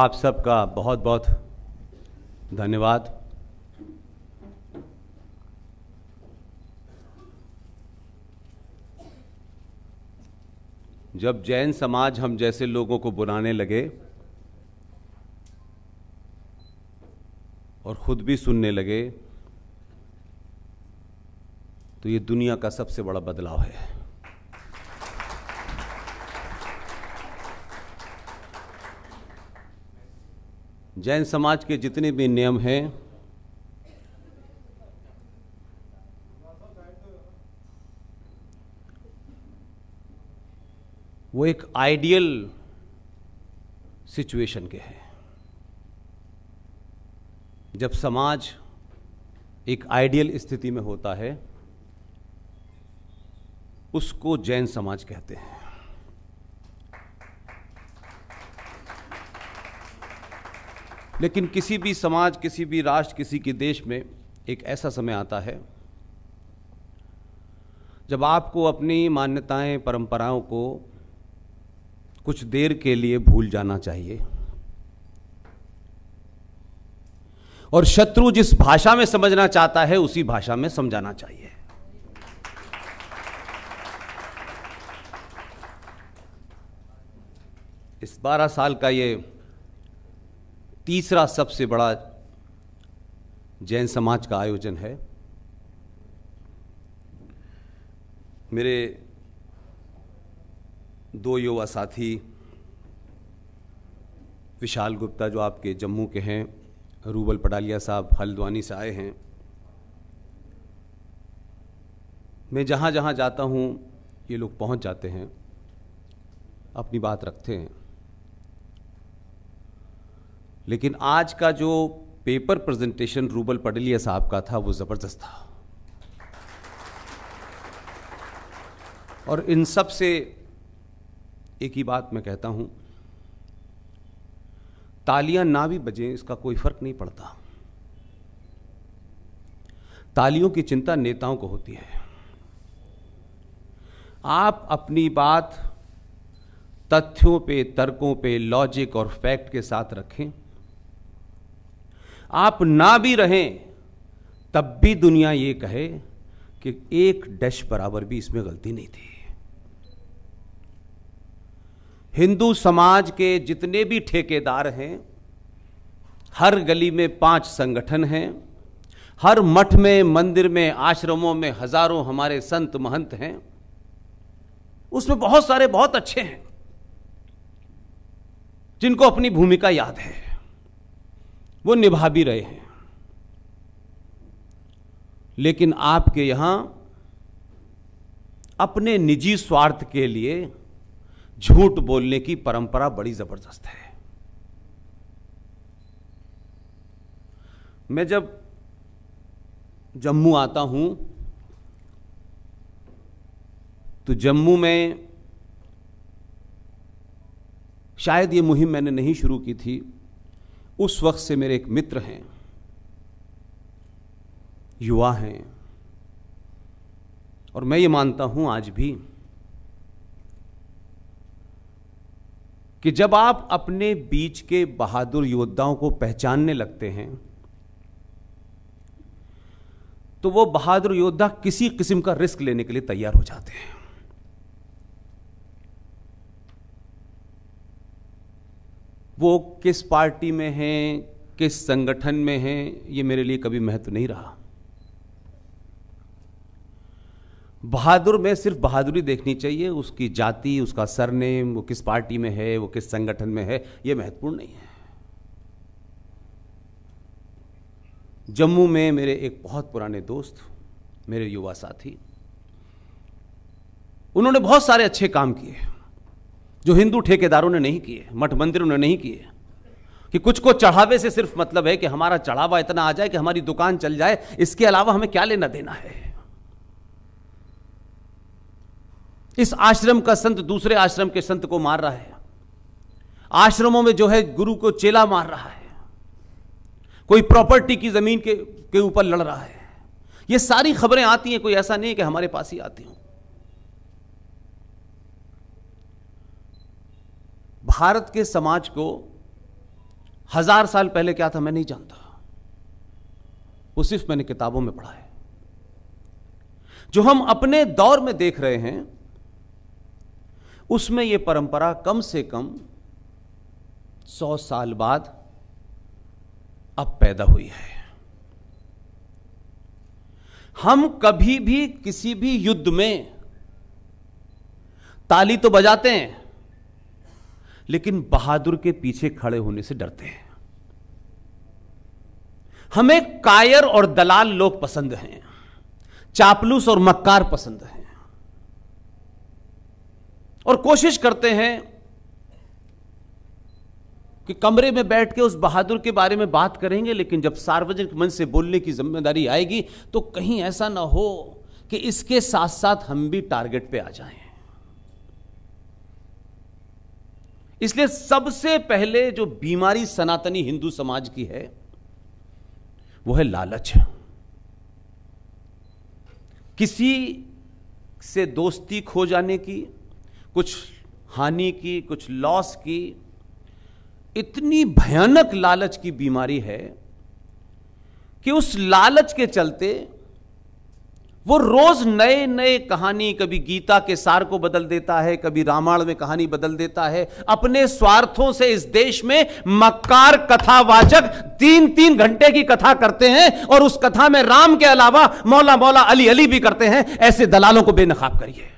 आप सबका बहुत बहुत धन्यवाद जब जैन समाज हम जैसे लोगों को बुलाने लगे और ख़ुद भी सुनने लगे तो ये दुनिया का सबसे बड़ा बदलाव है जैन समाज के जितने भी नियम हैं वो एक आइडियल सिचुएशन के हैं जब समाज एक आइडियल स्थिति में होता है उसको जैन समाज कहते हैं लेकिन किसी भी समाज किसी भी राष्ट्र किसी के देश में एक ऐसा समय आता है जब आपको अपनी मान्यताएं परंपराओं को कुछ देर के लिए भूल जाना चाहिए और शत्रु जिस भाषा में समझना चाहता है उसी भाषा में समझाना चाहिए इस बारह साल का ये तीसरा सबसे बड़ा जैन समाज का आयोजन है मेरे दो युवा साथी विशाल गुप्ता जो आपके जम्मू के हैं रूबल पटालिया साहब हल्द्वानी से आए हैं मैं जहाँ जहाँ जाता हूँ ये लोग पहुँच जाते हैं अपनी बात रखते हैं लेकिन आज का जो पेपर प्रेजेंटेशन रूबल पडलिया साहब का था वो ज़बरदस्त था और इन सब से एक ही बात मैं कहता हूँ तालियां ना भी बजें इसका कोई फर्क नहीं पड़ता तालियों की चिंता नेताओं को होती है आप अपनी बात तथ्यों पे तर्कों पे लॉजिक और फैक्ट के साथ रखें आप ना भी रहें तब भी दुनिया ये कहे कि एक डैश बराबर भी इसमें गलती नहीं थी हिंदू समाज के जितने भी ठेकेदार हैं हर गली में पांच संगठन हैं हर मठ में मंदिर में आश्रमों में हजारों हमारे संत महंत हैं उसमें बहुत सारे बहुत अच्छे हैं जिनको अपनी भूमिका याद है वो निभा भी रहे हैं लेकिन आपके यहां अपने निजी स्वार्थ के लिए झूठ बोलने की परंपरा बड़ी जबरदस्त है मैं जब जम्मू आता हूं तो जम्मू में शायद ये मुहिम मैंने नहीं शुरू की थी उस वक्त से मेरे एक मित्र हैं युवा हैं और मैं ये मानता हूं आज भी कि जब आप अपने बीच के बहादुर योद्धाओं को पहचानने लगते हैं तो वो बहादुर योद्धा किसी किस्म का रिस्क लेने के लिए तैयार हो जाते हैं वो किस पार्टी में हैं किस संगठन में हैं ये मेरे लिए कभी महत्व नहीं रहा बहादुर में सिर्फ बहादुरी देखनी चाहिए उसकी जाति उसका सरनेम वो किस पार्टी में है वो किस संगठन में है ये महत्वपूर्ण नहीं है जम्मू में मेरे एक बहुत पुराने दोस्त मेरे युवा साथी उन्होंने बहुत सारे अच्छे काम किए जो हिंदू ठेकेदारों ने नहीं किए मठ मंदिरों ने नहीं किए कि कुछ को चढ़ावे से सिर्फ मतलब है कि हमारा चढ़ावा इतना आ जाए कि हमारी दुकान चल जाए इसके अलावा हमें क्या लेना देना है इस आश्रम का संत दूसरे आश्रम के संत को मार रहा है आश्रमों में जो है गुरु को चेला मार रहा है कोई प्रॉपर्टी की जमीन के ऊपर लड़ रहा है ये सारी खबरें आती हैं कोई ऐसा नहीं है कि हमारे पास ही आती हूं भारत के समाज को हजार साल पहले क्या था मैं नहीं जानता वो सिर्फ मैंने किताबों में पढ़ा है जो हम अपने दौर में देख रहे हैं उसमें यह परंपरा कम से कम सौ साल बाद अब पैदा हुई है हम कभी भी किसी भी युद्ध में ताली तो बजाते हैं लेकिन बहादुर के पीछे खड़े होने से डरते हैं हमें कायर और दलाल लोग पसंद हैं चापलूस और मक्कार पसंद हैं और कोशिश करते हैं कि कमरे में बैठ के उस बहादुर के बारे में बात करेंगे लेकिन जब सार्वजनिक मंच से बोलने की जिम्मेदारी आएगी तो कहीं ऐसा ना हो कि इसके साथ साथ हम भी टारगेट पे आ जाएं इसलिए सबसे पहले जो बीमारी सनातनी हिंदू समाज की है वो है लालच किसी से दोस्ती खो जाने की कुछ हानि की कुछ लॉस की इतनी भयानक लालच की बीमारी है कि उस लालच के चलते वो रोज नए नए कहानी कभी गीता के सार को बदल देता है कभी रामायण में कहानी बदल देता है अपने स्वार्थों से इस देश में मक्कार कथावाचक तीन तीन घंटे की कथा करते हैं और उस कथा में राम के अलावा मौला मौला अली अली भी करते हैं ऐसे दलालों को बेनकाब करिए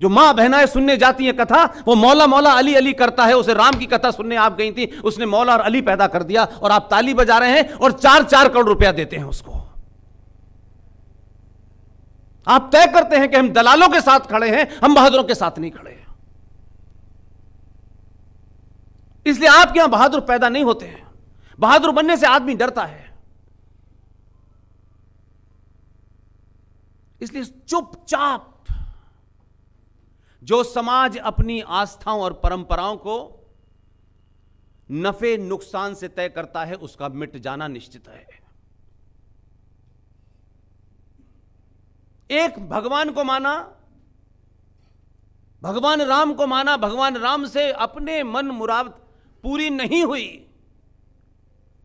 जो मां बहनाएं सुनने जाती हैं कथा वो मौला मौला अली अली करता है उसे राम की कथा सुनने आप गई थी उसने मौला और अली पैदा कर दिया और आप ताली बजा रहे हैं और चार चार करोड़ रुपया देते हैं उसको आप तय करते हैं कि हम दलालों के साथ खड़े हैं हम बहादुरों के साथ नहीं खड़े हैं इसलिए आपके यहां बहादुर पैदा नहीं होते हैं बहादुर बनने से आदमी डरता है इसलिए चुपचाप जो समाज अपनी आस्थाओं और परंपराओं को नफे नुकसान से तय करता है उसका मिट जाना निश्चित है एक भगवान को माना भगवान राम को माना भगवान राम से अपने मन मुराद पूरी नहीं हुई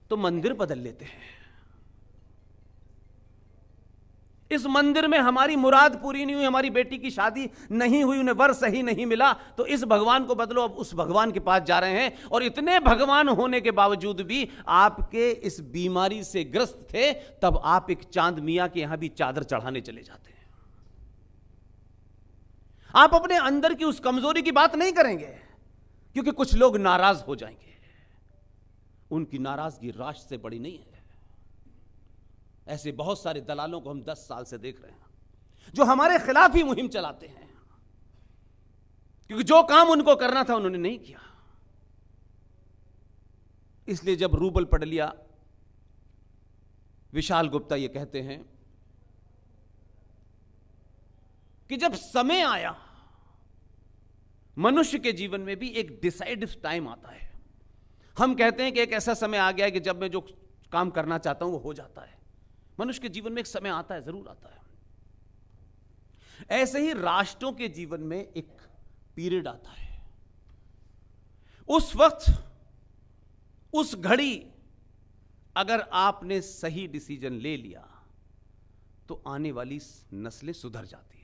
तो मंदिर बदल लेते हैं इस मंदिर में हमारी मुराद पूरी नहीं हुई हमारी बेटी की शादी नहीं हुई उन्हें वर सही नहीं मिला तो इस भगवान को बदलो अब उस भगवान के पास जा रहे हैं और इतने भगवान होने के बावजूद भी आपके इस बीमारी से ग्रस्त थे तब आप एक चांद मियाँ के यहां भी चादर चढ़ाने चले जाते हैं आप अपने अंदर की उस कमजोरी की बात नहीं करेंगे क्योंकि कुछ लोग नाराज हो जाएंगे उनकी नाराजगी राष्ट्र से बड़ी नहीं है ऐसे बहुत सारे दलालों को हम दस साल से देख रहे हैं जो हमारे खिलाफ ही मुहिम चलाते हैं क्योंकि जो काम उनको करना था उन्होंने नहीं किया इसलिए जब रूबल पढ़ लिया विशाल गुप्ता ये कहते हैं कि जब समय आया मनुष्य के जीवन में भी एक डिसाइडिव टाइम आता है हम कहते हैं कि एक ऐसा समय आ गया है कि जब मैं जो काम करना चाहता हूं वो हो जाता है मनुष्य के जीवन में एक समय आता है जरूर आता है ऐसे ही राष्ट्रों के जीवन में एक पीरियड आता है उस वक्त उस घड़ी अगर आपने सही डिसीजन ले लिया तो आने वाली नस्लें सुधर जाती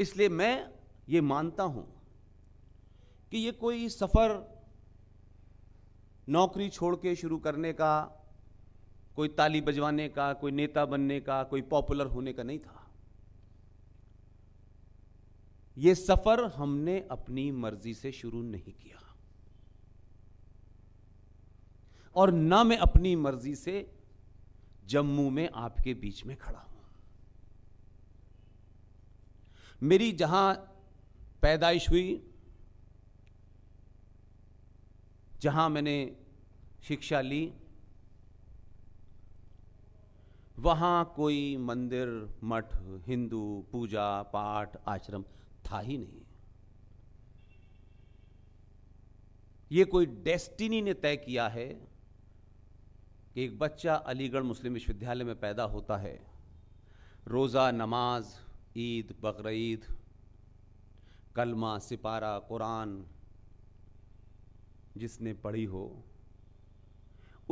इसलिए मैं ये मानता हूं कि ये कोई सफ़र नौकरी छोड़ के शुरू करने का कोई ताली बजवाने का कोई नेता बनने का कोई पॉपुलर होने का नहीं था ये सफ़र हमने अपनी मर्जी से शुरू नहीं किया और ना मैं अपनी मर्जी से जम्मू में आपके बीच में खड़ा मेरी जहाँ पैदाइश हुई जहाँ मैंने शिक्षा ली वहाँ कोई मंदिर मठ हिंदू पूजा पाठ आश्रम था ही नहीं ये कोई डेस्टिनी ने तय किया है कि एक बच्चा अलीगढ़ मुस्लिम विश्वविद्यालय में पैदा होता है रोज़ा नमाज़ ईद बकर ईद कलमा सिपारा कुरान जिसने पढ़ी हो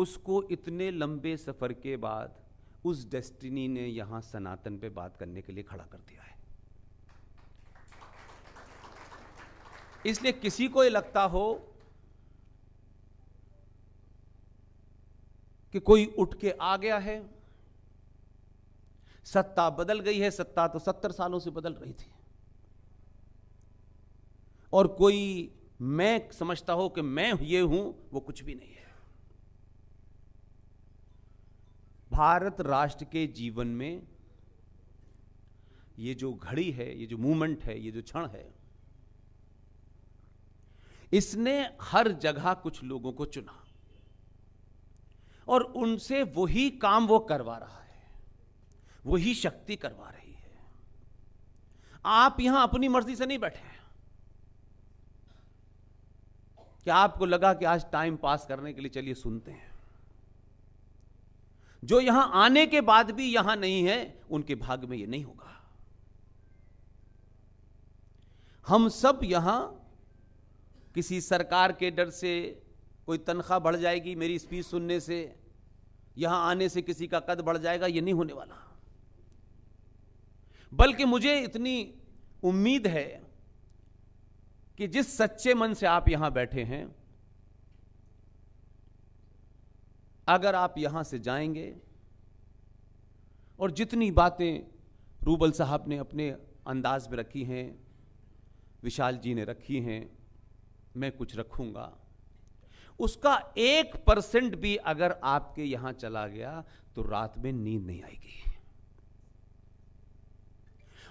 उसको इतने लंबे सफ़र के बाद उस डेस्टिनी ने यहाँ सनातन पे बात करने के लिए खड़ा कर दिया है इसलिए किसी को ये लगता हो कि कोई उठ के आ गया है सत्ता बदल गई है सत्ता तो सत्तर सालों से बदल रही थी और कोई मैं समझता हो कि मैं ये हूं वो कुछ भी नहीं है भारत राष्ट्र के जीवन में ये जो घड़ी है ये जो मूवमेंट है ये जो क्षण है इसने हर जगह कुछ लोगों को चुना और उनसे वही काम वो करवा रहा है वही शक्ति करवा रही है आप यहां अपनी मर्जी से नहीं बैठे क्या आपको लगा कि आज टाइम पास करने के लिए चलिए सुनते हैं जो यहां आने के बाद भी यहां नहीं है उनके भाग में यह नहीं होगा हम सब यहां किसी सरकार के डर से कोई तनख्वाह बढ़ जाएगी मेरी स्पीच सुनने से यहां आने से किसी का कद बढ़ जाएगा यह नहीं होने वाला बल्कि मुझे इतनी उम्मीद है कि जिस सच्चे मन से आप यहां बैठे हैं अगर आप यहां से जाएंगे और जितनी बातें रूबल साहब ने अपने अंदाज में रखी हैं विशाल जी ने रखी हैं मैं कुछ रखूंगा उसका एक परसेंट भी अगर आपके यहां चला गया तो रात में नींद नहीं आएगी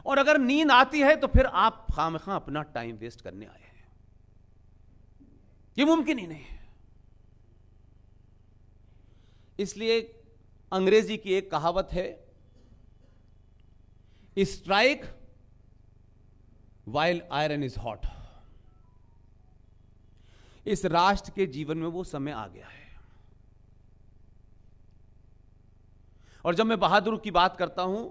और अगर नींद आती है तो फिर आप खाम खां अपना टाइम वेस्ट करने आए हैं ये मुमकिन ही नहीं है इसलिए अंग्रेजी की एक कहावत है strike while iron is hot इस राष्ट्र के जीवन में वो समय आ गया है और जब मैं बहादुर की बात करता हूं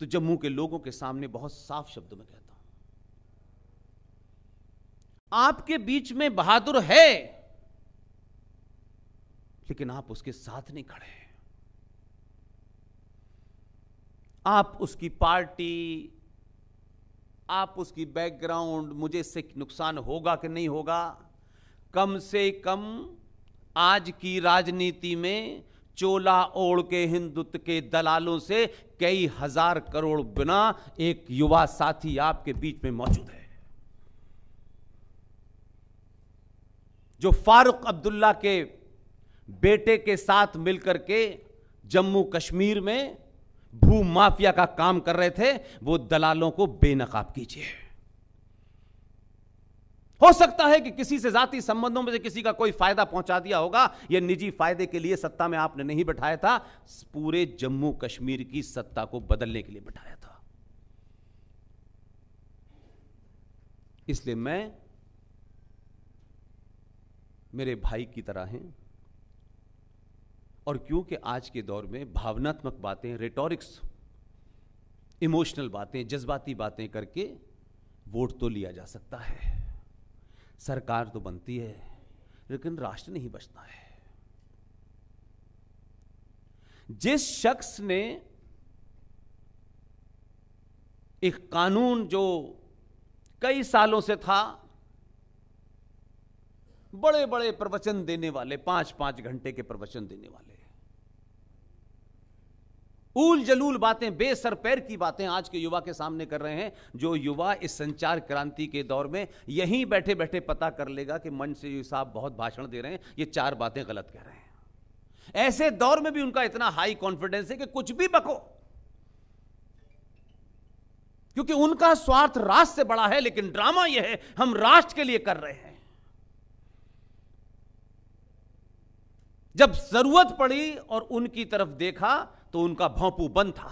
तो जम्मू के लोगों के सामने बहुत साफ शब्द में कहता हूं आपके बीच में बहादुर है लेकिन आप उसके साथ नहीं खड़े आप उसकी पार्टी आप उसकी बैकग्राउंड मुझे इससे नुकसान होगा कि नहीं होगा कम से कम आज की राजनीति में चोला ओढ़ के हिंदुत्व के दलालों से कई हजार करोड़ बिना एक युवा साथी आपके बीच में मौजूद है जो फारूक अब्दुल्ला के बेटे के साथ मिलकर के जम्मू कश्मीर में भू माफिया का काम कर रहे थे वो दलालों को बेनकाब कीजिए हो सकता है कि किसी से जाति संबंधों में से किसी का कोई फायदा पहुंचा दिया होगा या निजी फायदे के लिए सत्ता में आपने नहीं बैठाया था पूरे जम्मू कश्मीर की सत्ता को बदलने के लिए बैठाया था इसलिए मैं मेरे भाई की तरह हैं और क्योंकि आज के दौर में भावनात्मक बातें रेटोरिक्स इमोशनल बातें जज्बाती बातें करके वोट तो लिया जा सकता है सरकार तो बनती है लेकिन राष्ट्र नहीं बचता है जिस शख्स ने एक कानून जो कई सालों से था बड़े बड़े प्रवचन देने वाले पांच पांच घंटे के प्रवचन देने वाले ऊल जलूल बातें बेसर पैर की बातें आज के युवा के सामने कर रहे हैं जो युवा इस संचार क्रांति के दौर में यहीं बैठे बैठे पता कर लेगा कि मन से साहब बहुत भाषण दे रहे हैं ये चार बातें गलत कह रहे हैं ऐसे दौर में भी उनका इतना हाई कॉन्फिडेंस है कि कुछ भी बको क्योंकि उनका स्वार्थ राष्ट्र से बड़ा है लेकिन ड्रामा यह है हम राष्ट्र के लिए कर रहे हैं जब जरूरत पड़ी और उनकी तरफ देखा तो उनका भौंपू बंद था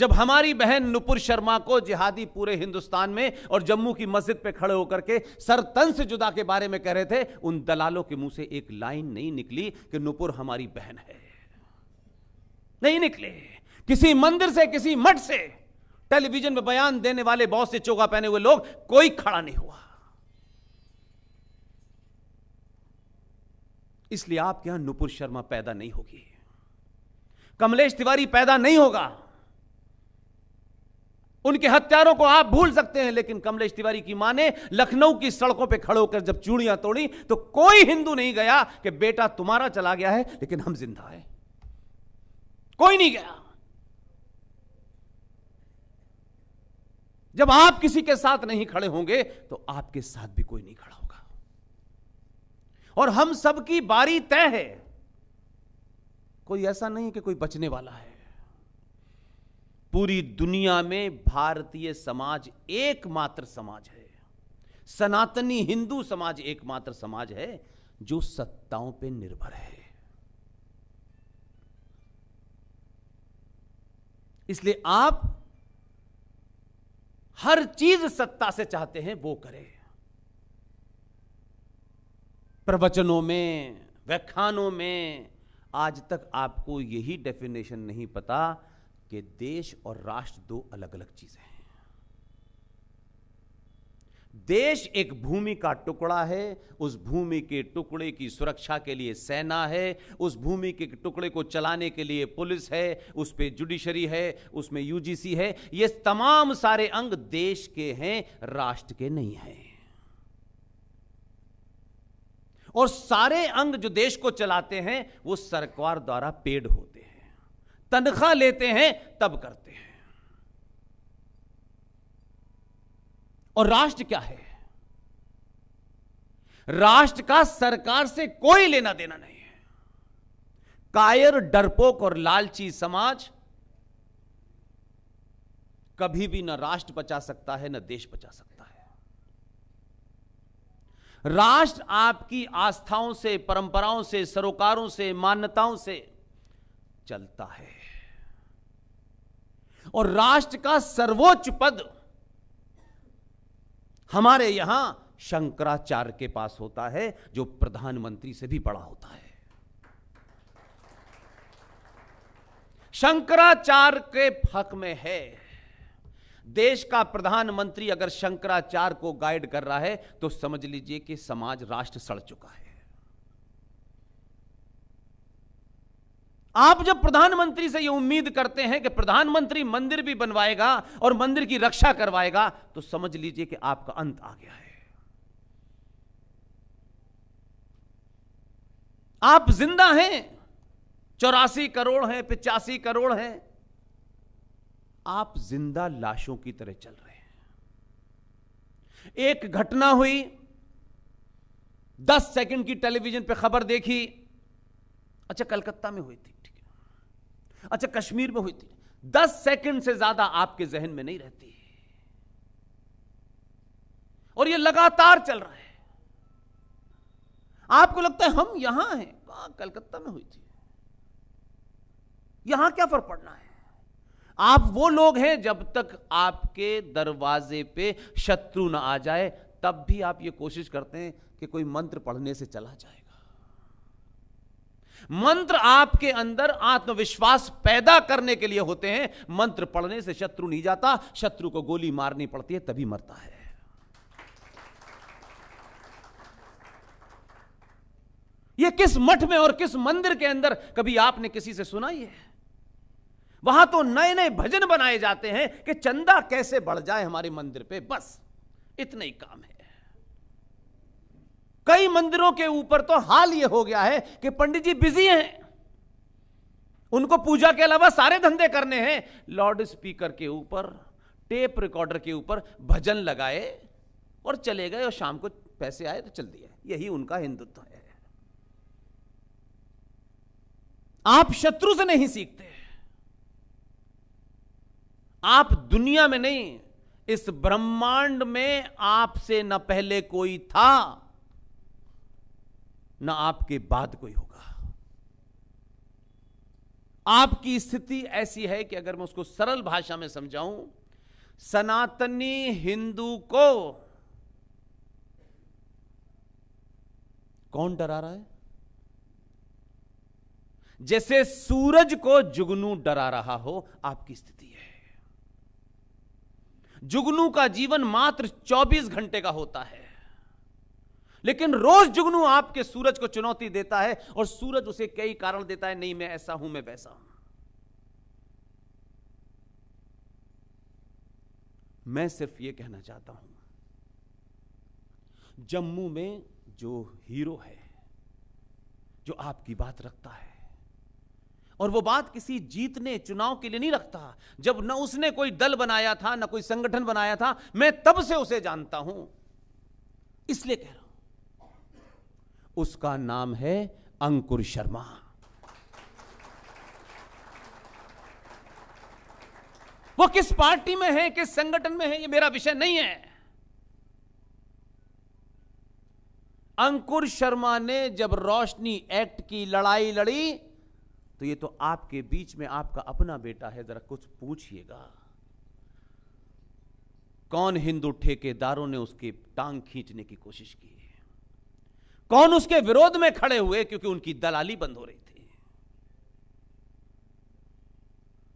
जब हमारी बहन नुपुर शर्मा को जिहादी पूरे हिंदुस्तान में और जम्मू की मस्जिद पे खड़े होकर के सरतन से जुदा के बारे में कह रहे थे उन दलालों के मुंह से एक लाइन नहीं निकली कि नुपुर हमारी बहन है नहीं निकले किसी मंदिर से किसी मठ से टेलीविजन में बयान देने वाले बहुत से चोगा पहने हुए लोग कोई खड़ा नहीं हुआ इसलिए आपके यहां नुपुर शर्मा पैदा नहीं होगी कमलेश तिवारी पैदा नहीं होगा उनके हत्यारों को आप भूल सकते हैं लेकिन कमलेश तिवारी की मां ने लखनऊ की सड़कों पर खड़े होकर जब चूड़ियां तोड़ी तो कोई हिंदू नहीं गया कि बेटा तुम्हारा चला गया है लेकिन हम जिंदा है कोई नहीं गया जब आप किसी के साथ नहीं खड़े होंगे तो आपके साथ भी कोई नहीं खड़ा और हम सबकी बारी तय है कोई ऐसा नहीं कि कोई बचने वाला है पूरी दुनिया में भारतीय समाज एकमात्र समाज है सनातनी हिंदू समाज एकमात्र समाज है जो सत्ताओं पे निर्भर है इसलिए आप हर चीज सत्ता से चाहते हैं वो करें प्रवचनों में व्याख्यानों में आज तक आपको यही डेफिनेशन नहीं पता कि देश और राष्ट्र दो अलग अलग चीजें हैं देश एक भूमि का टुकड़ा है उस भूमि के टुकड़े की सुरक्षा के लिए सेना है उस भूमि के टुकड़े को चलाने के लिए पुलिस है उस पर जुडिशरी है उसमें यूजीसी है ये तमाम सारे अंग देश के हैं राष्ट्र के नहीं हैं और सारे अंग जो देश को चलाते हैं वो सरकार द्वारा पेड होते हैं तनख्वाह लेते हैं तब करते हैं और राष्ट्र क्या है राष्ट्र का सरकार से कोई लेना देना नहीं है कायर डरपोक और लालची समाज कभी भी न राष्ट्र बचा सकता है न देश बचा सकता है राष्ट्र आपकी आस्थाओं से परंपराओं से सरोकारों से मान्यताओं से चलता है और राष्ट्र का सर्वोच्च पद हमारे यहां शंकराचार्य के पास होता है जो प्रधानमंत्री से भी बड़ा होता है शंकराचार्य के हक में है देश का प्रधानमंत्री अगर शंकराचार्य को गाइड कर रहा है तो समझ लीजिए कि समाज राष्ट्र सड़ चुका है आप जब प्रधानमंत्री से यह उम्मीद करते हैं कि प्रधानमंत्री मंदिर भी बनवाएगा और मंदिर की रक्षा करवाएगा तो समझ लीजिए कि आपका अंत आ गया है आप जिंदा हैं चौरासी करोड़ हैं पिचासी करोड़ हैं आप जिंदा लाशों की तरह चल रहे हैं एक घटना हुई दस सेकंड की टेलीविजन पे खबर देखी अच्छा कलकत्ता में हुई थी ठीक है अच्छा कश्मीर में हुई थी दस सेकंड से ज्यादा आपके जहन में नहीं रहती और ये लगातार चल रहा है आपको लगता है हम यहां हैं कलकत्ता में हुई थी यहां क्या फर्क पड़ना है आप वो लोग हैं जब तक आपके दरवाजे पे शत्रु ना आ जाए तब भी आप ये कोशिश करते हैं कि कोई मंत्र पढ़ने से चला जाएगा मंत्र आपके अंदर आत्मविश्वास पैदा करने के लिए होते हैं मंत्र पढ़ने से शत्रु नहीं जाता शत्रु को गोली मारनी पड़ती है तभी मरता है ये किस मठ में और किस मंदिर के अंदर कभी आपने किसी से सुना ही है वहां तो नए नए भजन बनाए जाते हैं कि चंदा कैसे बढ़ जाए हमारे मंदिर पे बस इतना ही काम है कई मंदिरों के ऊपर तो हाल यह हो गया है कि पंडित जी बिजी हैं उनको पूजा के अलावा सारे धंधे करने हैं लाउड स्पीकर के ऊपर टेप रिकॉर्डर के ऊपर भजन लगाए और चले गए और शाम को पैसे आए तो चल दिए यही उनका हिंदुत्व है आप शत्रु से नहीं सीखते आप दुनिया में नहीं इस ब्रह्मांड में आपसे न पहले कोई था न आपके बाद कोई होगा आपकी स्थिति ऐसी है कि अगर मैं उसको सरल भाषा में समझाऊं सनातनी हिंदू को कौन डरा रहा है जैसे सूरज को जुगनू डरा रहा हो आपकी स्थिति जुगनू का जीवन मात्र 24 घंटे का होता है लेकिन रोज जुगनू आपके सूरज को चुनौती देता है और सूरज उसे कई कारण देता है नहीं मैं ऐसा हूं मैं वैसा हूं मैं सिर्फ यह कहना चाहता हूं जम्मू में जो हीरो है जो आपकी बात रखता है और वो बात किसी जीतने चुनाव के लिए नहीं रखता जब न उसने कोई दल बनाया था न कोई संगठन बनाया था मैं तब से उसे जानता हूं इसलिए कह रहा हूं उसका नाम है अंकुर शर्मा वो किस पार्टी में है किस संगठन में है ये मेरा विषय नहीं है अंकुर शर्मा ने जब रोशनी एक्ट की लड़ाई लड़ी तो ये तो आपके बीच में आपका अपना बेटा है जरा कुछ पूछिएगा कौन हिंदू ठेकेदारों ने उसकी टांग खींचने की कोशिश की कौन उसके विरोध में खड़े हुए क्योंकि उनकी दलाली बंद हो रही थी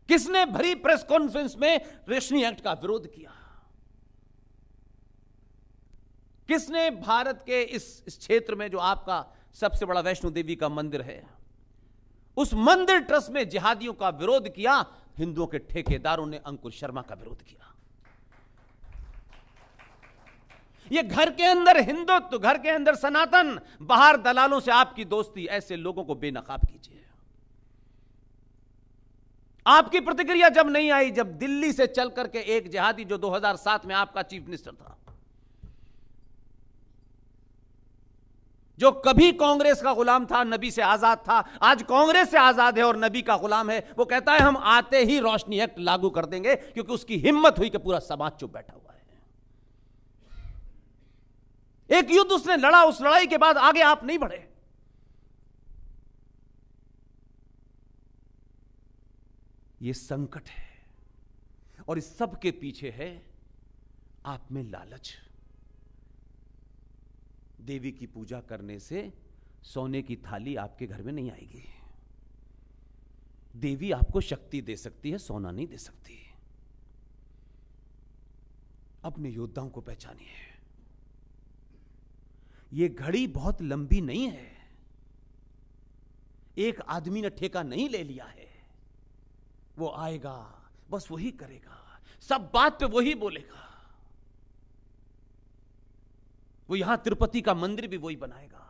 किसने भरी प्रेस कॉन्फ्रेंस में रेशनी एक्ट का विरोध किया किसने भारत के इस क्षेत्र में जो आपका सबसे बड़ा वैष्णो देवी का मंदिर है उस मंदिर ट्रस्ट में जिहादियों का विरोध किया हिंदुओं के ठेकेदारों ने अंकुर शर्मा का विरोध किया ये घर के अंदर हिंदुत्व घर के अंदर सनातन बाहर दलालों से आपकी दोस्ती ऐसे लोगों को बेनकाब कीजिए आपकी प्रतिक्रिया जब नहीं आई जब दिल्ली से चल करके एक जिहादी जो 2007 में आपका चीफ मिनिस्टर था जो कभी कांग्रेस का गुलाम था नबी से आज़ाद था आज कांग्रेस से आज़ाद है और नबी का गुलाम है वो कहता है हम आते ही रोशनी एक्ट लागू कर देंगे क्योंकि उसकी हिम्मत हुई कि पूरा समाज चुप बैठा हुआ है एक युद्ध उसने लड़ा उस लड़ाई के बाद आगे आप नहीं बढ़े ये संकट है और इस सब के पीछे है आप में लालच देवी की पूजा करने से सोने की थाली आपके घर में नहीं आएगी देवी आपको शक्ति दे सकती है सोना नहीं दे सकती अपने योद्धाओं को पहचानिए यह घड़ी बहुत लंबी नहीं है एक आदमी ने ठेका नहीं ले लिया है वो आएगा बस वही करेगा सब बात पे वही बोलेगा वो यहां तिरुपति का मंदिर भी वही बनाएगा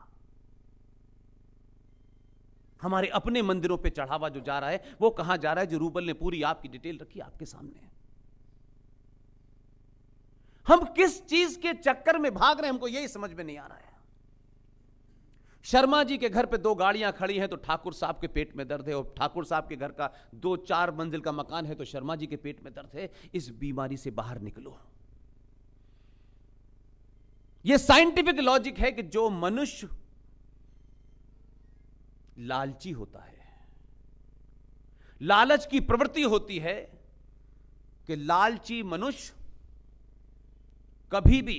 हमारे अपने मंदिरों पे चढ़ावा जो जा रहा है वो कहां जा रहा है जो रूबल ने पूरी आपकी डिटेल रखी आपके सामने हम किस चीज के चक्कर में भाग रहे हैं हमको यही समझ में नहीं आ रहा है शर्मा जी के घर पे दो गाड़ियां खड़ी हैं तो ठाकुर साहब के पेट में दर्द है और ठाकुर साहब के घर का दो चार मंजिल का मकान है तो शर्मा जी के पेट में दर्द है इस बीमारी से बाहर निकलो यह साइंटिफिक लॉजिक है कि जो मनुष्य लालची होता है लालच की प्रवृत्ति होती है कि लालची मनुष्य कभी भी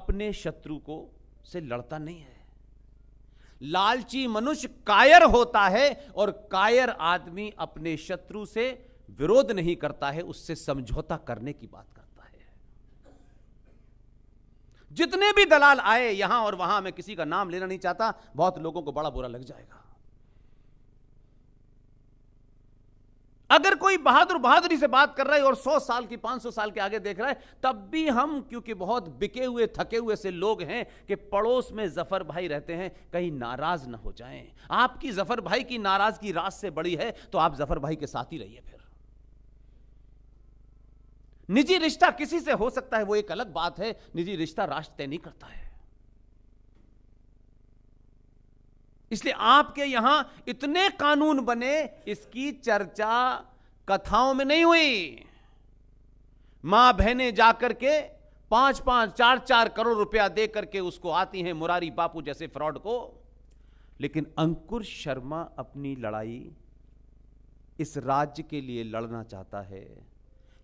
अपने शत्रु को से लड़ता नहीं है लालची मनुष्य कायर होता है और कायर आदमी अपने शत्रु से विरोध नहीं करता है उससे समझौता करने की बात जितने भी दलाल आए यहां और वहां मैं किसी का नाम लेना नहीं चाहता बहुत लोगों को बड़ा बुरा लग जाएगा अगर कोई बहादुर बहादुरी से बात कर रहा है और 100 साल की 500 साल के आगे देख रहा है तब भी हम क्योंकि बहुत बिके हुए थके हुए से लोग हैं कि पड़ोस में जफर भाई रहते हैं कहीं नाराज ना हो जाएं आपकी जफर भाई की नाराजगी रात से बड़ी है तो आप जफर भाई के साथ ही रहिए फिर निजी रिश्ता किसी से हो सकता है वो एक अलग बात है निजी रिश्ता राष्ट्र तय नहीं करता है इसलिए आपके यहां इतने कानून बने इसकी चर्चा कथाओं में नहीं हुई मां बहने जाकर के पांच पांच चार चार करोड़ रुपया दे करके उसको आती हैं मुरारी बापू जैसे फ्रॉड को लेकिन अंकुर शर्मा अपनी लड़ाई इस राज्य के लिए लड़ना चाहता है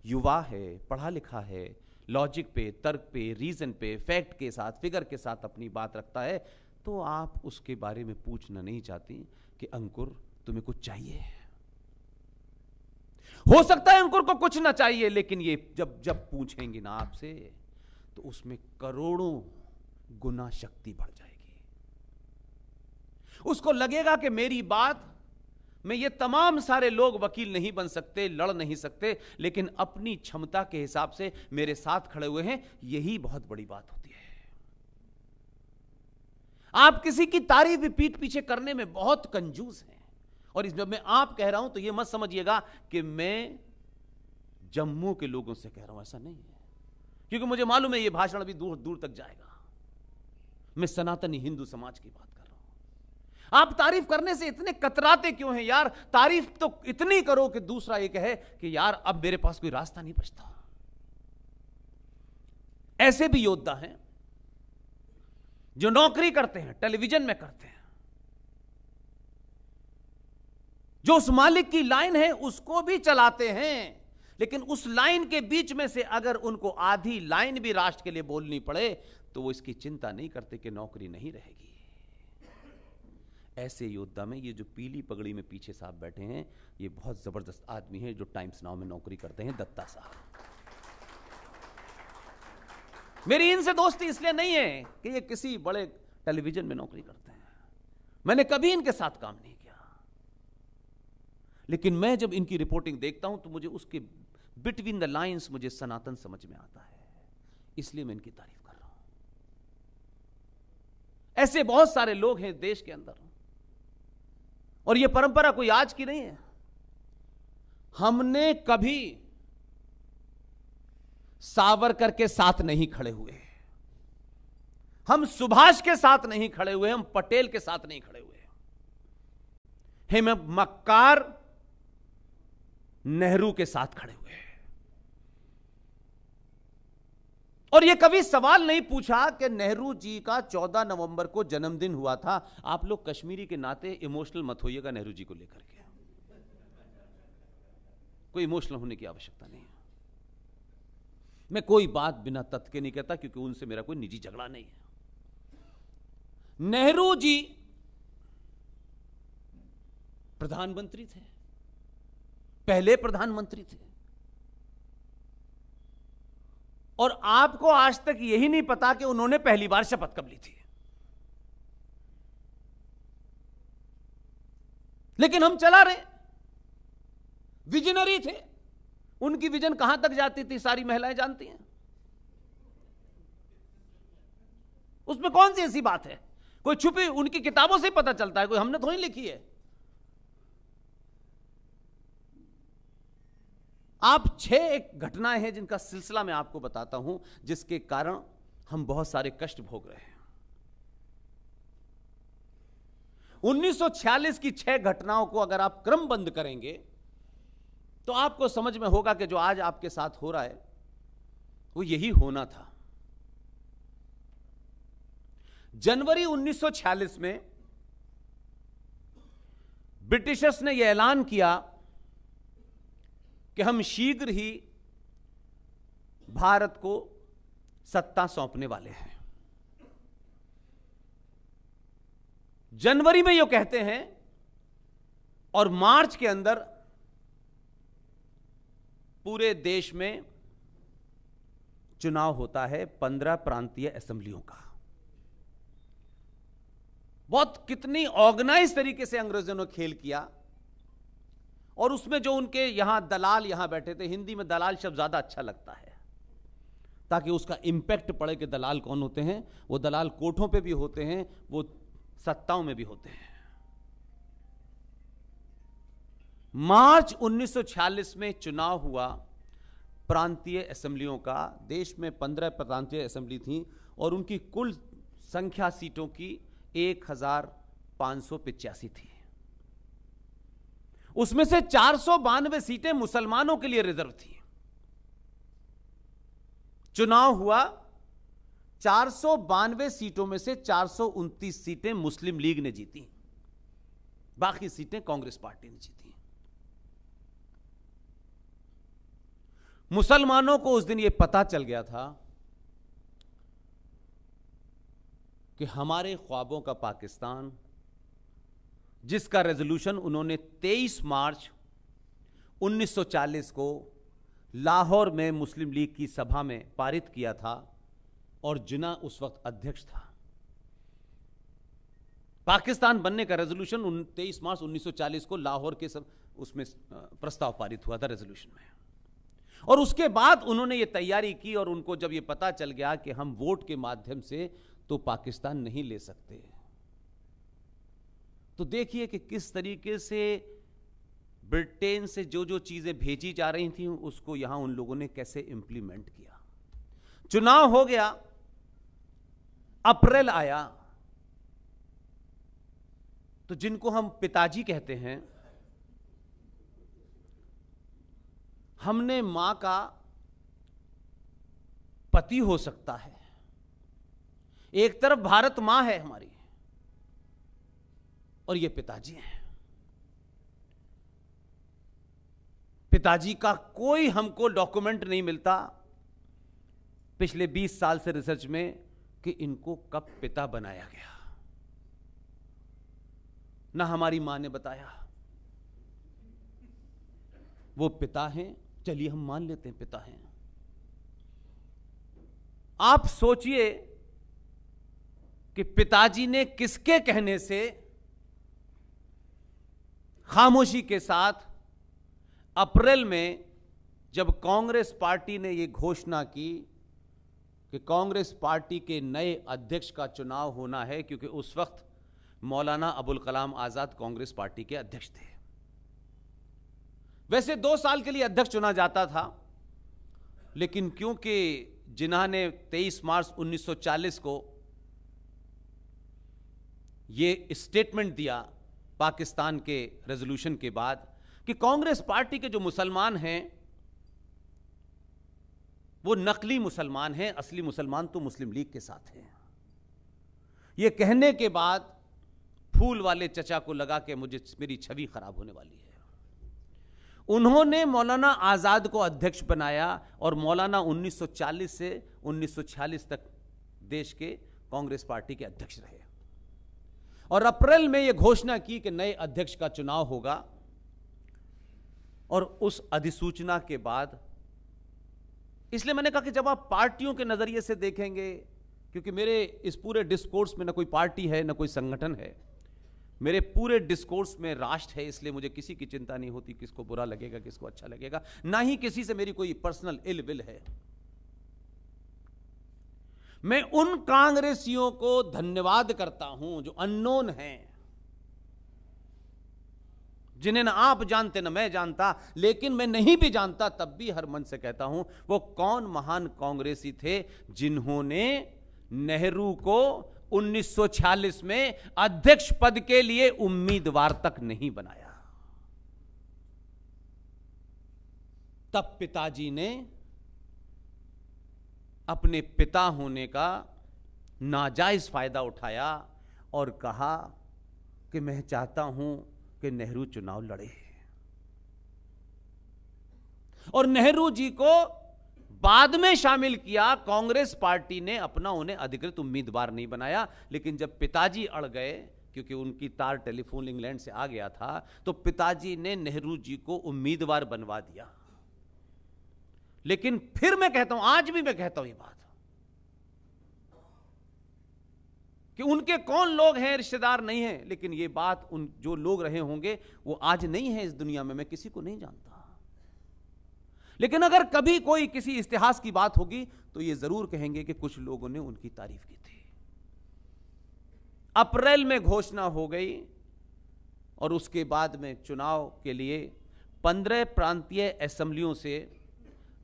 युवा है पढ़ा लिखा है लॉजिक पे तर्क पे रीज़न पे फैक्ट के साथ फिगर के साथ अपनी बात रखता है तो आप उसके बारे में पूछना नहीं चाहती कि अंकुर तुम्हें कुछ चाहिए हो सकता है अंकुर को कुछ ना चाहिए लेकिन ये जब जब पूछेंगे ना आपसे तो उसमें करोड़ों गुना शक्ति बढ़ जाएगी उसको लगेगा कि मेरी बात में ये तमाम सारे लोग वकील नहीं बन सकते लड़ नहीं सकते लेकिन अपनी क्षमता के हिसाब से मेरे साथ खड़े हुए हैं यही बहुत बड़ी बात होती है आप किसी की तारीफ भी पीठ पीछे करने में बहुत कंजूस हैं और इस जब मैं आप कह रहा हूं तो यह मत समझिएगा कि मैं जम्मू के लोगों से कह रहा हूं ऐसा नहीं है क्योंकि मुझे मालूम है यह भाषण अभी दूर दूर तक जाएगा मैं सनातनी हिंदू समाज की बात आप तारीफ करने से इतने कतराते क्यों हैं यार तारीफ तो इतनी करो कि दूसरा ये कहे कि यार अब मेरे पास कोई रास्ता नहीं बचता ऐसे भी योद्धा हैं जो नौकरी करते हैं टेलीविजन में करते हैं जो उस मालिक की लाइन है उसको भी चलाते हैं लेकिन उस लाइन के बीच में से अगर उनको आधी लाइन भी राष्ट्र के लिए बोलनी पड़े तो वो इसकी चिंता नहीं करते कि नौकरी नहीं रहेगी ऐसे योद्धा में ये जो पीली पगड़ी में पीछे साहब बैठे हैं ये बहुत ज़बरदस्त आदमी हैं जो टाइम्स नाव में नौकरी करते हैं दत्ता साहब मेरी इनसे दोस्ती इसलिए नहीं है कि ये किसी बड़े टेलीविजन में नौकरी करते हैं मैंने कभी इनके साथ काम नहीं किया लेकिन मैं जब इनकी रिपोर्टिंग देखता हूं तो मुझे उसके बिटवीन द लाइंस मुझे सनातन समझ में आता है इसलिए मैं इनकी तारीफ कर रहा हूं ऐसे बहुत सारे लोग हैं देश के अंदर और यह परंपरा कोई आज की नहीं है हमने कभी सावरकर के साथ नहीं खड़े हुए हम सुभाष के साथ नहीं खड़े हुए हम पटेल के साथ नहीं खड़े हुए हेम मक्कार नेहरू के साथ खड़े हुए और ये कभी सवाल नहीं पूछा कि नेहरू जी का 14 नवंबर को जन्मदिन हुआ था आप लोग कश्मीरी के नाते इमोशनल मत होइएगा नेहरू जी को लेकर के कोई इमोशनल होने की आवश्यकता नहीं है मैं कोई बात बिना तथ्य के नहीं कहता क्योंकि उनसे मेरा कोई निजी झगड़ा नहीं है नेहरू जी प्रधानमंत्री थे पहले प्रधानमंत्री थे और आपको आज तक यही नहीं पता कि उन्होंने पहली बार शपथ कब ली थी लेकिन हम चला रहे विजनरी थे उनकी विजन कहां तक जाती थी सारी महिलाएं जानती हैं उसमें कौन सी ऐसी बात है कोई छुपी उनकी किताबों से पता चलता है कोई हमने थोड़ी लिखी है आप छह एक घटनाएं हैं जिनका सिलसिला मैं आपको बताता हूं जिसके कारण हम बहुत सारे कष्ट भोग रहे हैं 1946 की छह घटनाओं को अगर आप क्रमबंद करेंगे तो आपको समझ में होगा कि जो आज आपके साथ हो रहा है वो यही होना था जनवरी 1946 में ब्रिटिशर्स ने यह ऐलान किया कि हम शीघ्र ही भारत को सत्ता सौंपने वाले हैं जनवरी में यह कहते हैं और मार्च के अंदर पूरे देश में चुनाव होता है पंद्रह प्रांतीय असेंबलियों का बहुत कितनी ऑर्गेनाइज तरीके से अंग्रेजों ने खेल किया और उसमें जो उनके यहां दलाल यहां बैठे थे हिंदी में दलाल शब्द ज्यादा अच्छा लगता है ताकि उसका इम्पैक्ट पड़े कि दलाल कौन होते हैं वो दलाल कोठों पे भी होते हैं वो सत्ताओं में भी होते हैं मार्च 1946 में चुनाव हुआ प्रांतीय असेंबलियों का देश में 15 प्रांतीय असेंबली थी और उनकी कुल संख्या सीटों की एक हजार पाँच सौ पिचासी थी उसमें से चार सौ बानवे सीटें मुसलमानों के लिए रिजर्व थी चुनाव हुआ चार सौ बानवे सीटों में से चार सौ उनतीस सीटें मुस्लिम लीग ने जीती बाकी सीटें कांग्रेस पार्टी ने जीती मुसलमानों को उस दिन यह पता चल गया था कि हमारे ख्वाबों का पाकिस्तान जिसका रेजोल्यूशन उन्होंने 23 मार्च 1940 को लाहौर में मुस्लिम लीग की सभा में पारित किया था और जिना उस वक्त अध्यक्ष था पाकिस्तान बनने का रेजोल्यूशन तेईस मार्च 1940 को लाहौर के सब उसमें प्रस्ताव पारित हुआ था रेजोल्यूशन में और उसके बाद उन्होंने ये तैयारी की और उनको जब ये पता चल गया कि हम वोट के माध्यम से तो पाकिस्तान नहीं ले सकते तो देखिए कि किस तरीके से ब्रिटेन से जो जो चीज़ें भेजी जा रही थी उसको यहां उन लोगों ने कैसे इंप्लीमेंट किया चुनाव हो गया अप्रैल आया तो जिनको हम पिताजी कहते हैं हमने मां का पति हो सकता है एक तरफ भारत मां है हमारी और ये पिताजी हैं पिताजी का कोई हमको डॉक्यूमेंट नहीं मिलता पिछले 20 साल से रिसर्च में कि इनको कब पिता बनाया गया ना हमारी मां ने बताया वो पिता हैं चलिए हम मान लेते हैं पिता हैं आप सोचिए कि पिताजी ने किसके कहने से खामोशी के साथ अप्रैल में जब कांग्रेस पार्टी ने ये घोषणा की कि कांग्रेस पार्टी के नए अध्यक्ष का चुनाव होना है क्योंकि उस वक्त मौलाना अबुल कलाम आज़ाद कांग्रेस पार्टी के अध्यक्ष थे वैसे दो साल के लिए अध्यक्ष चुना जाता था लेकिन क्योंकि जिन्हा ने 23 मार्च 1940 को यह स्टेटमेंट दिया पाकिस्तान के रेजोल्यूशन के बाद कि कांग्रेस पार्टी के जो मुसलमान हैं वो नकली मुसलमान हैं असली मुसलमान तो मुस्लिम लीग के साथ हैं ये कहने के बाद फूल वाले चचा को लगा के मुझे मेरी छवि खराब होने वाली है उन्होंने मौलाना आज़ाद को अध्यक्ष बनाया और मौलाना 1940 से 1946 तक देश के कांग्रेस पार्टी के अध्यक्ष रहे और अप्रैल में यह घोषणा की कि नए अध्यक्ष का चुनाव होगा और उस अधिसूचना के बाद इसलिए मैंने कहा कि जब आप पार्टियों के नजरिए से देखेंगे क्योंकि मेरे इस पूरे डिस्कोर्स में ना कोई पार्टी है ना कोई संगठन है मेरे पूरे डिस्कोर्स में राष्ट्र है इसलिए मुझे किसी की चिंता नहीं होती किसको बुरा लगेगा किसको अच्छा लगेगा ना ही किसी से मेरी कोई पर्सनल इल विल है मैं उन कांग्रेसियों को धन्यवाद करता हूं जो अननोन हैं जिन्हें ना आप जानते ना मैं जानता लेकिन मैं नहीं भी जानता तब भी हर मन से कहता हूं वो कौन महान कांग्रेसी थे जिन्होंने नेहरू को 1946 में अध्यक्ष पद के लिए उम्मीदवार तक नहीं बनाया तब पिताजी ने अपने पिता होने का नाजायज़ फ़ायदा उठाया और कहा कि मैं चाहता हूं कि नेहरू चुनाव लड़े और नेहरू जी को बाद में शामिल किया कांग्रेस पार्टी ने अपना उन्हें अधिकृत उम्मीदवार नहीं बनाया लेकिन जब पिताजी अड़ गए क्योंकि उनकी तार टेलीफोन इंग्लैंड से आ गया था तो पिताजी ने नेहरू जी को उम्मीदवार बनवा दिया लेकिन फिर मैं कहता हूं आज भी मैं कहता हूं ये बात कि उनके कौन लोग हैं रिश्तेदार नहीं हैं लेकिन ये बात उन जो लोग रहे होंगे वो आज नहीं है इस दुनिया में मैं किसी को नहीं जानता लेकिन अगर कभी कोई किसी इतिहास की बात होगी तो ये जरूर कहेंगे कि कुछ लोगों ने उनकी तारीफ की थी अप्रैल में घोषणा हो गई और उसके बाद में चुनाव के लिए पंद्रह प्रांतीय असेंबलियों से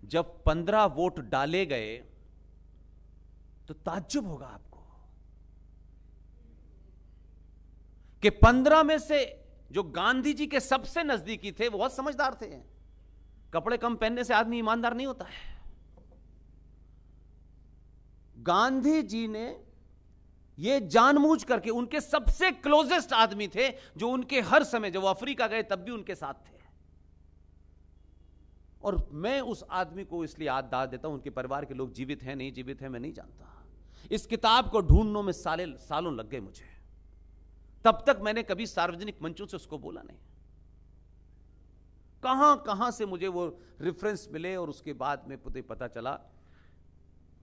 जब पंद्रह वोट डाले गए तो ताज्जुब होगा आपको कि पंद्रह में से जो गांधी जी के सबसे नजदीकी थे बहुत समझदार थे कपड़े कम पहनने से आदमी ईमानदार नहीं होता है गांधी जी ने यह जानबूझ करके उनके सबसे क्लोजेस्ट आदमी थे जो उनके हर समय जब वो अफ्रीका गए तब भी उनके साथ थे और मैं उस आदमी को इसलिए याद दाद देता हूं उनके परिवार के लोग जीवित हैं नहीं जीवित हैं मैं नहीं जानता इस किताब को ढूंढने में साले सालों लग गए मुझे तब तक मैंने कभी सार्वजनिक मंचों से उसको बोला नहीं कहां कहां से मुझे वो रेफरेंस मिले और उसके बाद में पुते पता चला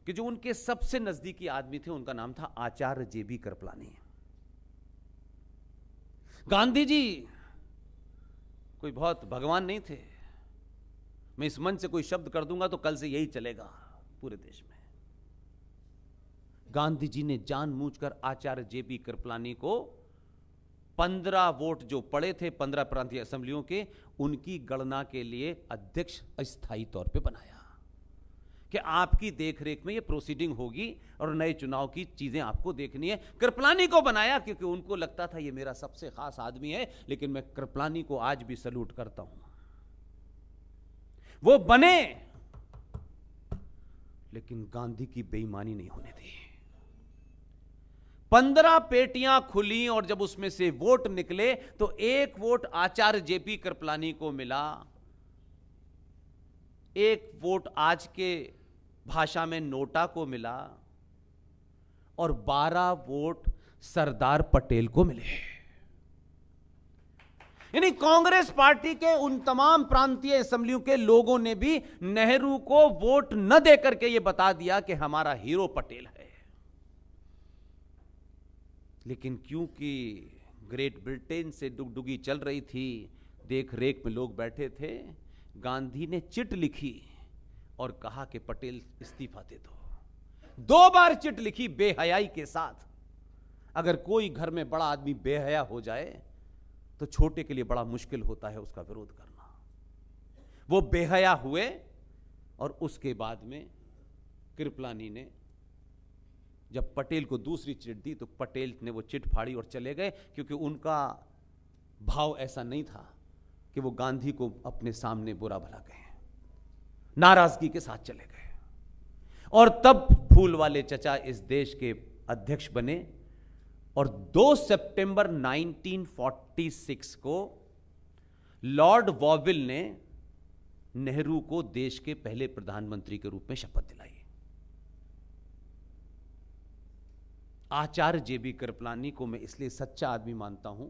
कि जो उनके सबसे नजदीकी आदमी थे उनका नाम था आचार्य जेबी कृपलानी गांधी जी कोई बहुत भगवान नहीं थे मैं इस मंच से कोई शब्द कर दूंगा तो कल से यही चलेगा पूरे देश में गांधी जी ने जानबूझकर आचार्य जेपी कृपलानी को पंद्रह वोट जो पड़े थे पंद्रह प्रांतीय असेंबलियों के उनकी गणना के लिए अध्यक्ष अस्थायी तौर पे बनाया कि आपकी देखरेख में ये प्रोसीडिंग होगी और नए चुनाव की चीजें आपको देखनी है कृपलानी को बनाया क्योंकि उनको लगता था ये मेरा सबसे खास आदमी है लेकिन मैं कृपलानी को आज भी सल्यूट करता हूं वो बने लेकिन गांधी की बेईमानी नहीं होने दी पंद्रह पेटियां खुली और जब उसमें से वोट निकले तो एक वोट आचार्य जेपी कृपलानी को मिला एक वोट आज के भाषा में नोटा को मिला और बारह वोट सरदार पटेल को मिले यानी कांग्रेस पार्टी के उन तमाम प्रांतीय असेंबलियों के लोगों ने भी नेहरू को वोट न देकर के ये बता दिया कि हमारा हीरो पटेल है लेकिन क्योंकि ग्रेट ब्रिटेन से डुगडुगी चल रही थी देख रेख में लोग बैठे थे गांधी ने चिट लिखी और कहा कि पटेल इस्तीफा दे दो दो बार चिट लिखी बेहयाई के साथ अगर कोई घर में बड़ा आदमी बेहया हो जाए तो छोटे के लिए बड़ा मुश्किल होता है उसका विरोध करना वो बेहया हुए और उसके बाद में कृपलानी ने जब पटेल को दूसरी चिट दी तो पटेल ने वो चिट फाड़ी और चले गए क्योंकि उनका भाव ऐसा नहीं था कि वो गांधी को अपने सामने बुरा भला कहें नाराजगी के साथ चले गए और तब फूल वाले चचा इस देश के अध्यक्ष बने और 2 सितंबर 1946 को लॉर्ड वॉविल ने नेहरू को देश के पहले प्रधानमंत्री के रूप में शपथ दिलाई आचार्य जेबी कृपलानी को मैं इसलिए सच्चा आदमी मानता हूं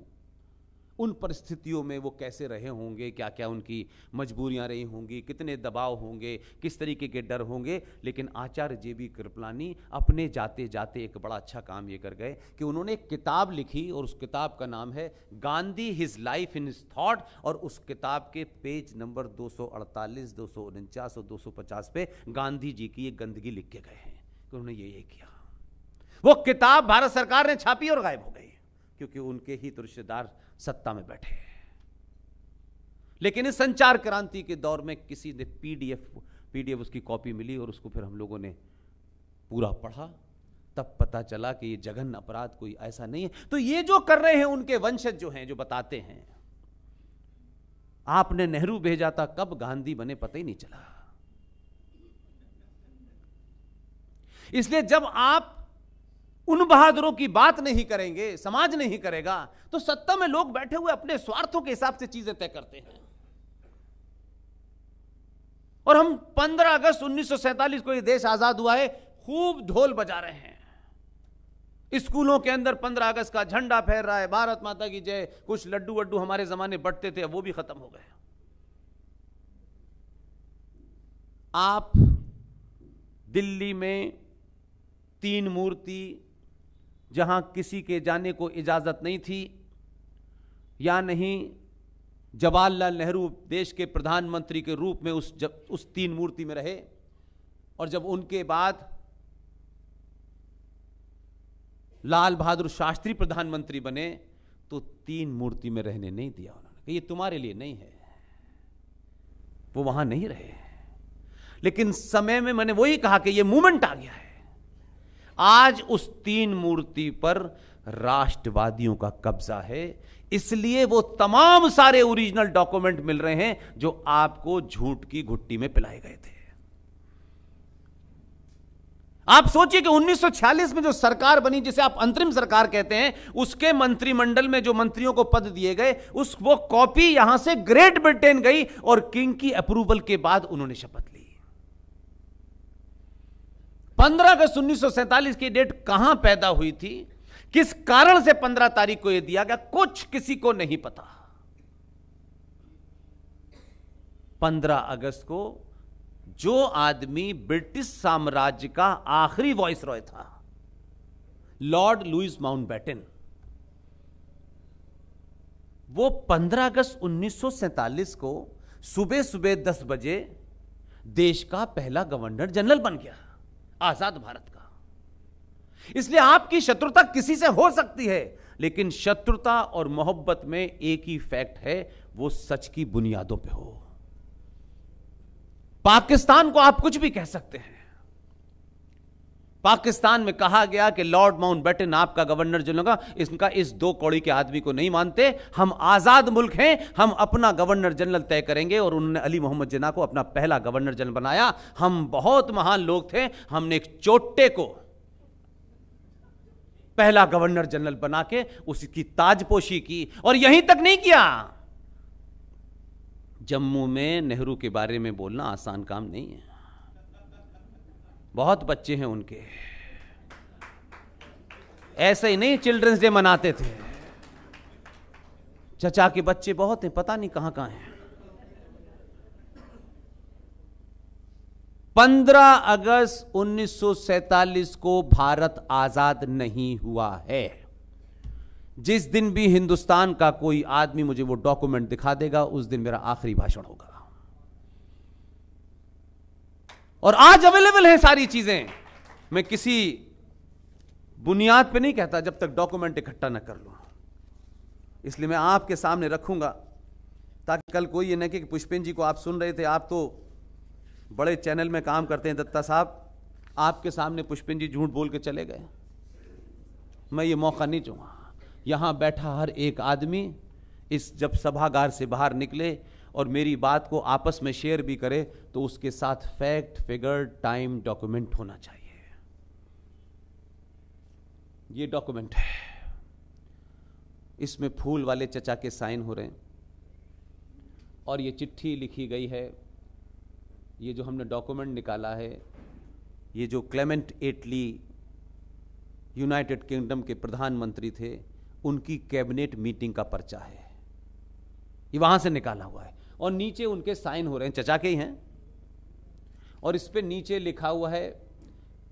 उन परिस्थितियों में वो कैसे रहे होंगे क्या क्या उनकी मजबूरियां रही होंगी कितने दबाव होंगे किस तरीके के डर होंगे लेकिन आचार्य जे बी कृपलानी अपने जाते जाते एक बड़ा अच्छा काम ये कर गए कि उन्होंने एक किताब लिखी और उस किताब का नाम है Gandhi his life in his thought और उस किताब के पेज नंबर 248, 249 और 250 पे गांधी जी की ये गंदगी लिख के गए हैं कि उन्होंने ये ये किया वो किताब भारत सरकार ने छापी और गायब हो गई क्योंकि उनके ही तो रिश्तेदार सत्ता में बैठे हैं लेकिन इस संचार क्रांति के दौर में किसी ने पीडीएफ पीडीएफ उसकी कॉपी मिली और उसको फिर हम लोगों ने पूरा पढ़ा तब पता चला कि ये जघन अपराध कोई ऐसा नहीं है तो ये जो कर रहे हैं उनके वंशज जो हैं जो बताते हैं आपने नेहरू भेजा था कब गांधी बने पता ही नहीं चला इसलिए जब आप उन बहादुरों की बात नहीं करेंगे समाज नहीं करेगा तो सत्ता में लोग बैठे हुए अपने स्वार्थों के हिसाब से चीजें तय करते हैं और हम 15 अगस्त 1947 को ये देश आजाद हुआ है खूब ढोल बजा रहे हैं स्कूलों के अंदर 15 अगस्त का झंडा फहर रहा है भारत माता की जय कुछ लड्डू वड्डू हमारे जमाने बढ़ते थे वो भी खत्म हो गए आप दिल्ली में तीन मूर्ति जहां किसी के जाने को इजाज़त नहीं थी या नहीं जवाहरलाल नेहरू देश के प्रधानमंत्री के रूप में उस जब उस तीन मूर्ति में रहे और जब उनके बाद लाल बहादुर शास्त्री प्रधानमंत्री बने तो तीन मूर्ति में रहने नहीं दिया उन्होंने ये तुम्हारे लिए नहीं है वो वहां नहीं रहे लेकिन समय में मैंने वही कहा कि ये मूवमेंट आ गया है आज उस तीन मूर्ति पर राष्ट्रवादियों का कब्जा है इसलिए वो तमाम सारे ओरिजिनल डॉक्यूमेंट मिल रहे हैं जो आपको झूठ की घुट्टी में पिलाए गए थे आप सोचिए कि 1946 में जो सरकार बनी जिसे आप अंतरिम सरकार कहते हैं उसके मंत्रिमंडल में जो मंत्रियों को पद दिए गए उस वो कॉपी यहां से ग्रेट ब्रिटेन गई और किंग की अप्रूवल के बाद उन्होंने शपथ ली पंद्रह अगस्त उन्नीस की डेट कहां पैदा हुई थी किस कारण से पंद्रह तारीख को यह दिया गया कुछ किसी को नहीं पता पंद्रह अगस्त को जो आदमी ब्रिटिश साम्राज्य का आखिरी वॉइस रॉय था लॉर्ड लुइस माउंट वो 15 अगस्त उन्नीस को सुबह सुबह 10 बजे देश का पहला गवर्नर जनरल बन गया आजाद भारत का इसलिए आपकी शत्रुता किसी से हो सकती है लेकिन शत्रुता और मोहब्बत में एक ही फैक्ट है वो सच की बुनियादों पे हो पाकिस्तान को आप कुछ भी कह सकते हैं पाकिस्तान में कहा गया कि लॉर्ड माउंट बैटन आपका गवर्नर जनरल का इसका इस दो कौड़ी के आदमी को नहीं मानते हम आज़ाद मुल्क हैं हम अपना गवर्नर जनरल तय करेंगे और उन्होंने अली मोहम्मद जिना को अपना पहला गवर्नर जनरल बनाया हम बहुत महान लोग थे हमने एक चोटे को पहला गवर्नर जनरल बना के उसकी ताजपोशी की और यहीं तक नहीं किया जम्मू में नेहरू के बारे में बोलना आसान काम नहीं है बहुत बच्चे हैं उनके ऐसे ही नहीं चिल्ड्रंस डे मनाते थे चचा के बच्चे बहुत हैं पता नहीं कहां कहां हैं पंद्रह अगस्त 1947 को भारत आजाद नहीं हुआ है जिस दिन भी हिंदुस्तान का कोई आदमी मुझे वो डॉक्यूमेंट दिखा देगा उस दिन मेरा आखिरी भाषण होगा और आज अवेलेबल है सारी चीजें मैं किसी बुनियाद पे नहीं कहता जब तक डॉक्यूमेंट इकट्ठा ना कर लूं इसलिए मैं आपके सामने रखूंगा ताकि कल कोई ये न कि पुष्पेन जी को आप सुन रहे थे आप तो बड़े चैनल में काम करते हैं दत्ता साहब आपके सामने पुष्पेन जी झूठ बोल के चले गए मैं ये मौका नहीं चाहूँगा यहाँ बैठा हर एक आदमी इस जब सभागार से बाहर निकले और मेरी बात को आपस में शेयर भी करे तो उसके साथ फैक्ट फिगर टाइम डॉक्यूमेंट होना चाहिए ये डॉक्यूमेंट है इसमें फूल वाले चचा के साइन हो रहे हैं और ये चिट्ठी लिखी गई है ये जो हमने डॉक्यूमेंट निकाला है ये जो क्लेमेंट एटली यूनाइटेड किंगडम के प्रधानमंत्री थे उनकी कैबिनेट मीटिंग का पर्चा है ये वहां से निकाला हुआ है और नीचे उनके साइन हो रहे हैं चचा के ही हैं और इस पर नीचे लिखा हुआ है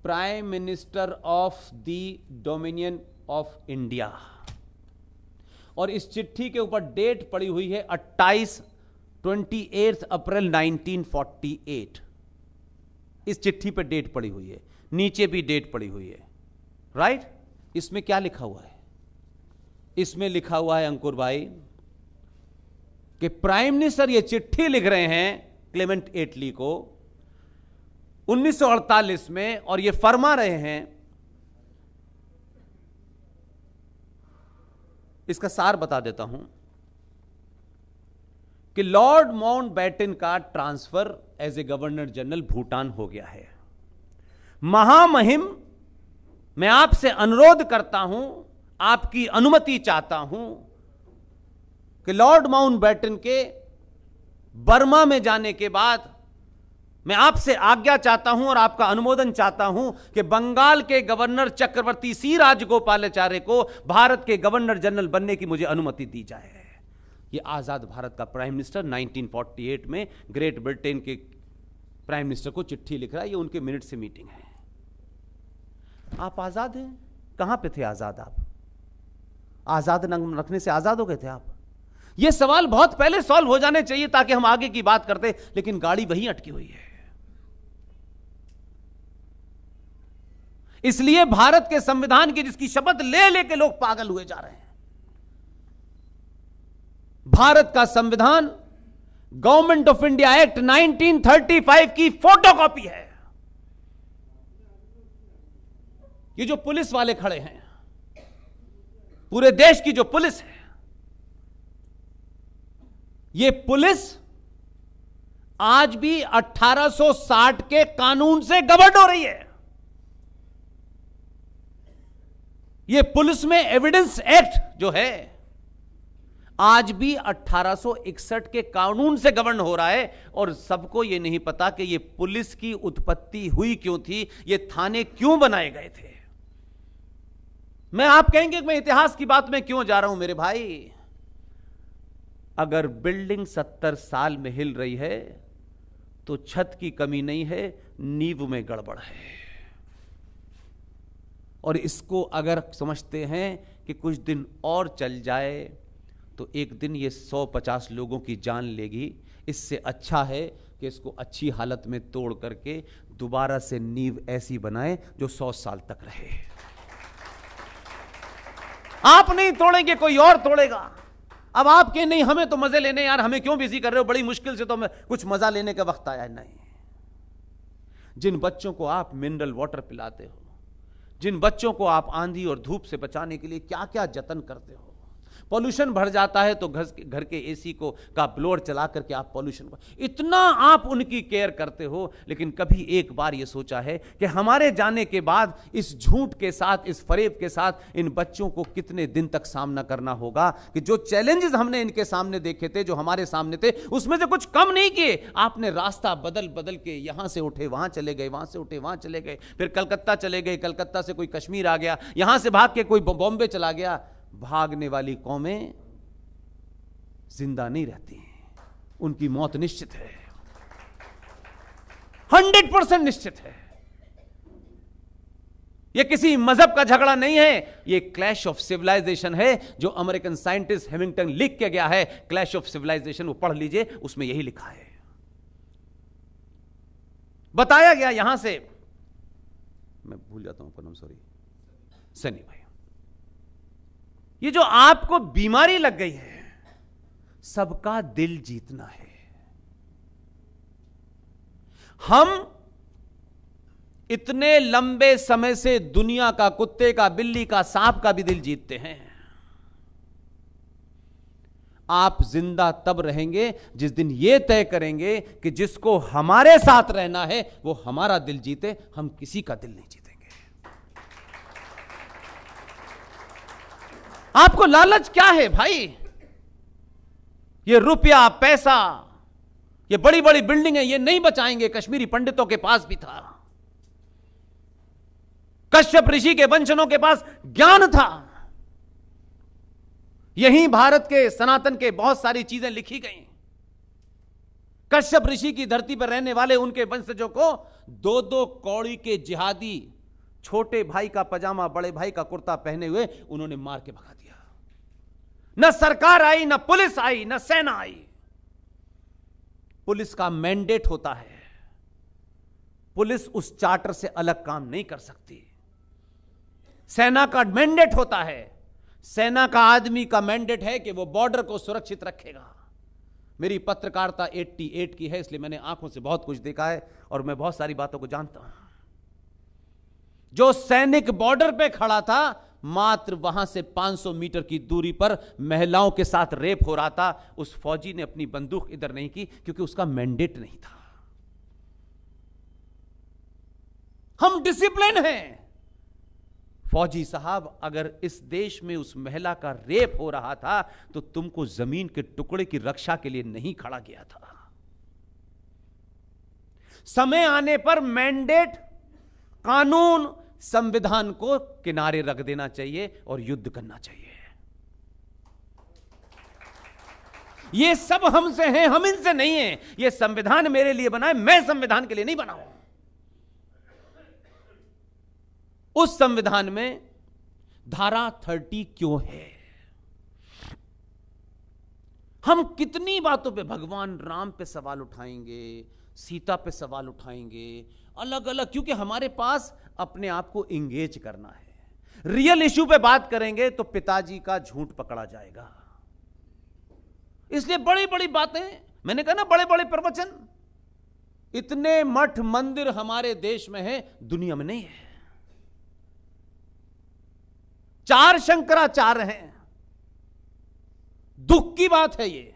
prime minister of the dominion of India और इस चिट्ठी के ऊपर डेट पड़ी हुई है 28 28 अप्रैल 1948 इस चिट्ठी पर डेट पड़ी हुई है नीचे भी डेट पड़ी हुई है राइट इसमें क्या लिखा हुआ है इसमें लिखा हुआ है अंकुर भाई कि प्राइम मिनिस्टर ये चिट्ठी लिख रहे हैं क्लेमेंट एटली को 1948 में और ये फरमा रहे हैं इसका सार बता देता हूं कि लॉर्ड माउंट बैटन का transfer as a governor general Bhutan हो गया है महामहिम मैं आपसे अनुरोध करता हूं आपकी अनुमति चाहता हूं कि लॉर्ड माउंट बैटन के बर्मा में जाने के बाद मैं आपसे आज्ञा चाहता हूं और आपका अनुमोदन चाहता हूं कि बंगाल के गवर्नर चक्रवर्ती सी राजगोपालाचार्य को भारत के गवर्नर जनरल बनने की मुझे अनुमति दी जाए ये आज़ाद भारत का प्राइम मिनिस्टर 1948 में ग्रेट ब्रिटेन के प्राइम मिनिस्टर को चिट्ठी लिख रहा है ये उनके मिनट से मीटिंग है आप आज़ाद हैं कहां पे थे आज़ाद आप आज़ाद रखने से आज़ाद हो गए थे आप ये सवाल बहुत पहले सॉल्व हो जाने चाहिए ताकि हम आगे की बात करते लेकिन गाड़ी वहीं अटकी हुई है इसलिए भारत के संविधान की जिसकी शपथ ले लेके लोग पागल हुए जा रहे हैं भारत का संविधान गवर्नमेंट ऑफ इंडिया एक्ट 1935 की फोटोकॉपी है ये जो पुलिस वाले खड़े हैं पूरे देश की जो पुलिस है ये पुलिस आज भी 1860 के कानून से गवर्न हो रही है ये पुलिस में एविडेंस एक्ट जो है आज भी 1861 के कानून से गवर्न हो रहा है और सबको यह नहीं पता कि यह पुलिस की उत्पत्ति हुई क्यों थी ये थाने क्यों बनाए गए थे मैं आप कहेंगे कि मैं इतिहास की बात में क्यों जा रहा हूं मेरे भाई अगर बिल्डिंग सत्तर साल में हिल रही है तो छत की कमी नहीं है नींव में गड़बड़ है और इसको अगर समझते हैं कि कुछ दिन और चल जाए तो एक दिन ये 150 लोगों की जान लेगी इससे अच्छा है कि इसको अच्छी हालत में तोड़ करके दोबारा से नींव ऐसी बनाए जो 100 साल तक रहे आप नहीं तोड़ेंगे कोई और तोड़ेगा अब आप कहें नहीं हमें तो मजे लेने यार हमें क्यों बिजी कर रहे हो बड़ी मुश्किल से तो हमें कुछ मजा लेने का वक्त आया नहीं जिन बच्चों को आप मिनरल वाटर पिलाते हो जिन बच्चों को आप आंधी और धूप से बचाने के लिए क्या क्या जतन करते हो पॉल्यूशन बढ़ जाता है तो घर घर के एसी को का ब्लोअर चला करके आप पॉल्यूशन को इतना आप उनकी केयर करते हो लेकिन कभी एक बार ये सोचा है कि हमारे जाने के बाद इस झूठ के साथ इस फरेब के साथ इन बच्चों को कितने दिन तक सामना करना होगा कि जो चैलेंजेस हमने इनके सामने देखे थे जो हमारे सामने थे उसमें से कुछ कम नहीं किए आपने रास्ता बदल बदल के यहां से उठे वहां चले गए वहां से उठे वहां चले गए फिर कलकत्ता चले गए कलकत्ता से कोई कश्मीर आ गया यहां से भाग के कोई बॉम्बे चला गया भागने वाली कौमें जिंदा नहीं रहती उनकी मौत निश्चित है हंड्रेड परसेंट निश्चित है यह किसी मजहब का झगड़ा नहीं है यह क्लैश ऑफ सिविलाइजेशन है जो अमेरिकन साइंटिस्ट हेमिंगटन लिख के गया है क्लैश ऑफ सिविलाइजेशन वो पढ़ लीजिए उसमें यही लिखा है बताया गया यहां से मैं भूल जाता हूं अपना सॉरी सनी भाई ये जो आपको बीमारी लग गई है सबका दिल जीतना है हम इतने लंबे समय से दुनिया का कुत्ते का बिल्ली का सांप का भी दिल जीतते हैं आप जिंदा तब रहेंगे जिस दिन यह तय करेंगे कि जिसको हमारे साथ रहना है वो हमारा दिल जीते हम किसी का दिल नहीं जीते आपको लालच क्या है भाई ये रुपया पैसा ये बड़ी बड़ी बिल्डिंग है ये नहीं बचाएंगे कश्मीरी पंडितों के पास भी था कश्यप ऋषि के वंशनों के पास ज्ञान था यही भारत के सनातन के बहुत सारी चीजें लिखी गई कश्यप ऋषि की धरती पर रहने वाले उनके वंशजों को दो दो कौड़ी के जिहादी छोटे भाई का पजामा बड़े भाई का कुर्ता पहने हुए उन्होंने मार के भगा दिया न सरकार आई न पुलिस आई न सेना आई पुलिस का मैंडेट होता है पुलिस उस चार्टर से अलग काम नहीं कर सकती सेना का मैंडेट होता है सेना का आदमी का मैंडेट है कि वो बॉर्डर को सुरक्षित रखेगा मेरी पत्रकारिता 88 की है इसलिए मैंने आंखों से बहुत कुछ देखा है और मैं बहुत सारी बातों को जानता हूं जो सैनिक बॉर्डर पे खड़ा था मात्र वहां से 500 मीटर की दूरी पर महिलाओं के साथ रेप हो रहा था उस फौजी ने अपनी बंदूक इधर नहीं की क्योंकि उसका मैंडेट नहीं था हम डिसिप्लिन हैं फौजी साहब अगर इस देश में उस महिला का रेप हो रहा था तो तुमको जमीन के टुकड़े की रक्षा के लिए नहीं खड़ा किया था समय आने पर मैंडेट कानून संविधान को किनारे रख देना चाहिए और युद्ध करना चाहिए ये सब हमसे हैं हम इनसे नहीं हैं ये संविधान मेरे लिए बना है मैं संविधान के लिए नहीं बना हूं उस संविधान में धारा थर्टी क्यों है हम कितनी बातों पे भगवान राम पे सवाल उठाएंगे सीता पे सवाल उठाएंगे अलग अलग क्योंकि हमारे पास अपने आप को इंगेज करना है रियल इश्यू पे बात करेंगे तो पिताजी का झूठ पकड़ा जाएगा इसलिए बड़ी बड़ी बातें मैंने कहा ना बड़े बड़े प्रवचन इतने मठ मंदिर हमारे देश में है दुनिया में नहीं है चार शंकराचार्य हैं दुख की बात है ये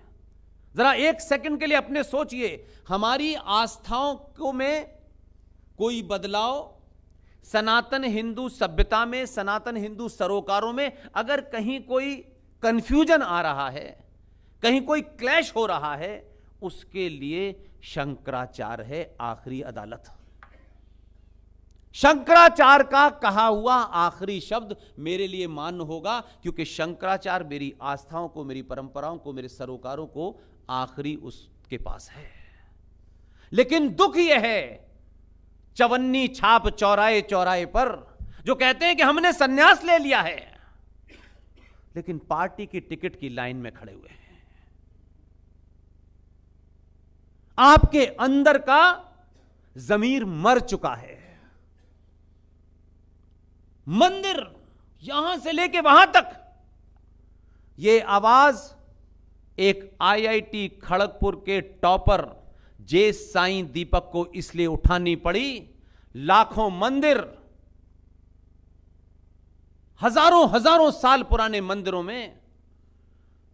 जरा एक सेकंड के लिए अपने सोचिए हमारी आस्थाओं को में कोई बदलाव सनातन हिंदू सभ्यता में सनातन हिंदू सरोकारों में अगर कहीं कोई कंफ्यूजन आ रहा है कहीं कोई क्लैश हो रहा है उसके लिए शंकराचार्य है आखिरी अदालत शंकराचार्य का कहा हुआ आखिरी शब्द मेरे लिए मान्य होगा क्योंकि शंकराचार्य मेरी आस्थाओं को मेरी परंपराओं को मेरे सरोकारों को आखिरी उसके पास है लेकिन दुख यह है चवन्नी छाप चौराहे चौराहे पर जो कहते हैं कि हमने सन्यास ले लिया है लेकिन पार्टी की टिकट की लाइन में खड़े हुए हैं आपके अंदर का जमीर मर चुका है मंदिर यहां से लेके वहां तक ये आवाज एक आईआईटी खड़गपुर के टॉपर जे साईं दीपक को इसलिए उठानी पड़ी लाखों मंदिर हजारों हजारों साल पुराने मंदिरों में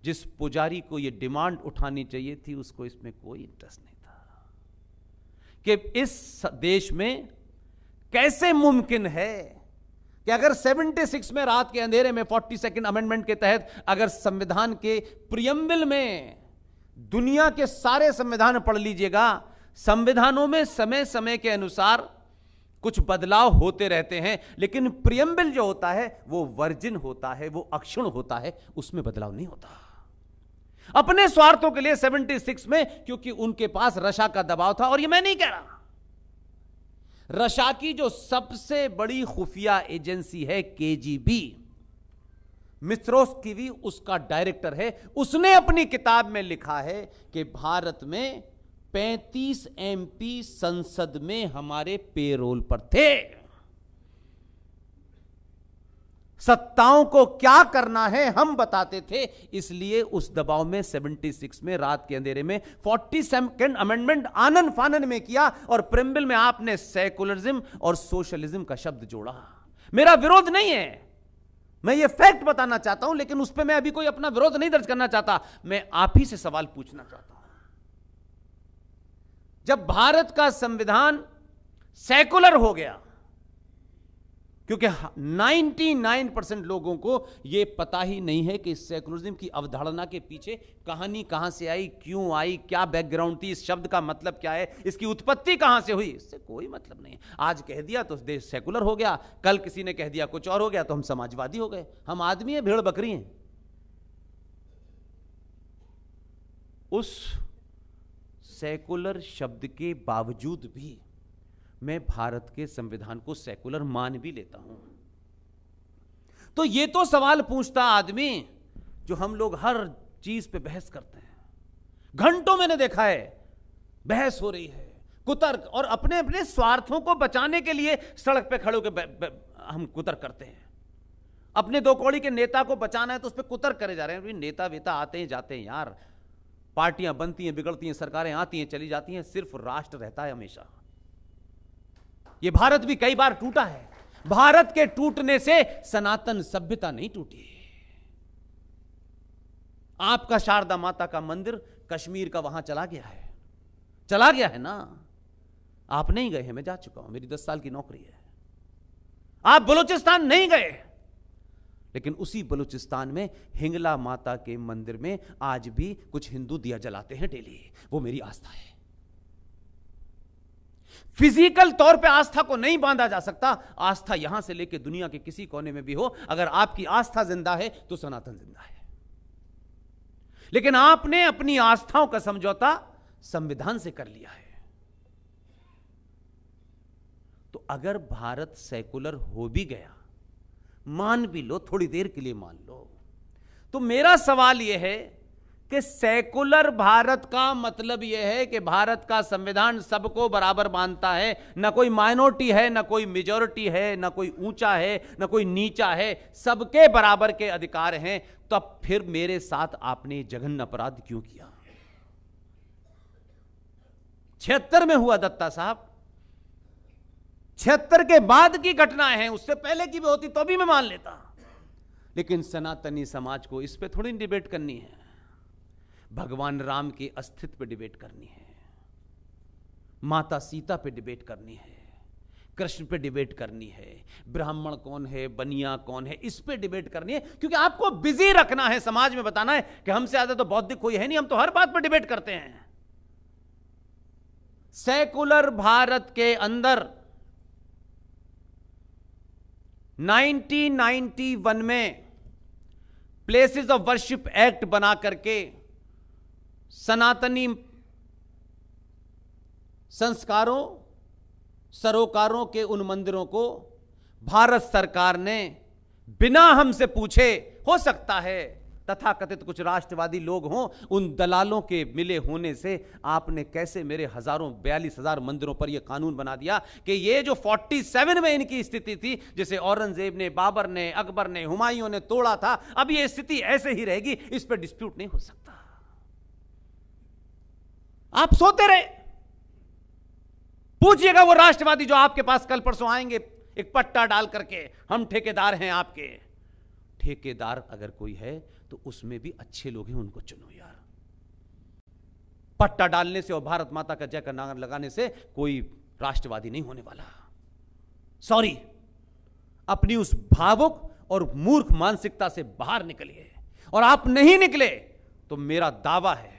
जिस पुजारी को यह डिमांड उठानी चाहिए थी उसको इसमें कोई इंटरेस्ट नहीं था कि इस देश में कैसे मुमकिन है कि अगर 76 में रात के अंधेरे में 42 सेकेंड अमेंडमेंट के तहत अगर संविधान के प्रियम्बिल में दुनिया के सारे संविधान पढ़ लीजिएगा संविधानों में समय समय के अनुसार कुछ बदलाव होते रहते हैं लेकिन प्रियम्बिल जो होता है वो वर्जिन होता है वो अक्षुण होता है उसमें बदलाव नहीं होता अपने स्वार्थों के लिए 76 में क्योंकि उनके पास रशा का दबाव था और ये मैं नहीं कह रहा रशा की जो सबसे बड़ी खुफिया एजेंसी है केजीबी मिस्रोस की भी उसका डायरेक्टर है उसने अपनी किताब में लिखा है कि भारत में 35 एमपी संसद में हमारे पेरोल पर थे सत्ताओं को क्या करना है हम बताते थे इसलिए उस दबाव में 76 में रात के अंधेरे में फोर्टी सेकेंड अमेंडमेंट आनंद फानन में किया और प्रेम्बिल में आपने सेकुलरिज्म और सोशलिज्म का शब्द जोड़ा मेरा विरोध नहीं है मैं ये फैक्ट बताना चाहता हूं लेकिन उस पर मैं अभी कोई अपना विरोध नहीं दर्ज करना चाहता मैं आप ही से सवाल पूछना चाहता हूं जब भारत का संविधान सेकुलर हो गया क्योंकि 99 परसेंट लोगों को यह पता ही नहीं है कि इस सेकुलरिज्म की अवधारणा के पीछे कहानी कहां से आई क्यों आई क्या बैकग्राउंड थी इस शब्द का मतलब क्या है इसकी उत्पत्ति कहां से हुई इससे कोई मतलब नहीं है आज कह दिया तो देश सेकुलर हो गया कल किसी ने कह दिया कुछ और हो गया तो हम समाजवादी हो गए हम आदमी हैं भेड़ बकरी हैं उस सेकुलर शब्द के बावजूद भी मैं भारत के संविधान को सेकुलर मान भी लेता हूं तो ये तो सवाल पूछता आदमी जो हम लोग हर चीज पे बहस करते हैं घंटों मैंने देखा है बहस हो रही है कुतर्क और अपने अपने स्वार्थों को बचाने के लिए सड़क पे खड़े होकर हम कुतर्क करते हैं अपने दो कौड़ी के नेता को बचाना है तो उस पर कुतर्क करे जा रहे हैं नेता वेता आते हैं जाते हैं यार पार्टियां बनती हैं बिगड़ती हैं सरकारें आती हैं चली जाती हैं सिर्फ राष्ट्र रहता है हमेशा ये भारत भी कई बार टूटा है भारत के टूटने से सनातन सभ्यता नहीं टूटी आपका शारदा माता का मंदिर कश्मीर का वहां चला गया है चला गया है ना आप नहीं गए हैं मैं जा चुका हूं मेरी दस साल की नौकरी है आप बलूचिस्तान नहीं गए लेकिन उसी बलूचिस्तान में हिंगला माता के मंदिर में आज भी कुछ हिंदू दिया जलाते हैं डेली वो मेरी आस्था है फिजिकल तौर पे आस्था को नहीं बांधा जा सकता आस्था यहां से लेकर दुनिया के किसी कोने में भी हो अगर आपकी आस्था जिंदा है तो सनातन जिंदा है लेकिन आपने अपनी आस्थाओं का समझौता संविधान से कर लिया है तो अगर भारत सेकुलर हो भी गया मान भी लो थोड़ी देर के लिए मान लो तो मेरा सवाल यह है कि सेकुलर भारत का मतलब यह है कि भारत का संविधान सबको बराबर मानता है ना कोई माइनॉरिटी है ना कोई मेजोरिटी है ना कोई ऊंचा है ना कोई नीचा है सबके बराबर के अधिकार हैं तब फिर मेरे साथ आपने जघन्य अपराध क्यों किया छिहत्तर में हुआ दत्ता साहब छिहत्तर के बाद की घटनाएं हैं उससे पहले की भी होती तो भी मैं मान लेता लेकिन सनातनी समाज को इस पर थोड़ी डिबेट करनी है भगवान राम के अस्तित्व पर डिबेट करनी है माता सीता पे डिबेट करनी है कृष्ण पे डिबेट करनी है ब्राह्मण कौन है बनिया कौन है इस पे डिबेट करनी है क्योंकि आपको बिजी रखना है समाज में बताना है कि हमसे ज्यादा तो बौद्धिक कोई है नहीं हम तो हर बात पर डिबेट करते हैं सेकुलर भारत के अंदर 1991 में प्लेसेस ऑफ वर्शिप एक्ट बना करके सनातनी संस्कारों सरोकारों के उन मंदिरों को भारत सरकार ने बिना हमसे पूछे हो सकता है तथा कथित कुछ राष्ट्रवादी लोग हों उन दलालों के मिले होने से आपने कैसे मेरे हजारों बयालीस हजार मंदिरों पर यह कानून बना दिया कि ये जो 47 में इनकी स्थिति थी जिसे औरंगजेब ने बाबर ने अकबर ने हुमायूं ने तोड़ा था अब ये स्थिति ऐसे ही रहेगी इस पर डिस्प्यूट नहीं हो सकता आप सोते रहे पूछिएगा वो राष्ट्रवादी जो आपके पास कल परसों आएंगे एक पट्टा डाल करके हम ठेकेदार हैं आपके ठेकेदार अगर कोई है तो उसमें भी अच्छे लोग हैं उनको चुनो यार पट्टा डालने से और भारत माता का जय का नारा लगाने से कोई राष्ट्रवादी नहीं होने वाला सॉरी अपनी उस भावुक और मूर्ख मानसिकता से बाहर निकलिए और आप नहीं निकले तो मेरा दावा है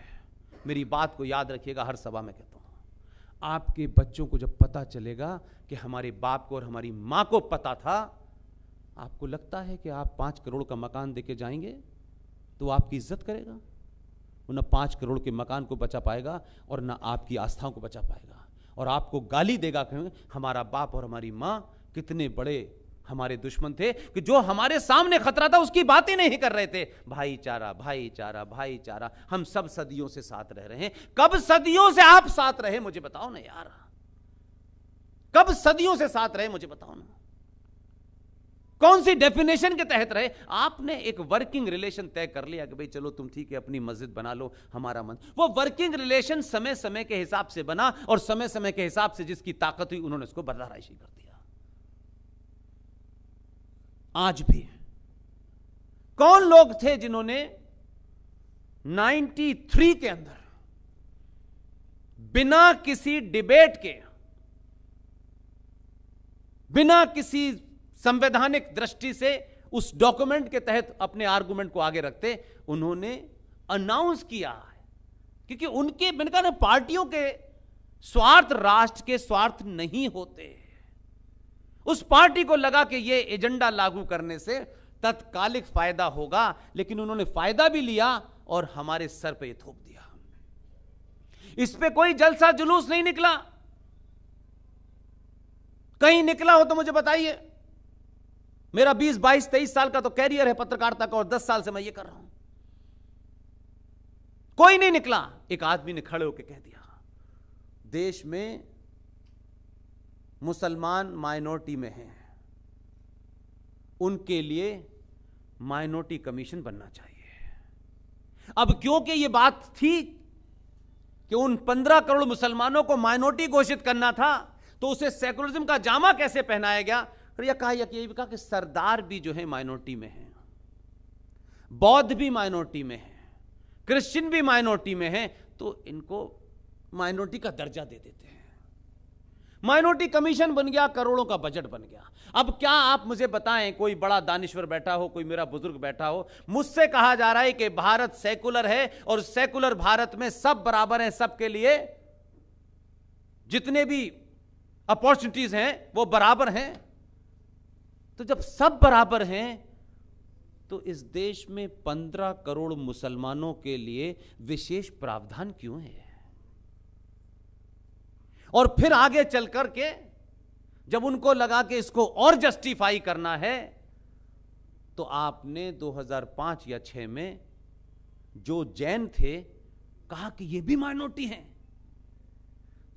मेरी बात को याद रखिएगा हर सभा में कहता हूँ आपके बच्चों को जब पता चलेगा कि हमारे बाप को और हमारी माँ को पता था आपको लगता है कि आप पाँच करोड़ का मकान के जाएंगे तो आपकी इज्जत करेगा वो ना पाँच करोड़ के मकान को बचा पाएगा और ना आपकी आस्थाओं को बचा पाएगा और आपको गाली देगा कहेंगे हमारा बाप और हमारी माँ कितने बड़े हमारे दुश्मन थे कि जो हमारे सामने खतरा था उसकी बातें नहीं कर रहे थे भाईचारा भाईचारा भाईचारा हम सब सदियों से साथ रह रहे हैं कब सदियों से आप साथ रहे मुझे बताओ ना यार कब सदियों से साथ रहे मुझे बताओ ना कौन सी डेफिनेशन के तहत रहे आपने एक वर्किंग रिलेशन तय कर लिया कि भाई चलो तुम ठीक है अपनी मस्जिद बना लो हमारा मन वो वर्किंग रिलेशन समय समय के हिसाब से बना और समय समय के हिसाब से जिसकी ताकत हुई उन्होंने उसको बर्दाराशी कर दी आज भी कौन लोग थे जिन्होंने 93 के अंदर बिना किसी डिबेट के बिना किसी संवैधानिक दृष्टि से उस डॉक्यूमेंट के तहत अपने आर्गुमेंट को आगे रखते उन्होंने अनाउंस किया क्योंकि उनके बिना पार्टियों के स्वार्थ राष्ट्र के स्वार्थ नहीं होते हैं उस पार्टी को लगा कि यह एजेंडा लागू करने से तत्कालिक फायदा होगा लेकिन उन्होंने फायदा भी लिया और हमारे सर पर यह थोप दिया इस पर कोई जलसा जुलूस नहीं निकला कहीं निकला हो तो मुझे बताइए मेरा 20, 22, 23 साल का तो कैरियर है पत्रकारिता का और 10 साल से मैं ये कर रहा हूं कोई नहीं निकला एक आदमी ने खड़े होकर कह दिया देश में मुसलमान माइनॉरिटी में हैं उनके लिए माइनॉरिटी कमीशन बनना चाहिए अब क्योंकि यह बात थी कि उन पंद्रह करोड़ मुसलमानों को माइनॉरिटी घोषित करना था तो उसे सेकुलरिज्म का जामा कैसे पहनाया गया यह कहा यह कि, कहा कि सरदार भी जो है माइनॉरिटी में है बौद्ध भी माइनॉरिटी में है क्रिश्चियन भी माइनॉरिटी में है तो इनको माइनॉरिटी का दर्जा दे देते हैं माइनॉरिटी कमीशन बन गया करोड़ों का बजट बन गया अब क्या आप मुझे बताएं कोई बड़ा दानिश्वर बैठा हो कोई मेरा बुजुर्ग बैठा हो मुझसे कहा जा रहा है कि भारत सेकुलर है और सेकुलर भारत में सब बराबर हैं सबके लिए जितने भी अपॉर्चुनिटीज हैं वो बराबर हैं तो जब सब बराबर हैं तो इस देश में पंद्रह करोड़ मुसलमानों के लिए विशेष प्रावधान क्यों है और फिर आगे चल कर के जब उनको लगा कि इसको और जस्टिफाई करना है तो आपने 2005 या 6 में जो जैन थे कहा कि ये भी माइनॉरिटी हैं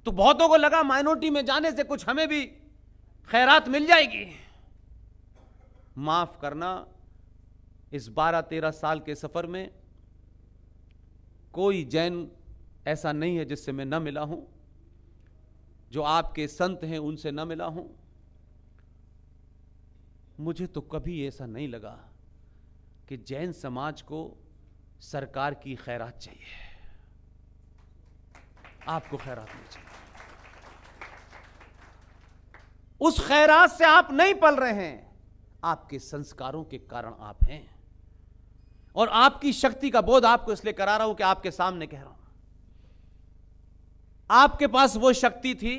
तो बहुतों को लगा माइनॉरिटी में जाने से कुछ हमें भी खैरात मिल जाएगी माफ करना इस 12-13 साल के सफर में कोई जैन ऐसा नहीं है जिससे मैं न मिला हूं जो आपके संत हैं उनसे न मिला हूं मुझे तो कभी ऐसा नहीं लगा कि जैन समाज को सरकार की खैरात चाहिए आपको खैरात नहीं चाहिए उस खैरात से आप नहीं पल रहे हैं आपके संस्कारों के कारण आप हैं और आपकी शक्ति का बोध आपको इसलिए करा रहा हूं कि आपके सामने कह रहा हूं आपके पास वो शक्ति थी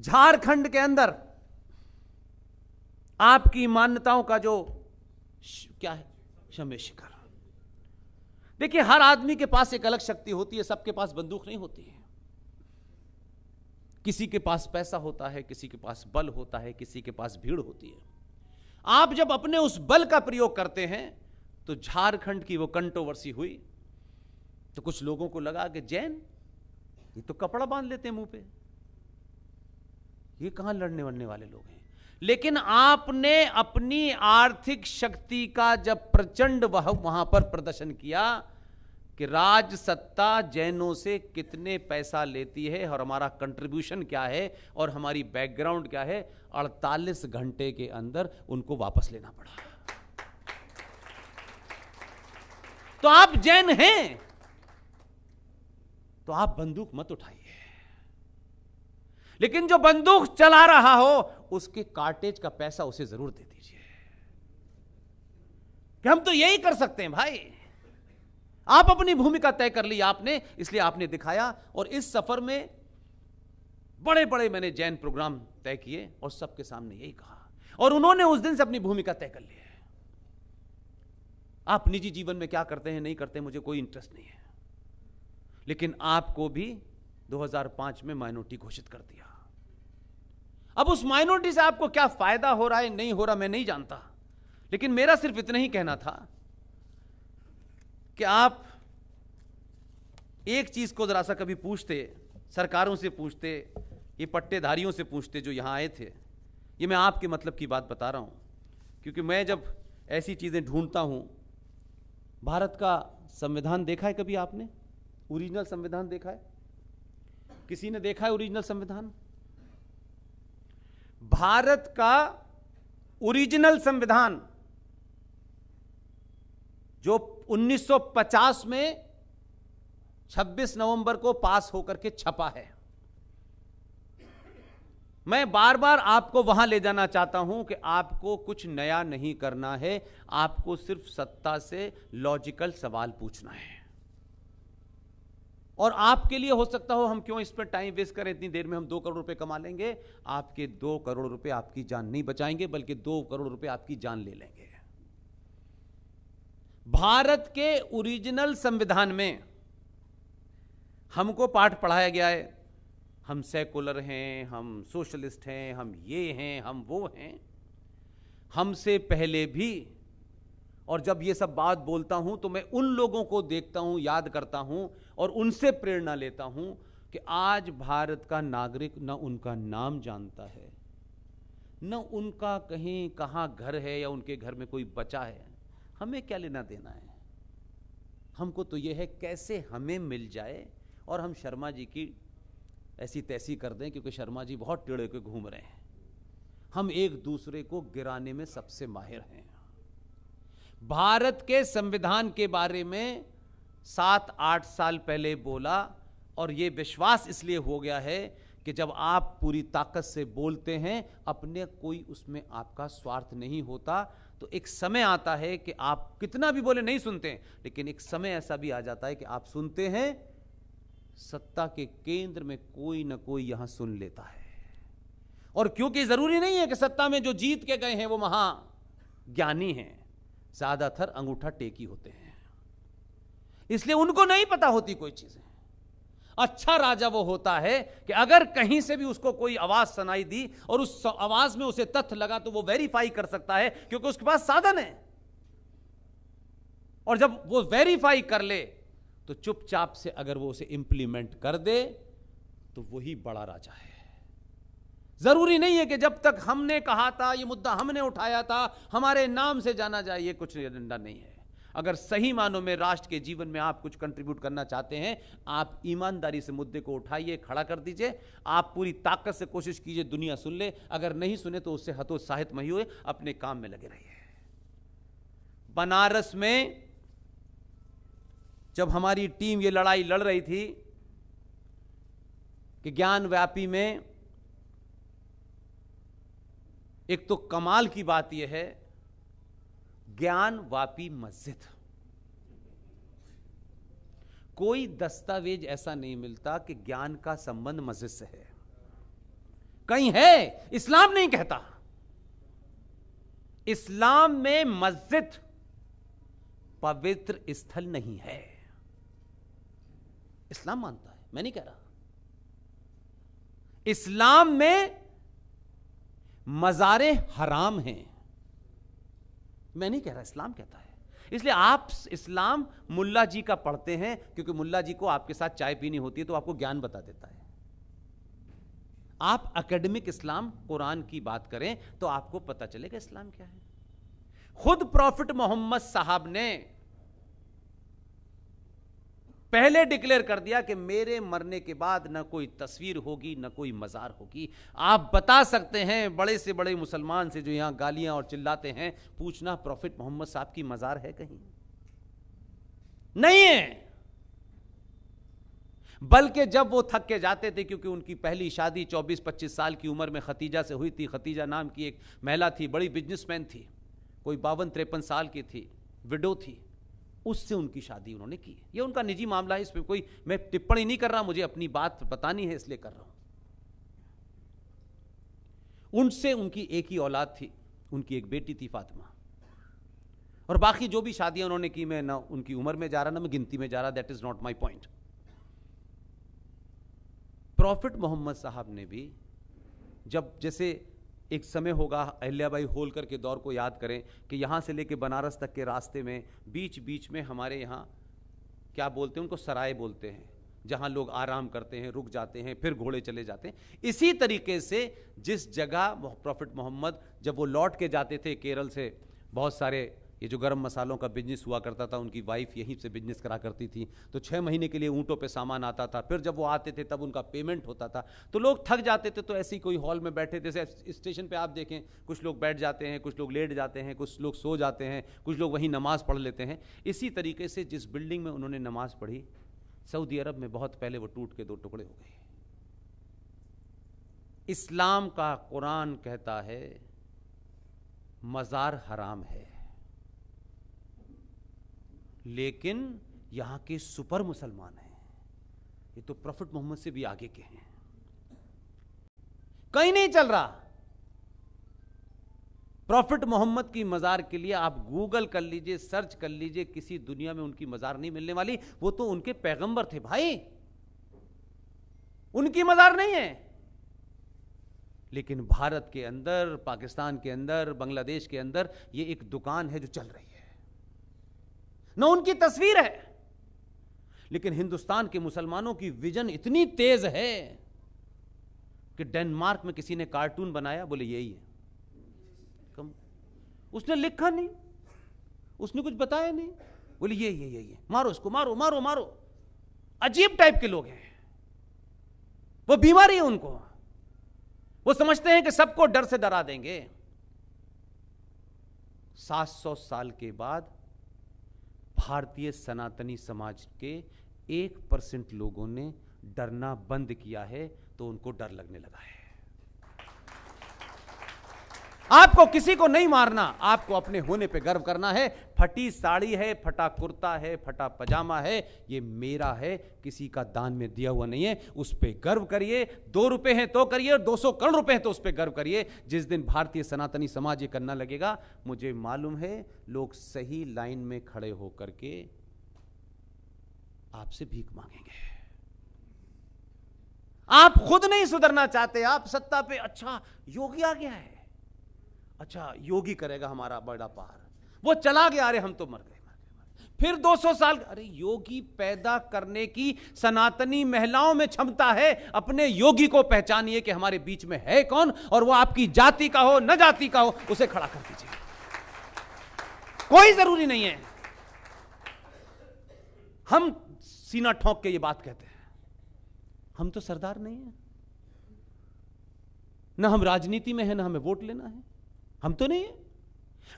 झारखंड के अंदर आपकी मान्यताओं का जो क्या है शमे शिखर देखिए हर आदमी के पास एक अलग शक्ति होती है सबके पास बंदूक नहीं होती है किसी के पास पैसा होता है किसी के पास बल होता है किसी के पास भीड़ होती है आप जब अपने उस बल का प्रयोग करते हैं तो झारखंड की वो कंट्रोवर्सी हुई तो कुछ लोगों को लगा कि जैन ये तो कपड़ा बांध लेते हैं मुंह पे ये कहां लड़ने वड़ने वाले लोग हैं लेकिन आपने अपनी आर्थिक शक्ति का जब प्रचंड वह वहां पर प्रदर्शन किया कि राज सत्ता जैनों से कितने पैसा लेती है और हमारा कंट्रीब्यूशन क्या है और हमारी बैकग्राउंड क्या है 48 घंटे के अंदर उनको वापस लेना पड़ा तो आप जैन हैं तो आप बंदूक मत उठाइए लेकिन जो बंदूक चला रहा हो उसके कार्टेज का पैसा उसे जरूर दे दीजिए कि हम तो यही कर सकते हैं भाई आप अपनी भूमिका तय कर ली आपने इसलिए आपने दिखाया और इस सफर में बड़े बड़े मैंने जैन प्रोग्राम तय किए और सबके सामने यही कहा और उन्होंने उस दिन से अपनी भूमिका तय कर ली है आप निजी जीवन में क्या करते हैं नहीं करते मुझे कोई इंटरेस्ट नहीं है लेकिन आपको भी 2005 में माइनॉरिटी घोषित कर दिया अब उस माइनॉरिटी से आपको क्या फायदा हो रहा है नहीं हो रहा मैं नहीं जानता लेकिन मेरा सिर्फ इतना ही कहना था कि आप एक चीज को जरा सा कभी पूछते सरकारों से पूछते ये पट्टेधारियों से पूछते जो यहाँ आए थे ये मैं आपके मतलब की बात बता रहा हूँ क्योंकि मैं जब ऐसी चीज़ें ढूंढता हूँ भारत का संविधान देखा है कभी आपने ओरिजिनल संविधान देखा है किसी ने देखा है ओरिजिनल संविधान भारत का ओरिजिनल संविधान जो 1950 में 26 नवंबर को पास होकर के छपा है मैं बार बार आपको वहां ले जाना चाहता हूं कि आपको कुछ नया नहीं करना है आपको सिर्फ सत्ता से लॉजिकल सवाल पूछना है और आपके लिए हो सकता हो हम क्यों इस पर टाइम वेस्ट करें इतनी देर में हम दो करोड़ रुपए कमा लेंगे आपके दो करोड़ रुपए आपकी जान नहीं बचाएंगे बल्कि दो करोड़ रुपए आपकी जान ले लेंगे भारत के ओरिजिनल संविधान में हमको पाठ पढ़ाया गया है हम सेकुलर हैं हम सोशलिस्ट हैं हम ये हैं हम वो हैं हमसे पहले भी और जब ये सब बात बोलता हूँ तो मैं उन लोगों को देखता हूँ याद करता हूँ और उनसे प्रेरणा लेता हूँ कि आज भारत का नागरिक न ना उनका नाम जानता है न उनका कहीं कहाँ घर है या उनके घर में कोई बचा है हमें क्या लेना देना है हमको तो ये है कैसे हमें मिल जाए और हम शर्मा जी की ऐसी तैसी कर दें क्योंकि शर्मा जी बहुत टेढ़े के घूम रहे हैं हम एक दूसरे को गिराने में सबसे माहिर हैं भारत के संविधान के बारे में सात आठ साल पहले बोला और ये विश्वास इसलिए हो गया है कि जब आप पूरी ताकत से बोलते हैं अपने कोई उसमें आपका स्वार्थ नहीं होता तो एक समय आता है कि आप कितना भी बोले नहीं सुनते लेकिन एक समय ऐसा भी आ जाता है कि आप सुनते हैं सत्ता के केंद्र में कोई ना कोई यहां सुन लेता है और क्योंकि जरूरी नहीं है कि सत्ता में जो जीत के गए हैं वो महा ज्ञानी हैं ज्यादातर अंगूठा टेकी होते हैं इसलिए उनको नहीं पता होती कोई चीजें अच्छा राजा वो होता है कि अगर कहीं से भी उसको कोई आवाज सुनाई दी और उस आवाज में उसे तथ्य लगा तो वो वेरीफाई कर सकता है क्योंकि उसके पास साधन है और जब वो वेरीफाई कर ले तो चुपचाप से अगर वो उसे इंप्लीमेंट कर दे तो वही बड़ा राजा है जरूरी नहीं है कि जब तक हमने कहा था ये मुद्दा हमने उठाया था हमारे नाम से जाना जाए ये कुछ एजेंडा नहीं है अगर सही मानों में राष्ट्र के जीवन में आप कुछ कंट्रीब्यूट करना चाहते हैं आप ईमानदारी से मुद्दे को उठाइए खड़ा कर दीजिए आप पूरी ताकत से कोशिश कीजिए दुनिया सुन ले अगर नहीं सुने तो उससे हतोत्साहित मही हुए अपने काम में लगे रहिए बनारस में जब हमारी टीम ये लड़ाई लड़ रही थी कि ज्ञान व्यापी में एक तो कमाल की बात यह है ज्ञान वापी मस्जिद कोई दस्तावेज ऐसा नहीं मिलता कि ज्ञान का संबंध मस्जिद से है कहीं है इस्लाम नहीं कहता इस्लाम में मस्जिद पवित्र स्थल नहीं है इस्लाम मानता है मैं नहीं कह रहा इस्लाम में मज़ारे हराम हैं मैं नहीं कह रहा इस्लाम कहता है इसलिए आप इस्लाम मुल्ला जी का पढ़ते हैं क्योंकि मुल्ला जी को आपके साथ चाय पीनी होती है तो आपको ज्ञान बता देता है आप एकेडमिक इस्लाम कुरान की बात करें तो आपको पता चलेगा इस्लाम क्या है खुद प्रॉफिट मोहम्मद साहब ने पहले डिक्लेयर कर दिया कि मेरे मरने के बाद न कोई तस्वीर होगी न कोई मज़ार होगी आप बता सकते हैं बड़े से बड़े मुसलमान से जो यहाँ गालियाँ और चिल्लाते हैं पूछना प्रॉफिट मोहम्मद साहब की मज़ार है कहीं नहीं है बल्कि जब वो थक के जाते थे क्योंकि उनकी पहली शादी 24-25 साल की उम्र में खतीजा से हुई थी खतीजा नाम की एक महिला थी बड़ी बिजनेसमैन थी कोई बावन तिरपन साल की थी विडो थी उससे उनकी शादी उन्होंने की है ये उनका निजी मामला है इस पर कोई मैं टिप्पणी नहीं कर रहा मुझे अपनी बात बतानी है इसलिए कर रहा हूं उनसे उनकी एक ही औलाद थी उनकी एक बेटी थी फातिमा और बाकी जो भी शादियां उन्होंने की मैं ना उनकी उम्र में जा रहा ना मैं गिनती में जा रहा that is not my point prophet Muhammad साहब ने भी जब जैसे एक समय होगा अहिल्याबाई होलकर के दौर को याद करें कि यहाँ से लेके बनारस तक के रास्ते में बीच बीच में हमारे यहाँ क्या बोलते हैं उनको सराय बोलते हैं जहाँ लोग आराम करते हैं रुक जाते हैं फिर घोड़े चले जाते हैं इसी तरीके से जिस जगह प्रॉफिट मोहम्मद जब वो लौट के जाते थे केरल से बहुत सारे ये जो गर्म मसालों का बिजनेस हुआ करता था उनकी वाइफ यहीं से बिजनेस करा करती थी तो छः महीने के लिए ऊँटों पर सामान आता था फिर जब वो आते थे तब उनका पेमेंट होता था तो लोग थक जाते थे तो ऐसे ही कोई हॉल में बैठे जैसे स्टेशन पर आप देखें कुछ लोग बैठ जाते हैं कुछ लोग लेट जाते हैं कुछ लोग सो जाते हैं कुछ लोग वहीं नमाज़ पढ़ लेते हैं इसी तरीके से जिस बिल्डिंग में उन्होंने नमाज़ पढ़ी सऊदी अरब में बहुत पहले वो टूट के दो टुकड़े हो गए इस्लाम का कुरान कहता है मज़ार हराम है लेकिन यहाँ के सुपर मुसलमान हैं ये तो प्रॉफिट मोहम्मद से भी आगे के हैं कहीं नहीं चल रहा प्रॉफिट मोहम्मद की मज़ार के लिए आप गूगल कर लीजिए सर्च कर लीजिए किसी दुनिया में उनकी मज़ार नहीं मिलने वाली वो तो उनके पैगंबर थे भाई उनकी मज़ार नहीं है लेकिन भारत के अंदर पाकिस्तान के अंदर बांग्लादेश के अंदर ये एक दुकान है जो चल रही है न उनकी तस्वीर है लेकिन हिंदुस्तान के मुसलमानों की विजन इतनी तेज है कि डेनमार्क में किसी ने कार्टून बनाया बोले यही है कम उसने लिखा नहीं उसने कुछ बताया नहीं बोले ये ये ये ये मारो इसको मारो मारो मारो अजीब टाइप के लोग हैं वो बीमारी है उनको वो समझते हैं कि सबको डर से डरा देंगे 700 साल के बाद भारतीय सनातनी समाज के एक परसेंट लोगों ने डरना बंद किया है तो उनको डर लगने लगा है आपको किसी को नहीं मारना आपको अपने होने पे गर्व करना है फटी साड़ी है फटा कुर्ता है फटा पजामा है ये मेरा है किसी का दान में दिया हुआ नहीं है उस पर गर्व करिए दो रुपए हैं तो करिए और दो सौ करोड़ रुपए हैं तो उस पर गर्व करिए जिस दिन भारतीय सनातनी समाज ये करना लगेगा मुझे मालूम है लोग सही लाइन में खड़े होकर के आपसे भीख मांगेंगे आप खुद नहीं सुधरना चाहते आप सत्ता पे अच्छा योगी आ गया है अच्छा योगी करेगा हमारा बड़ा पार वो चला गया अरे हम तो मर गए फिर 200 साल अरे योगी पैदा करने की सनातनी महिलाओं में क्षमता है अपने योगी को पहचानिए कि हमारे बीच में है कौन और वो आपकी जाति का हो न जाति का हो उसे खड़ा कर दीजिए कोई जरूरी नहीं है हम सीना ठोंक के ये बात कहते हैं हम तो सरदार नहीं है ना हम राजनीति में है ना हमें वोट लेना है हम तो नहीं है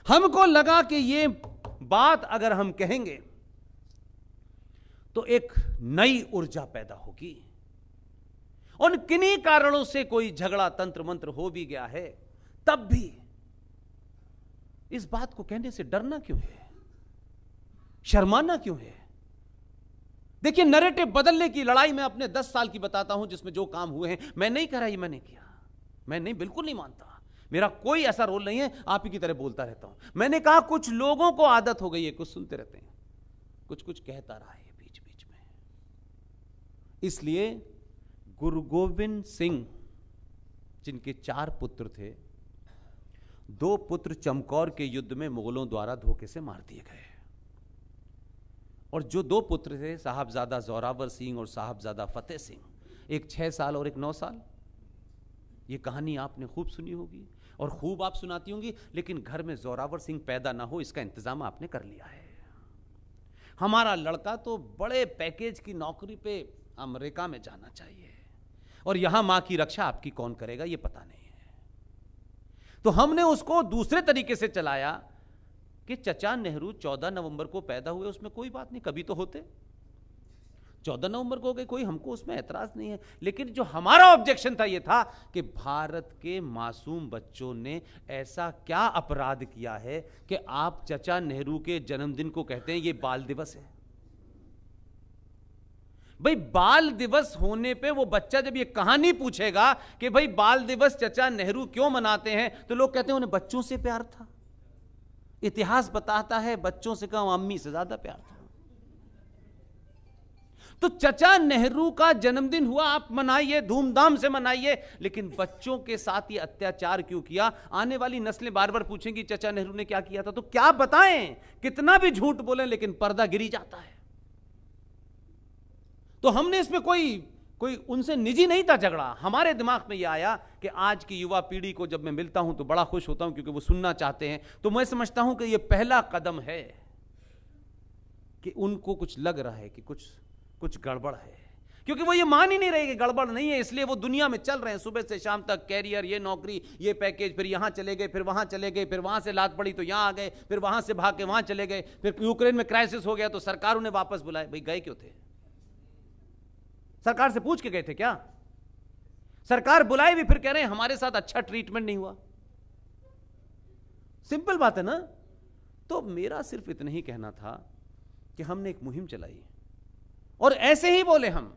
हमको लगा कि ये बात अगर हम कहेंगे तो एक नई ऊर्जा पैदा होगी उन किन्हीं कारणों से कोई झगड़ा तंत्र मंत्र हो भी गया है तब भी इस बात को कहने से डरना क्यों है शर्माना क्यों है देखिए नरेटिव बदलने की लड़ाई मैं अपने दस साल की बताता हूं जिसमें जो काम हुए हैं मैं नहीं कह रहा ये मैंने किया मैं नहीं बिल्कुल नहीं मानता मेरा कोई ऐसा रोल नहीं है आप ही की तरह बोलता रहता हूं मैंने कहा कुछ लोगों को आदत हो गई है कुछ सुनते रहते हैं कुछ कुछ कहता रहा है बीच बीच में इसलिए गुरु गोविंद सिंह जिनके चार पुत्र थे दो पुत्र चमकौर के युद्ध में मुगलों द्वारा धोखे से मार दिए गए और जो दो पुत्र थे साहबजादा जोरावर सिंह और साहबजादा फतेह सिंह एक छह साल और एक नौ साल ये कहानी आपने खूब सुनी होगी और खूब आप सुनाती होंगी लेकिन घर में जोरावर सिंह पैदा ना हो इसका इंतजाम आपने कर लिया है हमारा लड़का तो बड़े पैकेज की नौकरी पे अमेरिका में जाना चाहिए और यहां मां की रक्षा आपकी कौन करेगा यह पता नहीं है तो हमने उसको दूसरे तरीके से चलाया कि चचा नेहरू 14 नवंबर को पैदा हुए उसमें कोई बात नहीं कभी तो होते चौदह नवंबर को गई कोई हमको उसमें एतराज नहीं है लेकिन जो हमारा ऑब्जेक्शन था ये था कि भारत के मासूम बच्चों ने ऐसा क्या अपराध किया है कि आप चचा नेहरू के जन्मदिन को कहते हैं ये बाल दिवस है भाई बाल दिवस होने पे वो बच्चा जब ये कहानी पूछेगा कि भाई बाल दिवस चचा नेहरू क्यों मनाते हैं तो लोग कहते हैं उन्हें बच्चों से प्यार था इतिहास बताता है बच्चों से कहा अम्मी से ज्यादा प्यार था तो चचा नेहरू का जन्मदिन हुआ आप मनाइए धूमधाम से मनाइए लेकिन बच्चों के साथ ये अत्याचार क्यों किया आने वाली नस्लें बार बार पूछेंगी चचा नेहरू ने क्या किया था तो क्या बताएं कितना भी झूठ बोले लेकिन पर्दा गिरी जाता है तो हमने इसमें कोई कोई उनसे निजी नहीं था झगड़ा हमारे दिमाग में यह आया कि आज की युवा पीढ़ी को जब मैं मिलता हूं तो बड़ा खुश होता हूं क्योंकि वो सुनना चाहते हैं तो मैं समझता हूं कि यह पहला कदम है कि उनको कुछ लग रहा है कि कुछ कुछ गड़बड़ है क्योंकि वो ये मान ही नहीं रहे कि गड़बड़ नहीं है इसलिए वो दुनिया में चल रहे हैं सुबह से शाम तक कैरियर ये नौकरी ये पैकेज फिर यहाँ चले गए फिर वहाँ चले गए फिर वहाँ से लात पड़ी तो यहाँ आ गए फिर वहाँ से भाग के वहाँ चले गए फिर यूक्रेन में क्राइसिस हो गया तो सरकार उन्हें वापस बुलाए भाई गए क्यों थे सरकार से पूछ के गए थे क्या सरकार बुलाए भी फिर कह रहे हैं हमारे साथ अच्छा ट्रीटमेंट नहीं हुआ सिंपल बात है ना तो मेरा सिर्फ इतना ही कहना था कि हमने एक मुहिम चलाई है और ऐसे ही बोले हम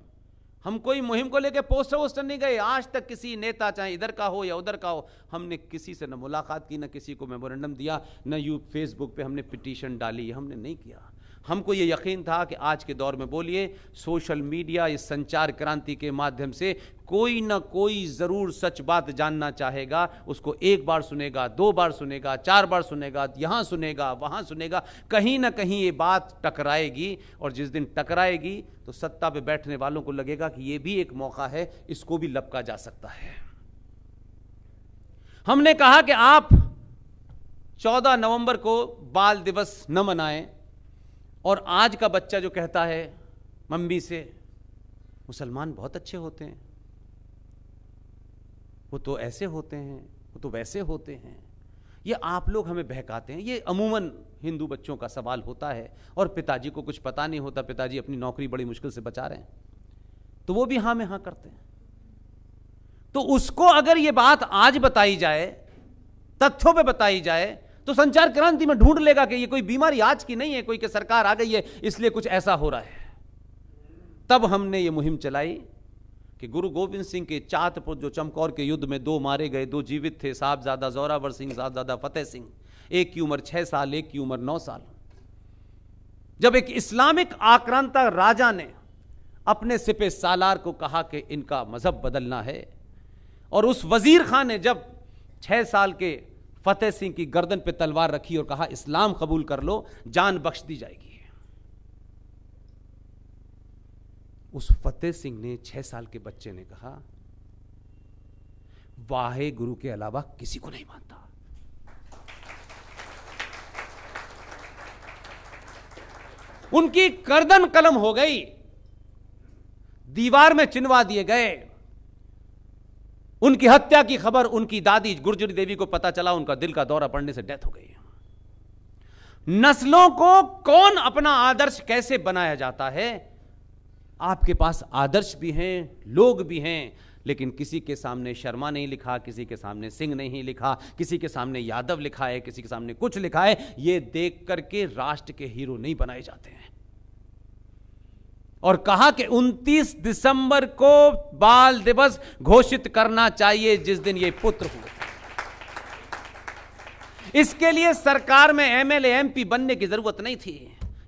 हम कोई मुहिम को लेकर पोस्टर वोस्टर नहीं गए आज तक किसी नेता चाहे इधर का हो या उधर का हो हमने किसी से न मुलाकात की न किसी को मेमोरेंडम दिया न यू फेसबुक पे हमने पिटीशन डाली हमने नहीं किया हमको ये यकीन था कि आज के दौर में बोलिए सोशल मीडिया इस संचार क्रांति के माध्यम से कोई ना कोई ज़रूर सच बात जानना चाहेगा उसको एक बार सुनेगा दो बार सुनेगा चार बार सुनेगा यहाँ सुनेगा वहाँ सुनेगा कहीं ना कहीं ये बात टकराएगी और जिस दिन टकराएगी तो सत्ता पे बैठने वालों को लगेगा कि ये भी एक मौका है इसको भी लपका जा सकता है हमने कहा कि आप 14 नवंबर को बाल दिवस न मनाएं और आज का बच्चा जो कहता है मम्मी से मुसलमान बहुत अच्छे होते हैं वो तो ऐसे होते हैं वो तो वैसे होते हैं ये आप लोग हमें बहकाते हैं ये अमूमन हिंदू बच्चों का सवाल होता है और पिताजी को कुछ पता नहीं होता पिताजी अपनी नौकरी बड़ी मुश्किल से बचा रहे हैं तो वो भी हाँ में हाँ करते हैं तो उसको अगर ये बात आज बताई जाए तथ्यों पे बताई जाए तो संचार क्रांति में ढूंढ लेगा कि ये कोई बीमारी आज की नहीं है कोई के सरकार आ गई है इसलिए कुछ ऐसा हो रहा है तब हमने ये मुहिम चलाई कि गुरु गोविंद सिंह के चातपुर जो चमकौर के युद्ध में दो मारे गए दो जीवित थे साहबजादा जोरावर सिंह साहबजादा फतेह सिंह एक की उम्र छह साल एक की उम्र नौ साल जब एक इस्लामिक आक्रांता राजा ने अपने सिपे सालार को कहा कि इनका मजहब बदलना है और उस वजीर खां ने जब छह साल के फतेह सिंह की गर्दन पे तलवार रखी और कहा इस्लाम कबूल कर लो जान बख्श दी जाएगी उस फतेह सिंह ने छह साल के बच्चे ने कहा वाहे गुरु के अलावा किसी को नहीं मानता उनकी गर्दन कलम हो गई दीवार में चिनवा दिए गए उनकी हत्या की खबर उनकी दादी गुर्जरी देवी को पता चला उनका दिल का दौरा पड़ने से डेथ हो गई नस्लों को कौन अपना आदर्श कैसे बनाया जाता है आपके पास आदर्श भी हैं लोग भी हैं लेकिन किसी के सामने शर्मा नहीं लिखा किसी के सामने सिंह नहीं लिखा किसी के सामने यादव लिखा है किसी के सामने कुछ लिखा है ये देख करके राष्ट्र के हीरो नहीं बनाए जाते हैं और कहा कि 29 दिसंबर को बाल दिवस घोषित करना चाहिए जिस दिन ये पुत्र हुए इसके लिए सरकार में एमएलए एमपी बनने की जरूरत नहीं थी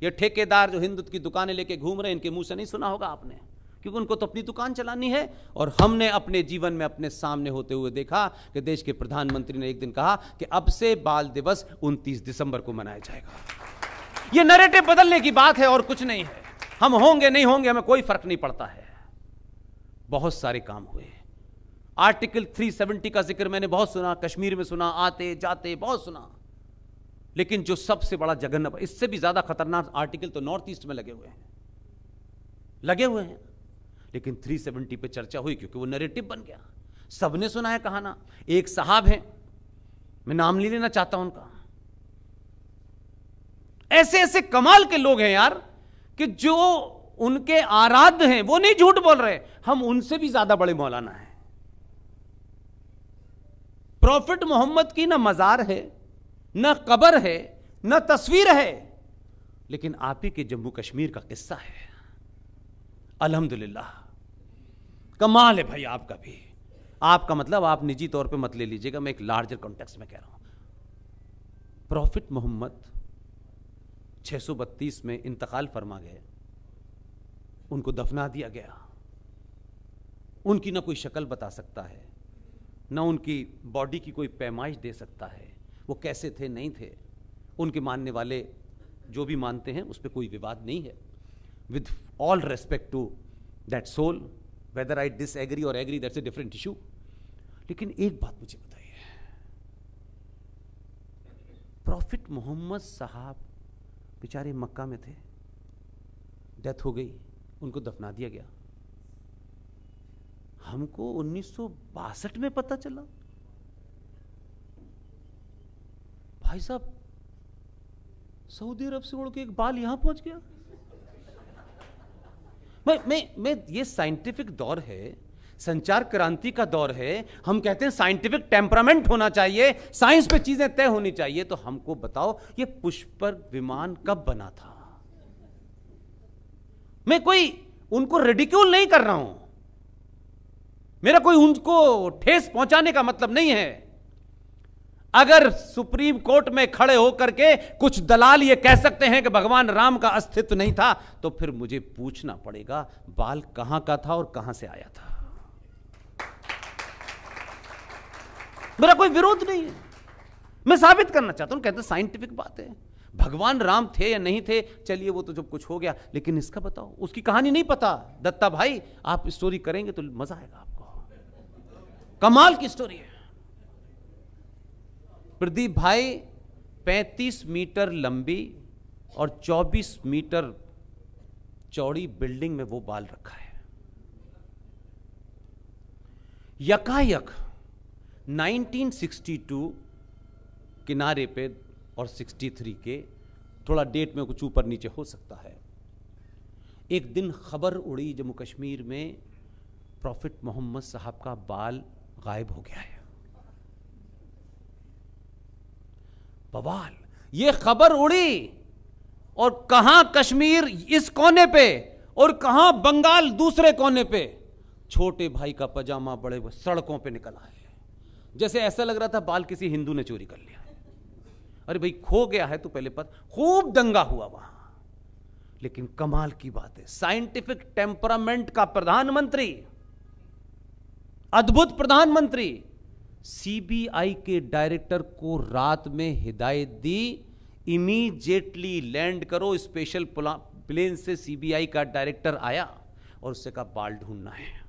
ये ठेकेदार जो हिंदुत्व की दुकानें लेके घूम रहे हैं इनके मुंह से नहीं सुना होगा आपने क्योंकि उनको तो अपनी दुकान चलानी है और हमने अपने जीवन में अपने सामने होते हुए देखा कि देश के प्रधानमंत्री ने एक दिन कहा कि अब से बाल दिवस 29 दिसंबर को मनाया जाएगा यह नरेटिव बदलने की बात है और कुछ नहीं है हम होंगे नहीं होंगे हमें कोई फर्क नहीं पड़ता है बहुत सारे काम हुए आर्टिकल 370 का जिक्र मैंने बहुत सुना कश्मीर में सुना आते जाते बहुत सुना लेकिन जो सबसे बड़ा जघन्य इससे भी ज्यादा खतरनाक आर्टिकल तो नॉर्थ ईस्ट में लगे हुए हैं लगे हुए हैं लेकिन 370 पे चर्चा हुई क्योंकि वो नरेटिव बन गया सबने सुना है कहाना एक साहब हैं मैं नाम नहीं लेना चाहता उनका ऐसे ऐसे कमाल के लोग हैं यार कि जो उनके आराध्य हैं वो नहीं झूठ बोल रहे हम उनसे भी ज्यादा बड़े मौलाना हैं प्रॉफिट मोहम्मद की ना मजार है ना कबर है ना तस्वीर है लेकिन आप ही के जम्मू कश्मीर का किस्सा है अल्हम्दुलिल्लाह कमाल है भाई आपका भी आपका मतलब आप निजी तौर पे मत ले लीजिएगा मैं एक लार्जर कॉन्टेक्स्ट में कह रहा हूं प्रॉफिट मोहम्मद 632 में इंतकाल फरमा गए उनको दफना दिया गया उनकी ना कोई शक्ल बता सकता है ना उनकी बॉडी की कोई पैमाइश दे सकता है वो कैसे थे नहीं थे उनके मानने वाले जो भी मानते हैं उस पर कोई विवाद नहीं है with all respect to that soul whether I disagree और agree that's a different issue लेकिन एक बात मुझे बताइए प्रॉफिट मोहम्मद साहब बेचारे मक्का में थे डेथ हो गई उनको दफना दिया गया हमको उन्नीस में पता चला भाई साहब सऊदी अरब से उड़ के एक बाल यहां पहुंच गया मैं मैं मैं ये साइंटिफिक दौर है संचार क्रांति का दौर है हम कहते हैं साइंटिफिक टेम्परामेंट होना चाहिए साइंस पे चीजें तय होनी चाहिए तो हमको बताओ ये पुष्पर विमान कब बना था मैं कोई उनको रेडिक्यूल नहीं कर रहा हूं मेरा कोई उनको ठेस पहुंचाने का मतलब नहीं है अगर सुप्रीम कोर्ट में खड़े होकर के कुछ दलाल ये कह सकते हैं कि भगवान राम का अस्तित्व नहीं था तो फिर मुझे पूछना पड़ेगा बाल कहां का था और कहां से आया था मेरा कोई विरोध नहीं है मैं साबित करना चाहता हूं कहते साइंटिफिक बात है भगवान राम थे या नहीं थे चलिए वो तो जब कुछ हो गया लेकिन इसका बताओ उसकी कहानी नहीं पता दत्ता भाई आप स्टोरी करेंगे तो मजा आएगा आपको कमाल की स्टोरी है प्रदीप भाई 35 मीटर लंबी और 24 मीटर चौड़ी बिल्डिंग में वो बाल रखा है यकायक 1962 किनारे पे और 63 के थोड़ा डेट में कुछ ऊपर नीचे हो सकता है एक दिन खबर उड़ी जम्मू कश्मीर में प्रॉफिट मोहम्मद साहब का बाल गायब हो गया है बवाल ये खबर उड़ी और कहा कश्मीर इस कोने पे और कहा बंगाल दूसरे कोने पे छोटे भाई का पजामा बड़े सड़कों पे निकला है जैसे ऐसा लग रहा था बाल किसी हिंदू ने चोरी कर लिया अरे भाई खो गया है तो पहले पद खूब दंगा हुआ वहां लेकिन कमाल की बात है साइंटिफिक टेम्परामेंट का प्रधानमंत्री अद्भुत प्रधानमंत्री सीबीआई के डायरेक्टर को रात में हिदायत दी इमीजिएटली लैंड करो स्पेशल प्लेन से सीबीआई का डायरेक्टर आया और उससे कहा बाल ढूंढना है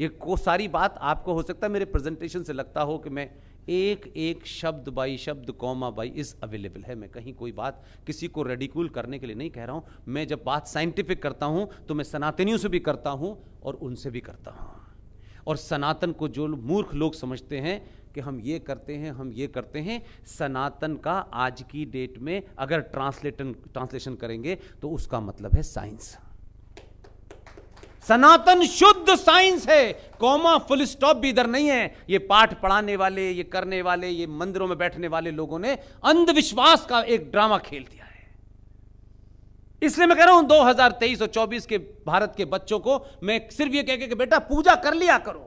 ये को सारी बात आपको हो सकता है मेरे प्रेजेंटेशन से लगता हो कि मैं एक एक शब्द बाई शब्द कौमा बाई इज अवेलेबल है मैं कहीं कोई बात किसी को रेडिकूल करने के लिए नहीं कह रहा हूं मैं जब बात साइंटिफिक करता हूं तो मैं सनातनियों से भी करता हूं और उनसे भी करता हूं और सनातन को जो मूर्ख लोग समझते हैं कि हम ये करते हैं हम ये करते हैं सनातन का आज की डेट में अगर ट्रांसलेटन ट्रांसलेशन करेंगे तो उसका मतलब है साइंस सनातन शुद्ध साइंस है कौमा फुल स्टॉप भी इधर नहीं है ये पाठ पढ़ाने वाले ये करने वाले ये मंदिरों में बैठने वाले लोगों ने अंधविश्वास का एक ड्रामा खेल दिया है इसलिए मैं कह रहा हूं 2023 और 24 के भारत के बच्चों को मैं सिर्फ ये कह के बेटा पूजा कर लिया करो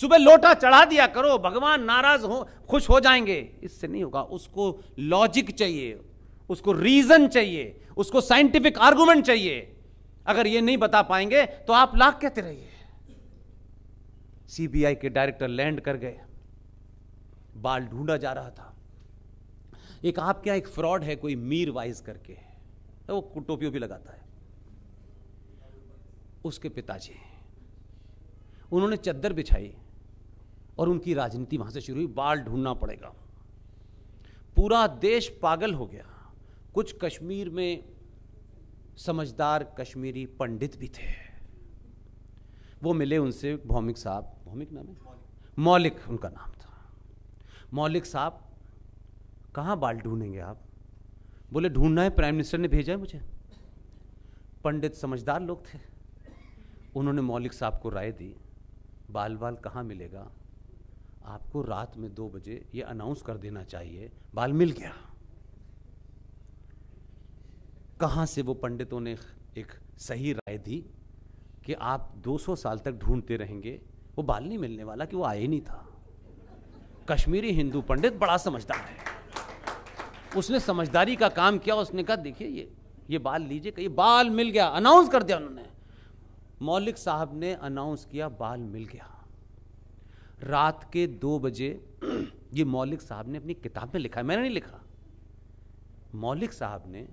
सुबह लोटा चढ़ा दिया करो भगवान नाराज हो खुश हो जाएंगे इससे नहीं होगा उसको लॉजिक चाहिए उसको रीजन चाहिए उसको साइंटिफिक आर्गूमेंट चाहिए अगर ये नहीं बता पाएंगे तो आप लाख कहते रहिए सीबीआई के डायरेक्टर लैंड कर गए बाल ढूंढा जा रहा था एक आपके यहां एक फ्रॉड है कोई मीर वाइज करके तो वो टोपियों भी लगाता है उसके पिताजी उन्होंने चद्दर बिछाई और उनकी राजनीति वहां से शुरू हुई बाल ढूंढना पड़ेगा पूरा देश पागल हो गया कुछ कश्मीर में समझदार कश्मीरी पंडित भी थे वो मिले उनसे भौमिक साहब भौमिक नाम है मौलिक उनका नाम था मौलिक साहब कहाँ बाल ढूंढेंगे आप बोले ढूंढना है प्राइम मिनिस्टर ने भेजा है मुझे पंडित समझदार लोग थे उन्होंने मौलिक साहब को राय दी बाल बाल कहाँ मिलेगा आपको रात में दो बजे ये अनाउंस कर देना चाहिए बाल मिल गया कहाँ से वो पंडितों ने एक सही राय दी कि आप 200 साल तक ढूंढते रहेंगे वो बाल नहीं मिलने वाला कि वो आया ही नहीं था कश्मीरी हिंदू पंडित बड़ा समझदार है उसने समझदारी का काम किया उसने कहा देखिए ये ये बाल लीजिए कही बाल मिल गया अनाउंस कर दिया उन्होंने मौलिक साहब ने अनाउंस किया बाल मिल गया रात के दो बजे ये मौलिक साहब ने अपनी किताब में लिखा मैंने नहीं लिखा मौलिक साहब ने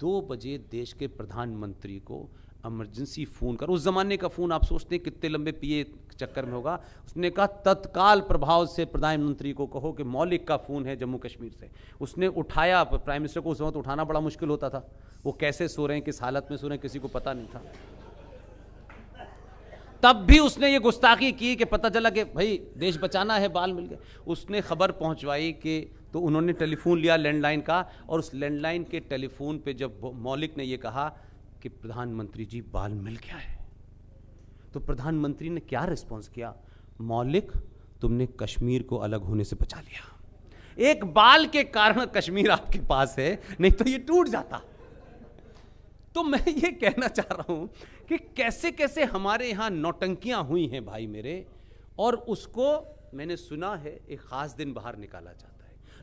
दो बजे देश के प्रधानमंत्री को एमरजेंसी फ़ोन कर उस ज़माने का फ़ोन आप सोचते हैं कितने लंबे पिए चक्कर में होगा उसने कहा तत्काल प्रभाव से प्रधानमंत्री को कहो कि मौलिक का फ़ोन है जम्मू कश्मीर से उसने उठाया प्राइम मिनिस्टर को उस वक्त उठाना बड़ा मुश्किल होता था वो कैसे सो रहे हैं किस हालत में सो रहे हैं किसी को पता नहीं था तब भी उसने ये गुस्ताखी की कि पता चला कि भाई देश बचाना है बाल मिल गए उसने खबर पहुंचवाई कि तो उन्होंने टेलीफोन लिया लैंडलाइन का और उस लैंडलाइन के टेलीफोन पे जब मौलिक ने ये कहा कि प्रधानमंत्री जी बाल मिल गया है तो प्रधानमंत्री ने क्या रिस्पॉन्स किया मौलिक तुमने कश्मीर को अलग होने से बचा लिया एक बाल के कारण कश्मीर आपके पास है नहीं तो ये टूट जाता तो मैं ये कहना चाह रहा हूं कि कैसे कैसे हमारे यहाँ नौटंकियां हुई हैं भाई मेरे और उसको मैंने सुना है एक खास दिन बाहर निकाला जा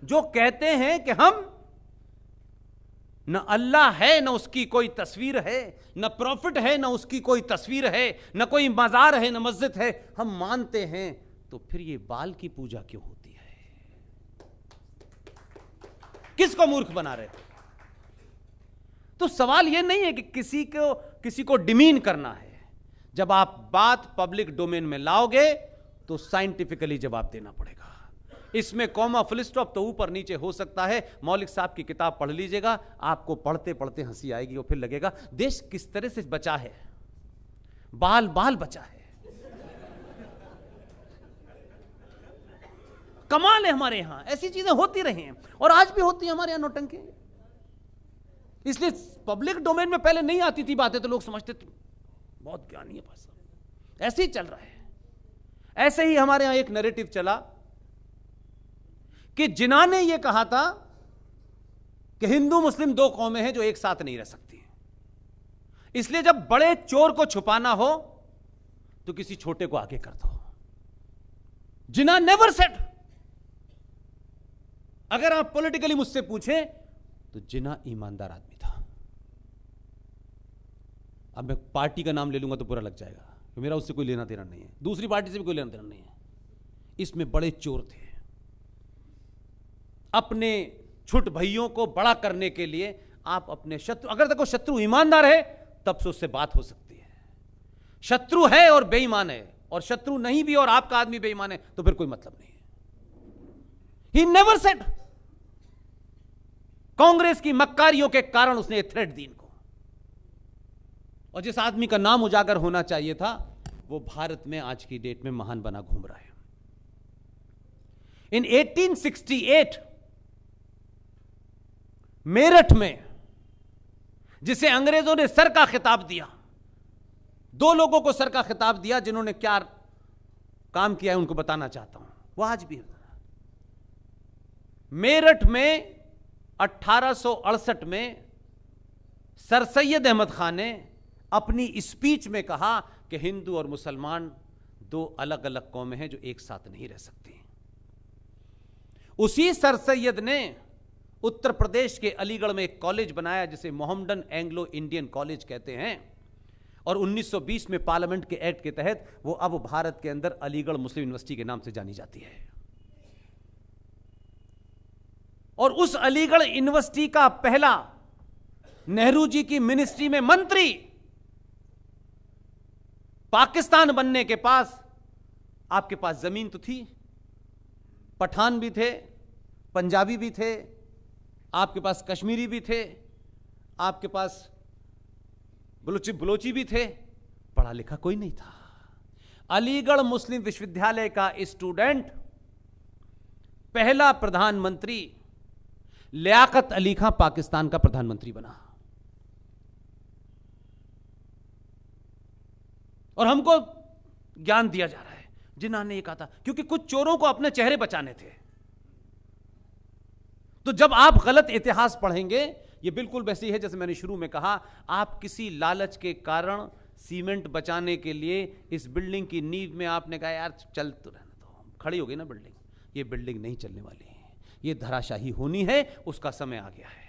जो कहते हैं कि हम न अल्लाह है न उसकी कोई तस्वीर है न प्रॉफिट है न उसकी कोई तस्वीर है न कोई मज़ार है न मस्जिद है हम मानते हैं तो फिर ये बाल की पूजा क्यों होती है किसको मूर्ख बना रहे थे तो सवाल ये नहीं है कि किसी को किसी को डिमीन करना है जब आप बात पब्लिक डोमेन में लाओगे तो साइंटिफिकली जवाब देना पड़ेगा इसमें कॉमा फुल तो ऊपर नीचे हो सकता है मौलिक साहब की किताब पढ़ लीजिएगा आपको पढ़ते पढ़ते हंसी आएगी और फिर लगेगा देश किस तरह से बचा है बाल बाल बचा है कमाल है हमारे यहां ऐसी चीजें होती रही हैं और आज भी होती है हमारे यहां नोटंकी इसलिए पब्लिक डोमेन में पहले नहीं आती थी बातें तो लोग समझते थे बहुत ज्ञानी है भाषा ऐसे ही चल रहा है ऐसे ही हमारे यहां एक नरेटिव चला कि जिन्होंने यह कहा था कि हिंदू मुस्लिम दो कौमें हैं जो एक साथ नहीं रह सकती इसलिए जब बड़े चोर को छुपाना हो तो किसी छोटे को आगे कर दो जिना नेवर सेट अगर आप पॉलिटिकली मुझसे पूछें तो जिना ईमानदार आदमी था अब मैं पार्टी का नाम ले लूंगा तो बुरा लग जाएगा मेरा उससे कोई लेना देना नहीं है दूसरी पार्टी से भी कोई लेना देना नहीं है इसमें बड़े चोर थे अपने छुट भइयों को बड़ा करने के लिए आप अपने शत्रु अगर देखो शत्रु ईमानदार है तब से उससे बात हो सकती है शत्रु है और बेईमान है और शत्रु नहीं भी और आपका आदमी बेईमान है तो फिर कोई मतलब नहीं ही नेवर सेट कांग्रेस की मक्कारियों के कारण उसने थ्रेट दी इनको और जिस आदमी का नाम उजागर होना चाहिए था वो भारत में आज की डेट में महान बना घूम रहा है इन 1868 मेरठ में जिसे अंग्रेजों ने सर का खिताब दिया दो लोगों को सर का खिताब दिया जिन्होंने क्या काम किया है उनको बताना चाहता हूं वो आज भी मेरठ में अट्ठारह में सर सैयद अहमद खान ने अपनी स्पीच में कहा कि हिंदू और मुसलमान दो अलग अलग कौमें हैं जो एक साथ नहीं रह सकती उसी सर सैयद ने उत्तर प्रदेश के अलीगढ़ में एक कॉलेज बनाया जिसे मोहम्मडन एंग्लो इंडियन कॉलेज कहते हैं और 1920 में पार्लियामेंट के एक्ट के तहत वो अब भारत के अंदर अलीगढ़ मुस्लिम यूनिवर्सिटी के नाम से जानी जाती है और उस अलीगढ़ यूनिवर्सिटी का पहला नेहरू जी की मिनिस्ट्री में मंत्री पाकिस्तान बनने के पास आपके पास जमीन तो थी पठान भी थे पंजाबी भी थे आपके पास कश्मीरी भी थे आपके पास बलोची बलोची भी थे पढ़ा लिखा कोई नहीं था अलीगढ़ मुस्लिम विश्वविद्यालय का स्टूडेंट पहला प्रधानमंत्री लियाकत अली खां पाकिस्तान का प्रधानमंत्री बना और हमको ज्ञान दिया जा रहा है जिन्होंने ये कहा था क्योंकि कुछ चोरों को अपने चेहरे बचाने थे तो जब आप गलत इतिहास पढ़ेंगे ये बिल्कुल वैसी है जैसे मैंने शुरू में कहा आप किसी लालच के कारण सीमेंट बचाने के लिए इस बिल्डिंग की नींव में आपने कहा यार चल तो रहने दो खड़ी हो गई ना बिल्डिंग ये बिल्डिंग नहीं चलने वाली है ये धराशाही होनी है उसका समय आ गया है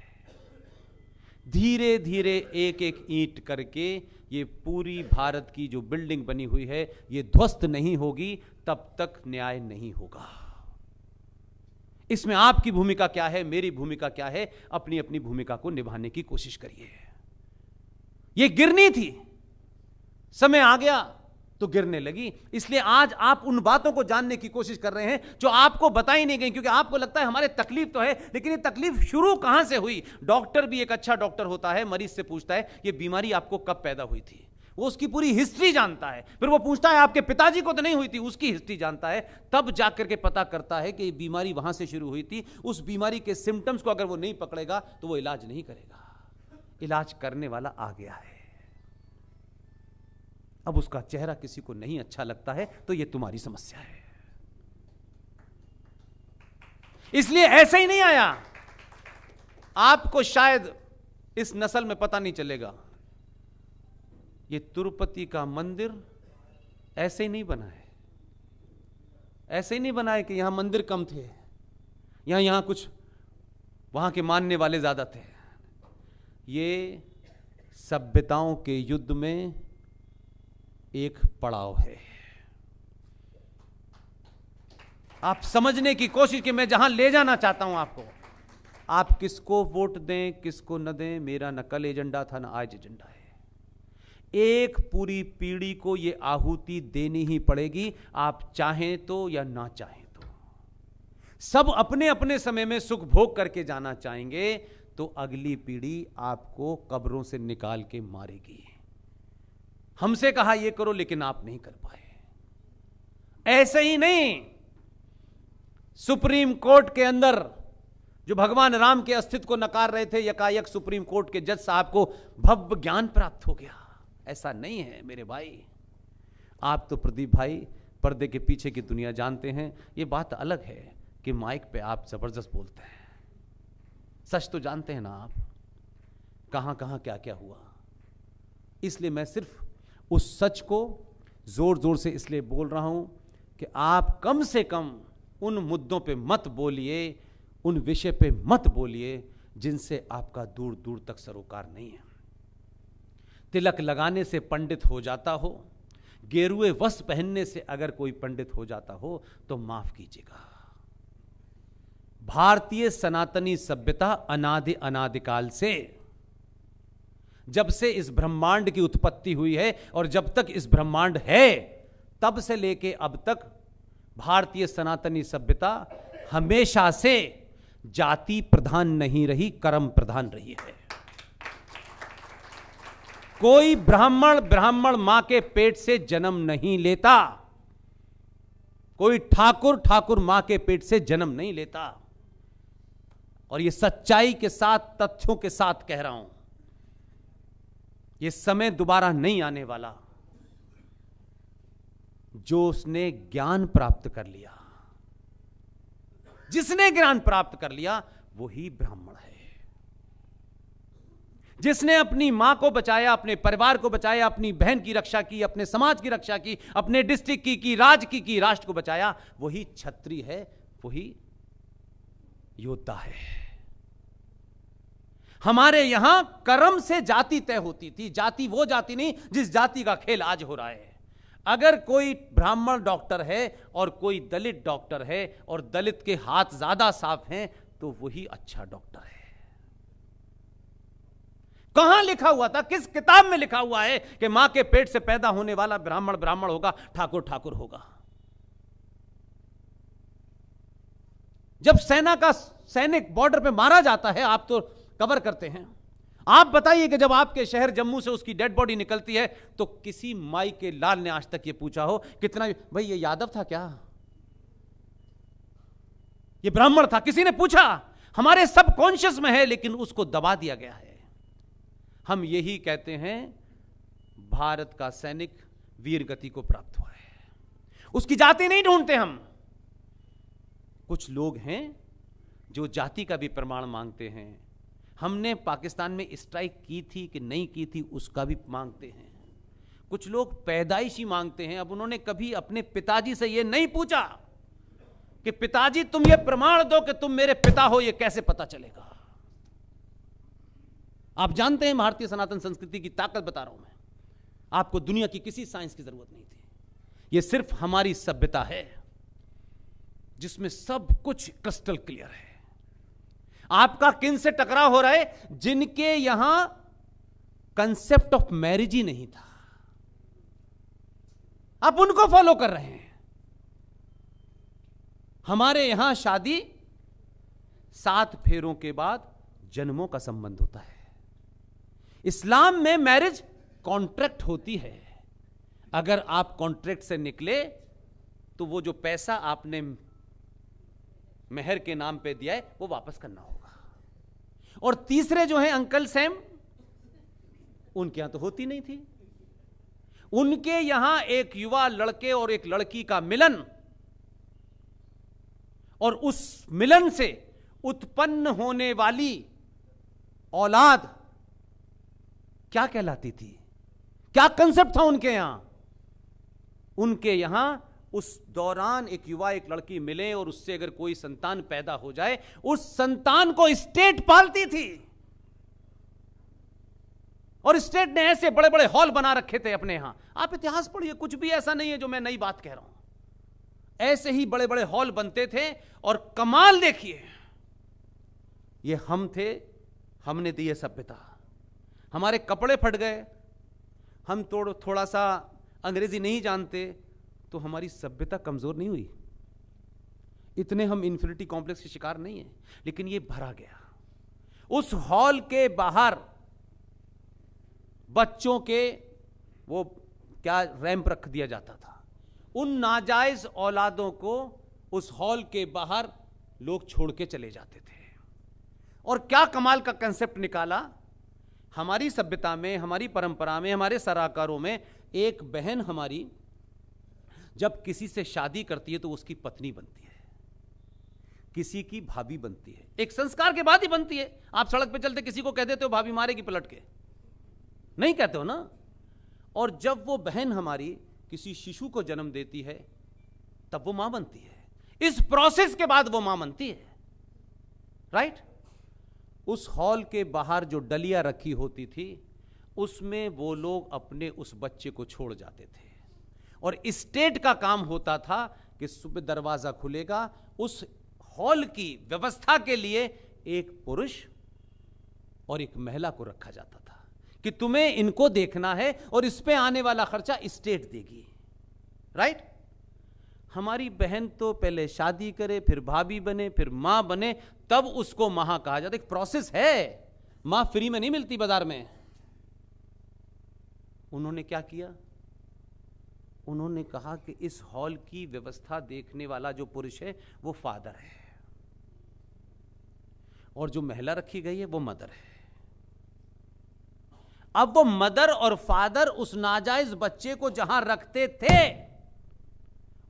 धीरे धीरे एक एक ईंट करके ये पूरी भारत की जो बिल्डिंग बनी हुई है ये ध्वस्त नहीं होगी तब तक न्याय नहीं होगा इसमें आपकी भूमिका क्या है मेरी भूमिका क्या है अपनी अपनी भूमिका को निभाने की कोशिश करिए यह गिरनी थी समय आ गया तो गिरने लगी इसलिए आज आप उन बातों को जानने की कोशिश कर रहे हैं जो आपको बताई नहीं गई क्योंकि आपको लगता है हमारे तकलीफ तो है लेकिन ये तकलीफ शुरू कहां से हुई डॉक्टर भी एक अच्छा डॉक्टर होता है मरीज से पूछता है ये बीमारी आपको कब पैदा हुई थी वो उसकी पूरी हिस्ट्री जानता है फिर वो पूछता है आपके पिताजी को तो नहीं हुई थी उसकी हिस्ट्री जानता है तब जाकर के पता करता है कि बीमारी वहां से शुरू हुई थी उस बीमारी के सिम्टम्स को अगर वो नहीं पकड़ेगा तो वो इलाज नहीं करेगा इलाज करने वाला आ गया है अब उसका चेहरा किसी को नहीं अच्छा लगता है तो ये तुम्हारी समस्या है इसलिए ऐसे ही नहीं आया आपको शायद इस नस्ल में पता नहीं चलेगा ये तिरुपति का मंदिर ऐसे ही नहीं बना है ऐसे ही नहीं बना है कि यहां मंदिर कम थे यहां यहां कुछ वहां के मानने वाले ज़्यादा थे ये सभ्यताओं के युद्ध में एक पड़ाव है आप समझने की कोशिश कि मैं जहां ले जाना चाहता हूं आपको आप किसको वोट दें किसको न दें मेरा न कल एजेंडा था ना आज एजेंडा है एक पूरी पीढ़ी को यह आहुति देनी ही पड़ेगी आप चाहें तो या ना चाहें तो सब अपने अपने समय में सुख भोग करके जाना चाहेंगे तो अगली पीढ़ी आपको कब्रों से निकाल के मारेगी हमसे कहा यह करो लेकिन आप नहीं कर पाए ऐसे ही नहीं सुप्रीम कोर्ट के अंदर जो भगवान राम के अस्तित्व को नकार रहे थे यकायक सुप्रीम कोर्ट के जज साहब को भव्य ज्ञान प्राप्त हो गया ऐसा नहीं है मेरे भाई आप तो प्रदीप भाई पर्दे के पीछे की दुनिया जानते हैं ये बात अलग है कि माइक पे आप ज़बरदस्त बोलते हैं सच तो जानते हैं ना आप कहाँ कहाँ क्या क्या हुआ इसलिए मैं सिर्फ उस सच को ज़ोर ज़ोर से इसलिए बोल रहा हूँ कि आप कम से कम उन मुद्दों पे मत बोलिए उन विषय पे मत बोलिए जिनसे आपका दूर दूर तक सरोकार नहीं है तिलक लगाने से पंडित हो जाता हो गेरुए वस्त्र पहनने से अगर कोई पंडित हो जाता हो तो माफ कीजिएगा भारतीय सनातनी सभ्यता अनादि अनादिकाल से जब से इस ब्रह्मांड की उत्पत्ति हुई है और जब तक इस ब्रह्मांड है तब से लेके अब तक भारतीय सनातनी सभ्यता हमेशा से जाति प्रधान नहीं रही कर्म प्रधान रही है कोई ब्राह्मण ब्राह्मण मां के पेट से जन्म नहीं लेता कोई ठाकुर ठाकुर मां के पेट से जन्म नहीं लेता और ये सच्चाई के साथ तथ्यों के साथ कह रहा हूं ये समय दोबारा नहीं आने वाला जो उसने ज्ञान प्राप्त कर लिया जिसने ज्ञान प्राप्त कर लिया वही ब्राह्मण है जिसने अपनी मां को बचाया अपने परिवार को बचाया अपनी बहन की रक्षा की अपने समाज की रक्षा की अपने डिस्ट्रिक्ट की की राज की की राष्ट्र को बचाया वही छत्री है वही योद्धा है हमारे यहां कर्म से जाति तय होती थी जाति वो जाति नहीं जिस जाति का खेल आज हो रहा है अगर कोई ब्राह्मण डॉक्टर है और कोई दलित डॉक्टर है और दलित के हाथ ज्यादा साफ हैं तो वही अच्छा डॉक्टर है कहां लिखा हुआ था किस किताब में लिखा हुआ है कि मां के पेट से पैदा होने वाला ब्राह्मण ब्राह्मण होगा ठाकुर ठाकुर होगा जब सेना का सैनिक बॉर्डर पे मारा जाता है आप तो कवर करते हैं आप बताइए कि जब आपके शहर जम्मू से उसकी डेड बॉडी निकलती है तो किसी माई के लाल ने आज तक ये पूछा हो कितना भाई ये यादव था क्या ये ब्राह्मण था किसी ने पूछा हमारे सब कॉन्शियस में है लेकिन उसको दबा दिया गया है हम यही कहते हैं भारत का सैनिक वीर गति को प्राप्त हुआ है उसकी जाति नहीं ढूंढते हम कुछ लोग हैं जो जाति का भी प्रमाण मांगते हैं हमने पाकिस्तान में स्ट्राइक की थी कि नहीं की थी उसका भी मांगते हैं कुछ लोग पैदाइश ही मांगते हैं अब उन्होंने कभी अपने पिताजी से यह नहीं पूछा कि पिताजी तुम ये प्रमाण दो कि तुम मेरे पिता हो यह कैसे पता चलेगा आप जानते हैं भारतीय सनातन संस्कृति की ताकत बता रहा हूं मैं आपको दुनिया की किसी साइंस की जरूरत नहीं थी यह सिर्फ हमारी सभ्यता है जिसमें सब कुछ क्रिस्टल क्लियर है आपका किन से टकराव हो रहा है जिनके यहां कंसेप्ट ऑफ मैरिज ही नहीं था आप उनको फॉलो कर रहे हैं हमारे यहां शादी सात फेरों के बाद जन्मों का संबंध होता है इस्लाम में मैरिज कॉन्ट्रैक्ट होती है अगर आप कॉन्ट्रैक्ट से निकले तो वो जो पैसा आपने मेहर के नाम पे दिया है वो वापस करना होगा और तीसरे जो है अंकल सैम उनके यहां तो होती नहीं थी उनके यहां एक युवा लड़के और एक लड़की का मिलन और उस मिलन से उत्पन्न होने वाली औलाद क्या कहलाती थी क्या कंसेप्ट था उनके यहां उनके यहां उस दौरान एक युवा एक लड़की मिले और उससे अगर कोई संतान पैदा हो जाए उस संतान को स्टेट पालती थी और स्टेट ने ऐसे बड़े बड़े हॉल बना रखे थे अपने यहां आप इतिहास पढ़िए कुछ भी ऐसा नहीं है जो मैं नई बात कह रहा हूं ऐसे ही बड़े बड़े हॉल बनते थे और कमाल देखिए ये हम थे हमने दी है सभ्यता हमारे कपड़े फट गए हम थोड़ा थोड़ा सा अंग्रेजी नहीं जानते तो हमारी सभ्यता कमज़ोर नहीं हुई इतने हम इन्फिनिटी कॉम्प्लेक्स के शिकार नहीं है लेकिन ये भरा गया उस हॉल के बाहर बच्चों के वो क्या रैंप रख दिया जाता था उन नाजायज औलादों को उस हॉल के बाहर लोग छोड़ के चले जाते थे और क्या कमाल का कंसेप्ट निकाला हमारी सभ्यता में हमारी परंपरा में हमारे सराकारों में एक बहन हमारी जब किसी से शादी करती है तो उसकी पत्नी बनती है किसी की भाभी बनती है एक संस्कार के बाद ही बनती है आप सड़क पे चलते किसी को कह देते हो भाभी मारेगी पलट के नहीं कहते हो ना और जब वो बहन हमारी किसी शिशु को जन्म देती है तब वो मां बनती है इस प्रोसेस के बाद वो मां बनती है राइट उस हॉल के बाहर जो डलिया रखी होती थी उसमें वो लोग अपने उस बच्चे को छोड़ जाते थे और स्टेट का काम होता था कि सुबह दरवाजा खुलेगा उस हॉल की व्यवस्था के लिए एक पुरुष और एक महिला को रखा जाता था कि तुम्हें इनको देखना है और इस पे आने वाला खर्चा स्टेट देगी राइट हमारी बहन तो पहले शादी करे फिर भाभी बने फिर माँ बने तब उसको महा कहा जाता एक प्रोसेस है माँ फ्री में नहीं मिलती बाजार में उन्होंने क्या किया उन्होंने कहा कि इस हॉल की व्यवस्था देखने वाला जो पुरुष है वो फादर है और जो महिला रखी गई है वो मदर है अब वो मदर और फादर उस नाजायज बच्चे को जहां रखते थे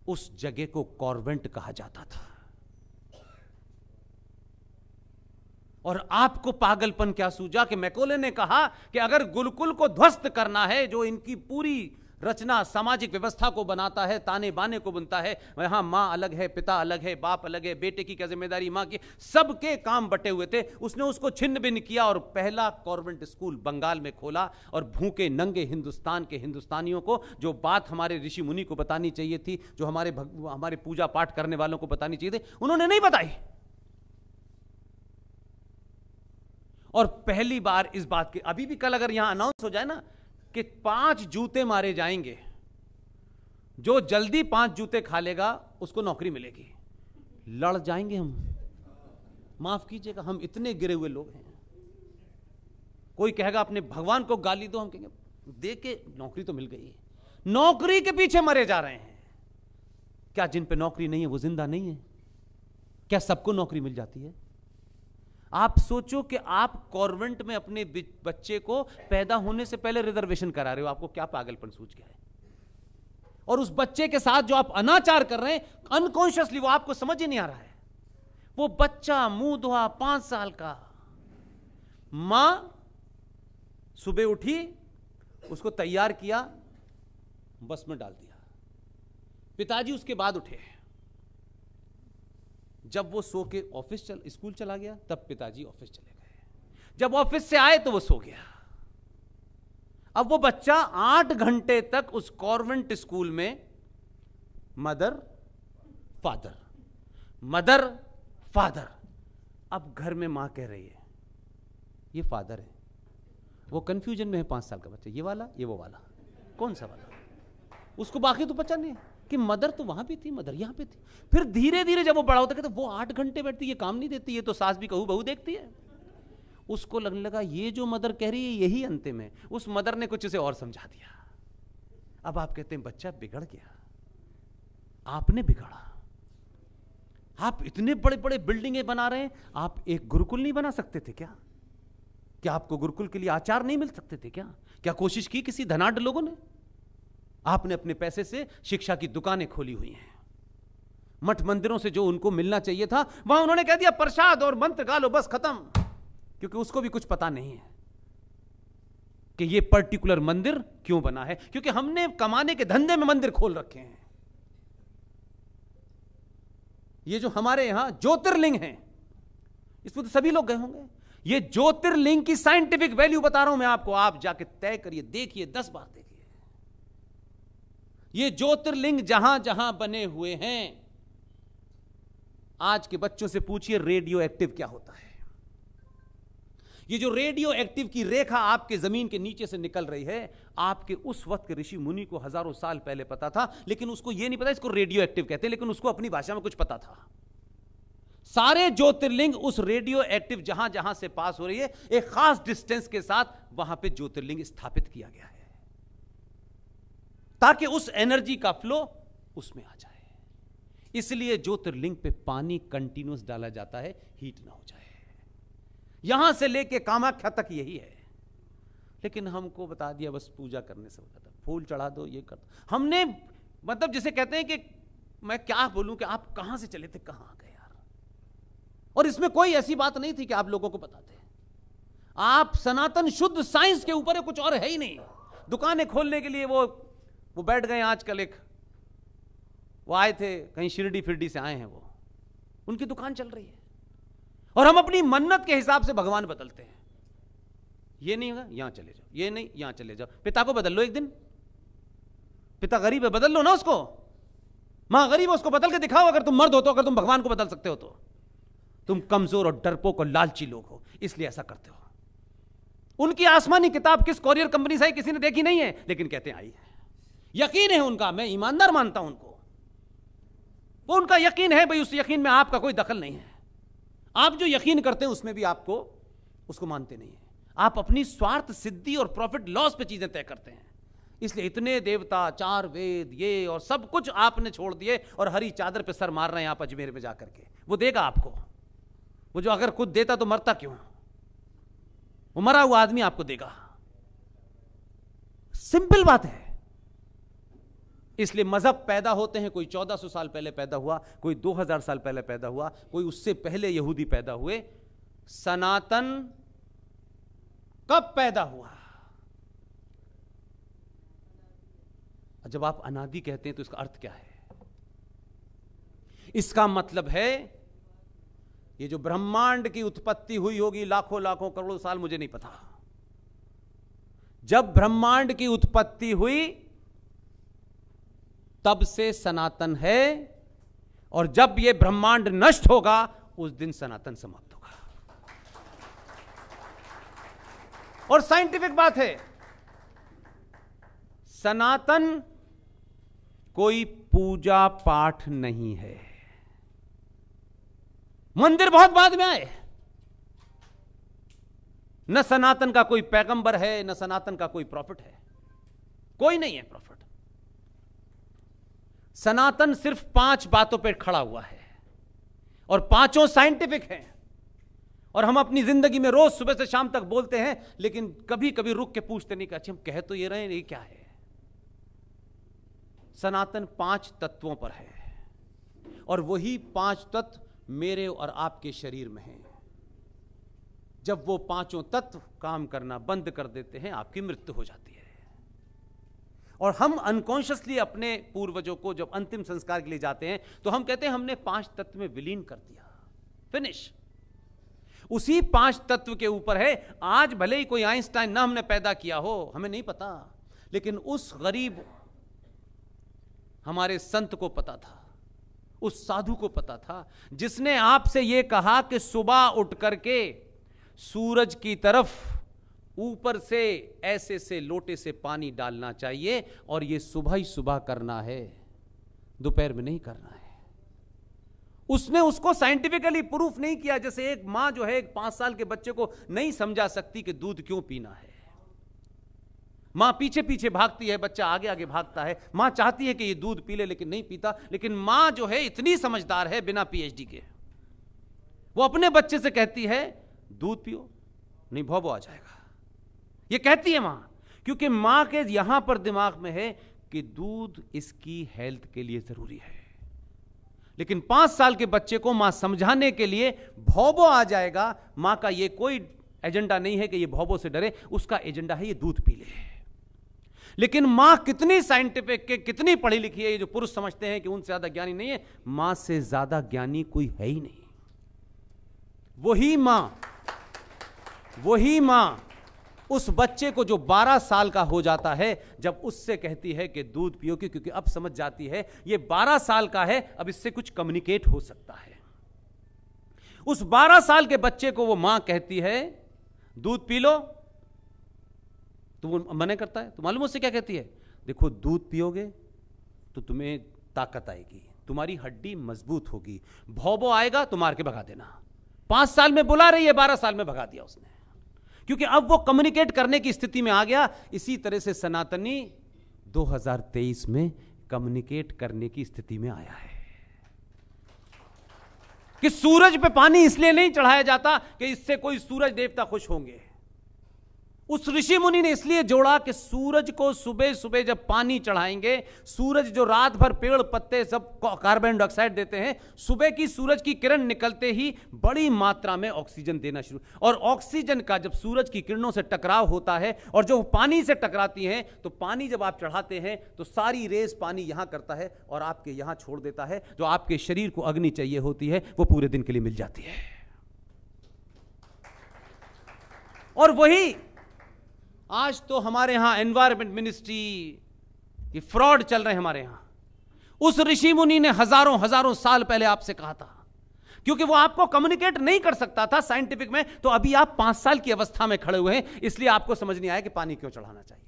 उस जगह को कॉर्वेंट कहा जाता था और आपको पागलपन क्या सूझा कि मैकोले ने कहा कि अगर गुलकुल को ध्वस्त करना है जो इनकी पूरी रचना सामाजिक व्यवस्था को बनाता है ताने बाने को बनता है यहां मां अलग है पिता अलग है बाप अलग है बेटे की क्या जिम्मेदारी मां की सबके काम बटे हुए थे उसने उसको छिन्न भिन्न किया और पहला कॉन्वेंट स्कूल बंगाल में खोला और भूखे नंगे हिंदुस्तान के हिंदुस्तानियों को जो बात हमारे ऋषि मुनि को बतानी चाहिए थी जो हमारे हमारे पूजा पाठ करने वालों को बतानी चाहिए थी उन्होंने नहीं बताई और पहली बार इस बात के अभी भी कल अगर यहां अनाउंस हो जाए ना कि पांच जूते मारे जाएंगे जो जल्दी पांच जूते खा लेगा उसको नौकरी मिलेगी लड़ जाएंगे हम माफ कीजिएगा हम इतने गिरे हुए लोग हैं कोई कहेगा अपने भगवान को गाली दो हम कहेंगे दे के नौकरी तो मिल गई है नौकरी के पीछे मरे जा रहे हैं क्या जिन पे नौकरी नहीं है वो जिंदा नहीं है क्या सबको नौकरी मिल जाती है आप सोचो कि आप कॉन्वेंट में अपने बच्चे को पैदा होने से पहले रिजर्वेशन करा रहे हो आपको क्या पागलपन सूझ गया है और उस बच्चे के साथ जो आप अनाचार कर रहे हैं अनकॉन्शियसली वो आपको समझ ही नहीं आ रहा है वो बच्चा मुंह धोआ पांच साल का मां सुबह उठी उसको तैयार किया बस में डाल दिया पिताजी उसके बाद उठे हैं जब वो सो के ऑफिस चल स्कूल चला गया तब पिताजी ऑफिस चले गए जब ऑफिस से आए तो वो सो गया अब वो बच्चा आठ घंटे तक उस कॉन्वेंट स्कूल में मदर फादर मदर फादर अब घर में मां कह रही है ये फादर है वो कंफ्यूजन में है पांच साल का बच्चा ये वाला ये वो वाला कौन सा वाला उसको बाकी तो पता नहीं है कि मदर तो वहां पे थी मदर यहां पे थी फिर धीरे धीरे जब वो बड़ा होता कहते वो आठ घंटे बैठती ये काम नहीं देती ये तो सास भी कहू बहू देखती है उसको लगने लगा ये जो मदर कह रही है यही अंतिम है उस मदर ने कुछ उसे और समझा दिया अब आप कहते हैं बच्चा बिगड़ गया आपने बिगड़ा आप इतने बड़े बड़े बिल्डिंगे बना रहे हैं आप एक गुरुकुल नहीं बना सकते थे क्या क्या आपको गुरुकुल के लिए आचार नहीं मिल सकते थे क्या क्या कोशिश की किसी धनाढ़ लोगों ने आपने अपने पैसे से शिक्षा की दुकानें खोली हुई हैं मठ मंदिरों से जो उनको मिलना चाहिए था वहां उन्होंने कह दिया प्रसाद और मंत्र गालो बस खत्म क्योंकि उसको भी कुछ पता नहीं है कि ये पर्टिकुलर मंदिर क्यों बना है क्योंकि हमने कमाने के धंधे में मंदिर खोल रखे हैं ये जो हमारे यहां ज्योतिर्लिंग है इसमें तो सभी लोग गए होंगे ये ज्योतिर्लिंग की साइंटिफिक वैल्यू बता रहा हूं मैं आपको आप जाके तय करिए देखिए दस बार ये ज्योतिर्लिंग जहां जहां बने हुए हैं आज के बच्चों से पूछिए रेडियो एक्टिव क्या होता है ये जो रेडियो एक्टिव की रेखा आपके जमीन के नीचे से निकल रही है आपके उस वक्त के ऋषि मुनि को हजारों साल पहले पता था लेकिन उसको यह नहीं पता इसको रेडियो एक्टिव कहते हैं लेकिन उसको अपनी भाषा में कुछ पता था सारे ज्योतिर्लिंग उस रेडियो एक्टिव जहां जहां से पास हो रही है एक खास डिस्टेंस के साथ वहां पे ज्योतिर्लिंग स्थापित किया गया है ताकि उस एनर्जी का फ्लो उसमें आ जाए इसलिए ज्योतिर्लिंग पे पानी कंटिन्यूस डाला जाता है हीट ना हो जाए यहां से लेके कामाख्या तक यही है लेकिन हमको बता दिया बस पूजा करने से था फूल चढ़ा दो ये कर दो हमने मतलब जिसे कहते हैं कि मैं क्या बोलूं कि आप कहां से चले थे कहां गए यार और इसमें कोई ऐसी बात नहीं थी कि आप लोगों को बताते आप सनातन शुद्ध साइंस के ऊपर कुछ और है ही नहीं दुकानें खोलने के लिए वो वो बैठ गए आज कल एक वो आए थे कहीं शिरडी फिरडी से आए हैं वो उनकी दुकान चल रही है और हम अपनी मन्नत के हिसाब से भगवान बदलते हैं ये नहीं होगा यहां चले जाओ ये नहीं यहां चले जाओ पिता को बदल लो एक दिन पिता गरीब है बदल लो ना उसको मां गरीब है उसको बदल के दिखाओ अगर तुम मर्द हो तो अगर तुम भगवान को बदल सकते हो तो तुम कमजोर और डरपोक और लालची लोग हो इसलिए ऐसा करते हो उनकी आसमानी किताब किस कॉरियर कंपनी से आई किसी ने देखी नहीं है लेकिन कहते हैं आई है यकीन है उनका मैं ईमानदार मानता हूं उनको वो उनका यकीन है भाई उस यकीन में आपका कोई दखल नहीं है आप जो यकीन करते हैं उसमें भी आपको उसको मानते नहीं है आप अपनी स्वार्थ सिद्धि और प्रॉफिट लॉस पे चीजें तय करते हैं इसलिए इतने देवता चार वेद ये और सब कुछ आपने छोड़ दिए और हरी चादर पे सर मार रहे हैं आप अजमेर में जाकर के वो देगा आपको वो जो अगर खुद देता तो मरता क्यों वो मरा हुआ आदमी आपको देगा सिंपल बात है इसलिए मज़हब पैदा होते हैं कोई 1400 साल पहले पैदा हुआ कोई 2000 साल पहले पैदा हुआ कोई उससे पहले यहूदी पैदा हुए सनातन कब पैदा हुआ जब आप अनादि कहते हैं तो इसका अर्थ क्या है इसका मतलब है ये जो ब्रह्मांड की उत्पत्ति हुई होगी लाखों लाखों करोड़ों साल मुझे नहीं पता जब ब्रह्मांड की उत्पत्ति हुई तब से सनातन है और जब यह ब्रह्मांड नष्ट होगा उस दिन सनातन समाप्त होगा और साइंटिफिक बात है सनातन कोई पूजा पाठ नहीं है मंदिर बहुत बाद में आए न सनातन का कोई पैगंबर है न सनातन का कोई प्रॉफिट है कोई नहीं है प्रॉफिट सनातन सिर्फ पांच बातों पर खड़ा हुआ है और पांचों साइंटिफिक हैं और हम अपनी जिंदगी में रोज सुबह से शाम तक बोलते हैं लेकिन कभी कभी रुक के पूछते नहीं कि हम कह तो ये रहे ये क्या है सनातन पांच तत्वों पर है और वही पांच तत्व मेरे और आपके शरीर में हैं जब वो पांचों तत्व काम करना बंद कर देते हैं आपकी मृत्यु हो जाती है और हम अनकॉन्शियसली अपने पूर्वजों को जब अंतिम संस्कार के लिए जाते हैं तो हम कहते हैं हमने पांच तत्व में विलीन कर दिया फिनिश उसी पांच तत्व के ऊपर है आज भले ही कोई आइंस्टाइन ना हमने पैदा किया हो हमें नहीं पता लेकिन उस गरीब हमारे संत को पता था उस साधु को पता था जिसने आपसे यह कहा कि सुबह उठ करके सूरज की तरफ ऊपर से ऐसे से लोटे से पानी डालना चाहिए और ये सुबह ही सुबह करना है दोपहर में नहीं करना है उसने उसको साइंटिफिकली प्रूफ नहीं किया जैसे एक मां जो है एक पांच साल के बच्चे को नहीं समझा सकती कि दूध क्यों पीना है मां पीछे पीछे भागती है बच्चा आगे आगे भागता है मां चाहती है कि ये दूध पी ले लेकिन नहीं पीता लेकिन मां जो है इतनी समझदार है बिना पीएचडी के वो अपने बच्चे से कहती है दूध पियो नहीं भोबो आ जाएगा ये कहती है मां क्योंकि मां के यहां पर दिमाग में है कि दूध इसकी हेल्थ के लिए जरूरी है लेकिन पांच साल के बच्चे को मां समझाने के लिए भौबो आ जाएगा मां का ये कोई एजेंडा नहीं है कि ये भौबो से डरे उसका एजेंडा है ये दूध पी ले लेकिन मां कितनी साइंटिफिक के कितनी पढ़ी लिखी है ये जो पुरुष समझते हैं कि उनसे ज्यादा ज्ञानी नहीं है मां से ज्यादा ज्ञानी कोई है ही नहीं वही मां वही मां उस बच्चे को जो 12 साल का हो जाता है जब उससे कहती है कि दूध पियो क्योंकि क्योंकि अब समझ जाती है ये 12 साल का है अब इससे कुछ कम्युनिकेट हो सकता है उस 12 साल के बच्चे को वो मां कहती है दूध पी लो तो वो मना करता है तो मालूम उससे क्या कहती है देखो दूध पियोगे तो तुम्हें ताकत आएगी तुम्हारी हड्डी मजबूत होगी भौबो आएगा तो मार के भगा देना पांच साल में बुला रही है बारह साल में भगा दिया उसने क्योंकि अब वो कम्युनिकेट करने की स्थिति में आ गया इसी तरह से सनातनी 2023 में कम्युनिकेट करने की स्थिति में आया है कि सूरज पे पानी इसलिए नहीं चढ़ाया जाता कि इससे कोई सूरज देवता खुश होंगे उस ऋषि मुनि ने इसलिए जोड़ा कि सूरज को सुबह सुबह जब पानी चढ़ाएंगे सूरज जो रात भर पेड़ पत्ते सब कार्बन डाइऑक्साइड देते हैं सुबह की सूरज की किरण निकलते ही बड़ी मात्रा में ऑक्सीजन देना शुरू और ऑक्सीजन का जब सूरज की किरणों से टकराव होता है और जो पानी से टकराती हैं तो पानी जब आप चढ़ाते हैं तो सारी रेस पानी यहाँ करता है और आपके यहाँ छोड़ देता है जो आपके शरीर को अग्नि चाहिए होती है वो पूरे दिन के लिए मिल जाती है और वही आज तो हमारे यहां एनवायरमेंट मिनिस्ट्री ये फ्रॉड चल रहे हैं हमारे यहां उस ऋषि मुनि ने हजारों हजारों साल पहले आपसे कहा था क्योंकि वो आपको कम्युनिकेट नहीं कर सकता था साइंटिफिक में तो अभी आप पांच साल की अवस्था में खड़े हुए हैं इसलिए आपको समझ नहीं आया कि पानी क्यों चढ़ाना चाहिए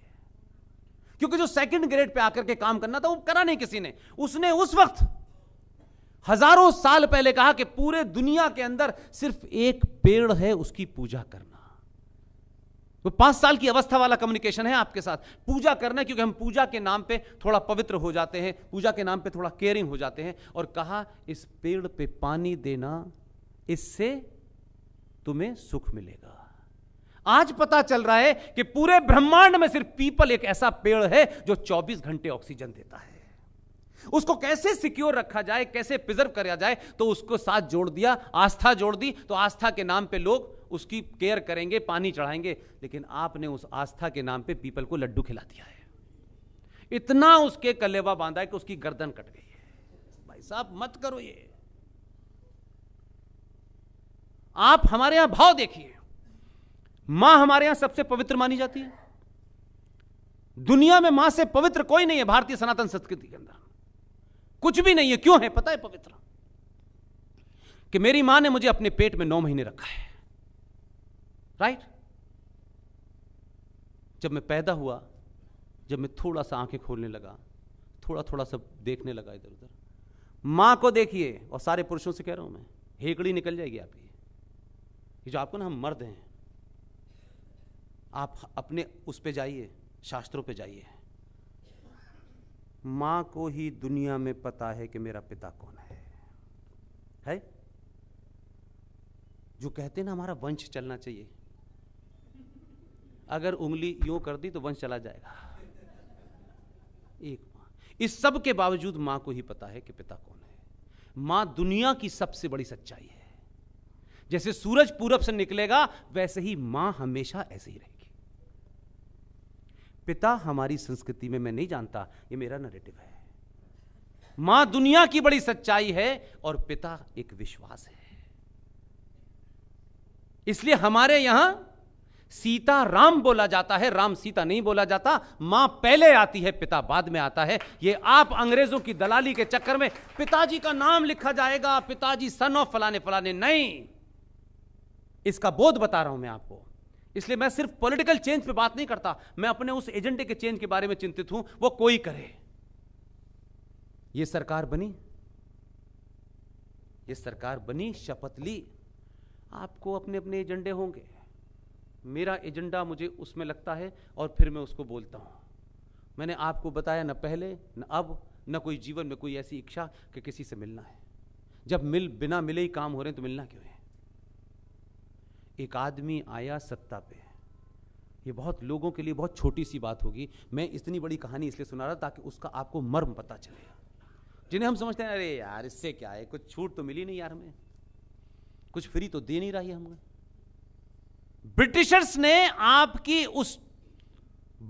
क्योंकि जो सेकंड ग्रेड पे आकर के काम करना था वो करा नहीं किसी ने उसने उस वक्त हजारों साल पहले कहा कि पूरे दुनिया के अंदर सिर्फ एक पेड़ है उसकी पूजा करना वो पांच साल की अवस्था वाला कम्युनिकेशन है आपके साथ पूजा करना क्योंकि हम पूजा के नाम पे थोड़ा पवित्र हो जाते हैं पूजा के नाम पे थोड़ा केयरिंग हो जाते हैं और कहा इस पेड़ पे पानी देना इससे तुम्हें सुख मिलेगा आज पता चल रहा है कि पूरे ब्रह्मांड में सिर्फ पीपल एक ऐसा पेड़ है जो 24 घंटे ऑक्सीजन देता है उसको कैसे सिक्योर रखा जाए कैसे प्रिजर्व कराया जाए तो उसको साथ जोड़ दिया आस्था जोड़ दी तो आस्था के नाम पे लोग उसकी केयर करेंगे पानी चढ़ाएंगे लेकिन आपने उस आस्था के नाम पे पीपल को लड्डू खिला दिया है इतना उसके कलेवा बांधा है कि उसकी गर्दन कट गई है भाई साहब मत करो ये आप हमारे यहां भाव देखिए मां हमारे यहां सबसे पवित्र मानी जाती है दुनिया में मां से पवित्र कोई नहीं है भारतीय सनातन संस्कृति के अंदर कुछ भी नहीं है क्यों है पता है पवित्र कि मेरी मां ने मुझे अपने पेट में नौ महीने रखा है राइट जब मैं पैदा हुआ जब मैं थोड़ा सा आंखें खोलने लगा थोड़ा थोड़ा सा देखने लगा इधर उधर मां को देखिए और सारे पुरुषों से कह रहा हूं मैं हेकड़ी निकल जाएगी आपकी जो आपको ना हम मर्द हैं आप अपने उस पे जाइए शास्त्रों पे जाइए मां को ही दुनिया में पता है कि मेरा पिता कौन है है जो कहते हैं ना हमारा वंश चलना चाहिए अगर उंगली यूं कर दी तो वंश चला जाएगा एक माँ इस सब के बावजूद माँ को ही पता है कि पिता कौन है माँ दुनिया की सबसे बड़ी सच्चाई है जैसे सूरज पूरब से निकलेगा वैसे ही माँ हमेशा ऐसे ही रहेगी पिता हमारी संस्कृति में मैं नहीं जानता ये मेरा नरेटिव है मां दुनिया की बड़ी सच्चाई है और पिता एक विश्वास है इसलिए हमारे यहां सीता राम बोला जाता है राम सीता नहीं बोला जाता मां पहले आती है पिता बाद में आता है ये आप अंग्रेजों की दलाली के चक्कर में पिताजी का नाम लिखा जाएगा पिताजी सन ऑफ फलाने फलाने नहीं इसका बोध बता रहा हूं मैं आपको इसलिए मैं सिर्फ पॉलिटिकल चेंज पे बात नहीं करता मैं अपने उस एजेंडे के चेंज के बारे में चिंतित हूं वो कोई करे ये सरकार बनी ये सरकार बनी शपथ ली आपको अपने अपने एजेंडे होंगे मेरा एजेंडा मुझे उसमें लगता है और फिर मैं उसको बोलता हूँ मैंने आपको बताया न पहले न अब न कोई जीवन में कोई ऐसी इच्छा कि किसी से मिलना है जब मिल बिना मिले ही काम हो रहे हैं तो मिलना क्यों है एक आदमी आया सत्ता पे ये बहुत लोगों के लिए बहुत छोटी सी बात होगी मैं इतनी बड़ी कहानी इसलिए सुना रहा ताकि उसका आपको मर्म पता चले जिन्हें हम समझते हैं अरे यार इससे क्या है कुछ छूट तो मिली नहीं यार हमें कुछ फ्री तो दे नहीं रही है हमें ब्रिटिशर्स ने आपकी उस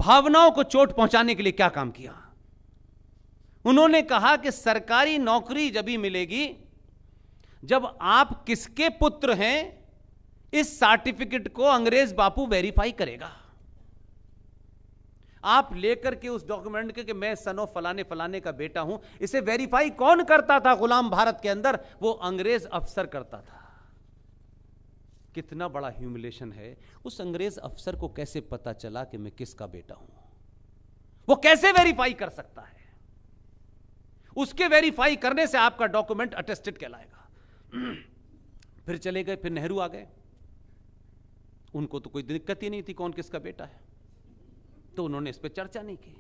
भावनाओं को चोट पहुंचाने के लिए क्या काम किया उन्होंने कहा कि सरकारी नौकरी जब ही मिलेगी जब आप किसके पुत्र हैं इस सर्टिफिकेट को अंग्रेज बापू वेरीफाई करेगा आप लेकर के उस डॉक्यूमेंट के कि मैं सनो फलाने फलाने का बेटा हूं इसे वेरीफाई कौन करता था गुलाम भारत के अंदर वो अंग्रेज अफसर करता था कितना बड़ा ह्यूमिलेशन है उस अंग्रेज अफसर को कैसे पता चला कि मैं किसका बेटा हूं वो कैसे वेरीफाई कर सकता है उसके वेरीफाई करने से आपका डॉक्यूमेंट अटेस्टेड कहलाएगा फिर चले गए फिर नेहरू आ गए उनको तो कोई दिक्कत ही नहीं थी कौन किसका बेटा है तो उन्होंने इस पर चर्चा नहीं की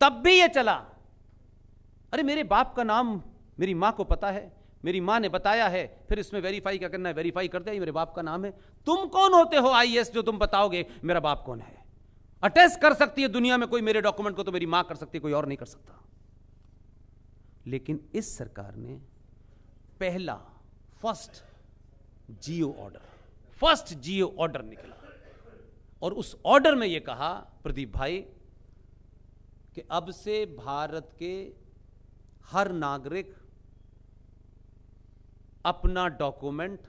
तब भी ये चला अरे मेरे बाप का नाम मेरी मां को पता है मेरी माँ ने बताया है फिर इसमें वेरीफाई क्या करना है वेरीफाई करते हैं मेरे बाप का नाम है तुम कौन होते हो आई जो तुम बताओगे मेरा बाप कौन है अटेस्ट कर सकती है दुनिया में कोई मेरे डॉक्यूमेंट को तो मेरी माँ कर सकती है कोई और नहीं कर सकता लेकिन इस सरकार ने पहला first GO order first GO order निकला और उस ऑर्डर में यह कहा प्रदीप भाई कि अब से भारत के हर नागरिक अपना डॉक्यूमेंट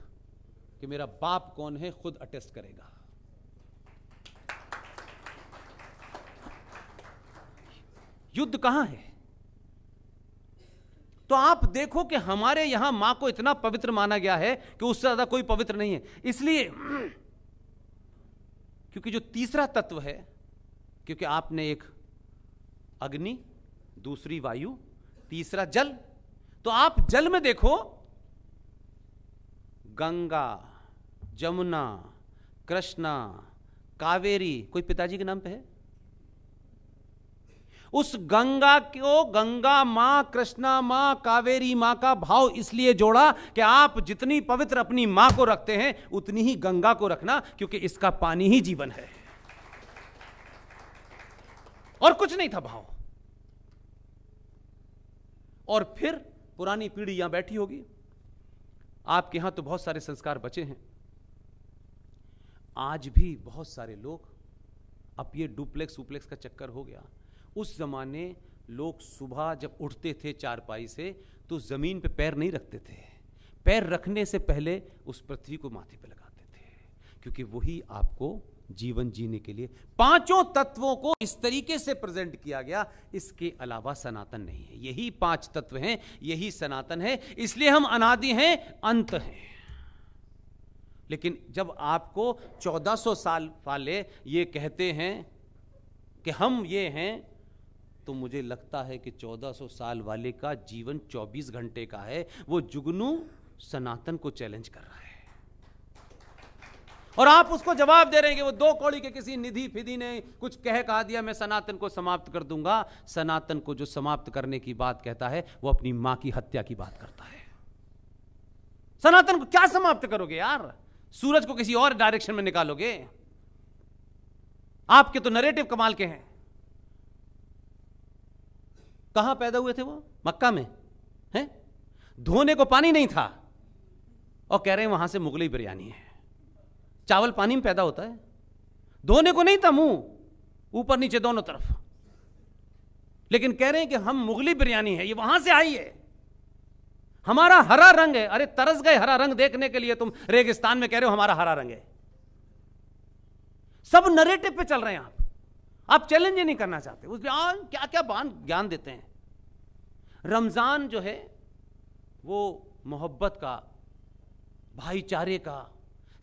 कि मेरा बाप कौन है खुद अटेस्ट करेगा युद्ध कहां है तो आप देखो कि हमारे यहां मां को इतना पवित्र माना गया है कि उससे ज्यादा कोई पवित्र नहीं है इसलिए क्योंकि जो तीसरा तत्व है क्योंकि आपने एक अग्नि दूसरी वायु तीसरा जल तो आप जल में देखो गंगा जमुना कृष्णा कावेरी कोई पिताजी के नाम पे है उस गंगा को गंगा माँ कृष्णा माँ कावेरी माँ का भाव इसलिए जोड़ा कि आप जितनी पवित्र अपनी माँ को रखते हैं उतनी ही गंगा को रखना क्योंकि इसका पानी ही जीवन है और कुछ नहीं था भाव और फिर पुरानी पीढ़ी यहां बैठी होगी आपके यहां तो बहुत सारे संस्कार बचे हैं आज भी बहुत सारे लोग अब ये डुप्लेक्स उप्लेक्स का चक्कर हो गया उस जमाने लोग सुबह जब उठते थे चारपाई से तो जमीन पे पैर नहीं रखते थे पैर रखने से पहले उस पृथ्वी को माथे पे लगाते थे क्योंकि वही आपको जीवन जीने के लिए पांचों तत्वों को इस तरीके से प्रेजेंट किया गया इसके अलावा सनातन नहीं है यही पांच तत्व हैं यही सनातन है इसलिए हम अनादि हैं अंत हैं लेकिन जब आपको 1400 साल वाले ये कहते हैं कि हम ये हैं तो मुझे लगता है कि 1400 साल वाले का जीवन 24 घंटे का है वो जुगनू सनातन को चैलेंज कर रहा है और आप उसको जवाब दे रहे हैं कि वो दो कौड़ी के किसी निधि फिधि ने कुछ कह कहा दिया मैं सनातन को समाप्त कर दूंगा सनातन को जो समाप्त करने की बात कहता है वो अपनी मां की हत्या की बात करता है सनातन को क्या समाप्त करोगे यार सूरज को किसी और डायरेक्शन में निकालोगे आपके तो नरेटिव कमाल के हैं कहां पैदा हुए थे वो मक्का में हैं धोने को पानी नहीं था और कह रहे हैं वहां से मुगली बिरयानी है चावल पानी में पैदा होता है धोने को नहीं था मुंह ऊपर नीचे दोनों तरफ लेकिन कह रहे हैं कि हम मुगली बिरयानी है ये वहां से आई है हमारा हरा रंग है अरे तरस गए हरा रंग देखने के लिए तुम रेगिस्तान में कह रहे हो हमारा हरा रंग है सब नरेटिव पे चल रहे हैं आप आप चैलेंज ही नहीं करना चाहते उस ज्ञान क्या क्या बान ज्ञान देते हैं रमजान जो है वो मोहब्बत का भाईचारे का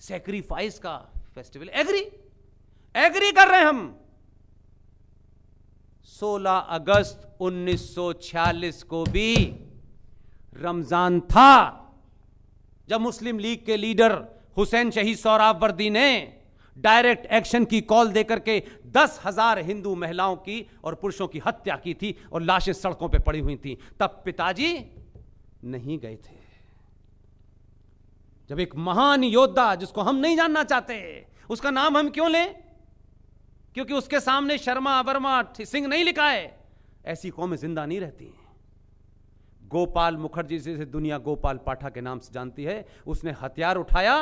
सेक्रीफाइस का फेस्टिवल एग्री एग्री कर रहे हैं हम 16 अगस्त 1946 को भी रमजान था जब मुस्लिम लीग के लीडर हुसैन शहीद सौराब वर्दी ने डायरेक्ट एक्शन की कॉल देकर के दस हजार हिंदू महिलाओं की और पुरुषों की हत्या की थी और लाशें सड़कों पे पड़ी हुई थी तब पिताजी नहीं गए थे जब एक महान योद्धा जिसको हम नहीं जानना चाहते उसका नाम हम क्यों लें क्योंकि उसके सामने शर्मा वर्मा सिंह नहीं लिखा है ऐसी कौमें जिंदा नहीं रहती हैं गोपाल मुखर्जी जिसे दुनिया गोपाल पाठा के नाम से जानती है उसने हथियार उठाया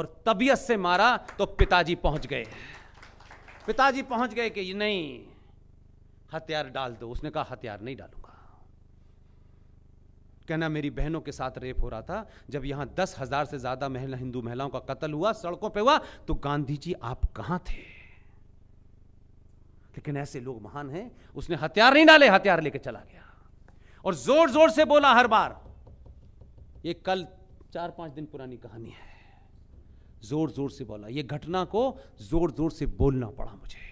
और तबीयत से मारा तो पिताजी पहुंच गए पिताजी पहुंच गए कि नहीं हथियार डाल दो उसने कहा हथियार नहीं डालू कहना मेरी बहनों के साथ रेप हो रहा था जब यहाँ दस हजार से ज्यादा महिला हिंदू महिलाओं का कत्ल हुआ सड़कों पे हुआ तो गांधी जी आप कहाँ थे लेकिन ऐसे लोग महान हैं उसने हथियार नहीं डाले हथियार लेके चला गया और जोर जोर से बोला हर बार ये कल चार पांच दिन पुरानी कहानी है जोर जोर से बोला ये घटना को जोर जोर से बोलना पड़ा मुझे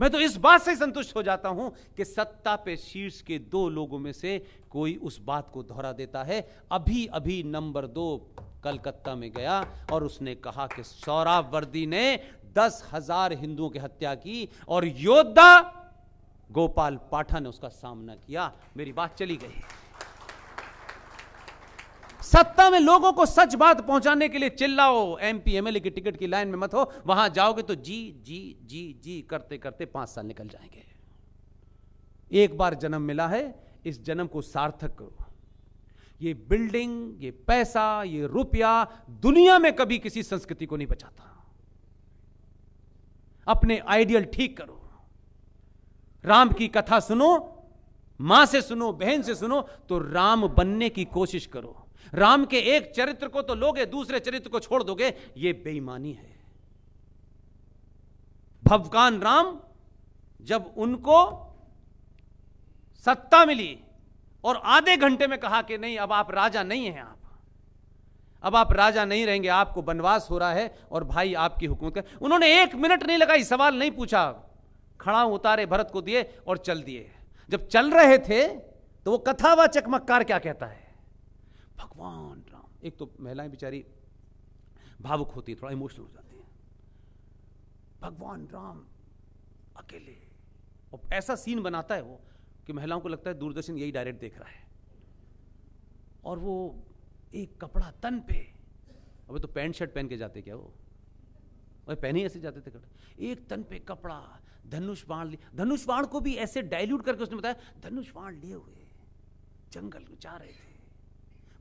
मैं तो इस बात से संतुष्ट हो जाता हूं कि सत्ता पे शीर्ष के दो लोगों में से कोई उस बात को दोहरा देता है अभी अभी नंबर दो कलकत्ता में गया और उसने कहा कि सौराब वर्दी ने दस हजार हिंदुओं की हत्या की और योद्धा गोपाल पाठा ने उसका सामना किया मेरी बात चली गई सत्ता में लोगों को सच बात पहुंचाने के लिए चिल्लाओ एमपी एमएलए की टिकट की लाइन में मत हो वहां जाओगे तो जी जी जी जी करते करते पांच साल निकल जाएंगे एक बार जन्म मिला है इस जन्म को सार्थक करो ये बिल्डिंग ये पैसा ये रुपया दुनिया में कभी किसी संस्कृति को नहीं बचाता अपने आइडियल ठीक करो राम की कथा सुनो मां से सुनो बहन से सुनो तो राम बनने की कोशिश करो राम के एक चरित्र को तो लोगे दूसरे चरित्र को छोड़ दोगे यह बेईमानी है भवकान राम जब उनको सत्ता मिली और आधे घंटे में कहा कि नहीं अब आप राजा नहीं हैं आप अब आप राजा नहीं रहेंगे आपको बनवास हो रहा है और भाई आपकी हुकूमत कर उन्होंने एक मिनट नहीं लगाई सवाल नहीं पूछा खड़ा उतारे भरत को दिए और चल दिए जब चल रहे थे तो वो कथावाचक मक्कार क्या कहता है भगवान राम एक तो महिलाएं बेचारी भावुक होती है थोड़ा इमोशनल हो जाती है भगवान राम अकेले और ऐसा सीन बनाता है वो कि महिलाओं को लगता है दूरदर्शन यही डायरेक्ट देख रहा है और वो एक कपड़ा तन पे अबे तो पैंट शर्ट पहन के जाते क्या वो अरे पहने ही ऐसे जाते थे कपड़े एक तन पे कपड़ा धनुष बाण लिए धनुष बाण को भी ऐसे डाइल्यूट करके उसने बताया धनुष बाण लिए हुए जंगल में जा रहे थे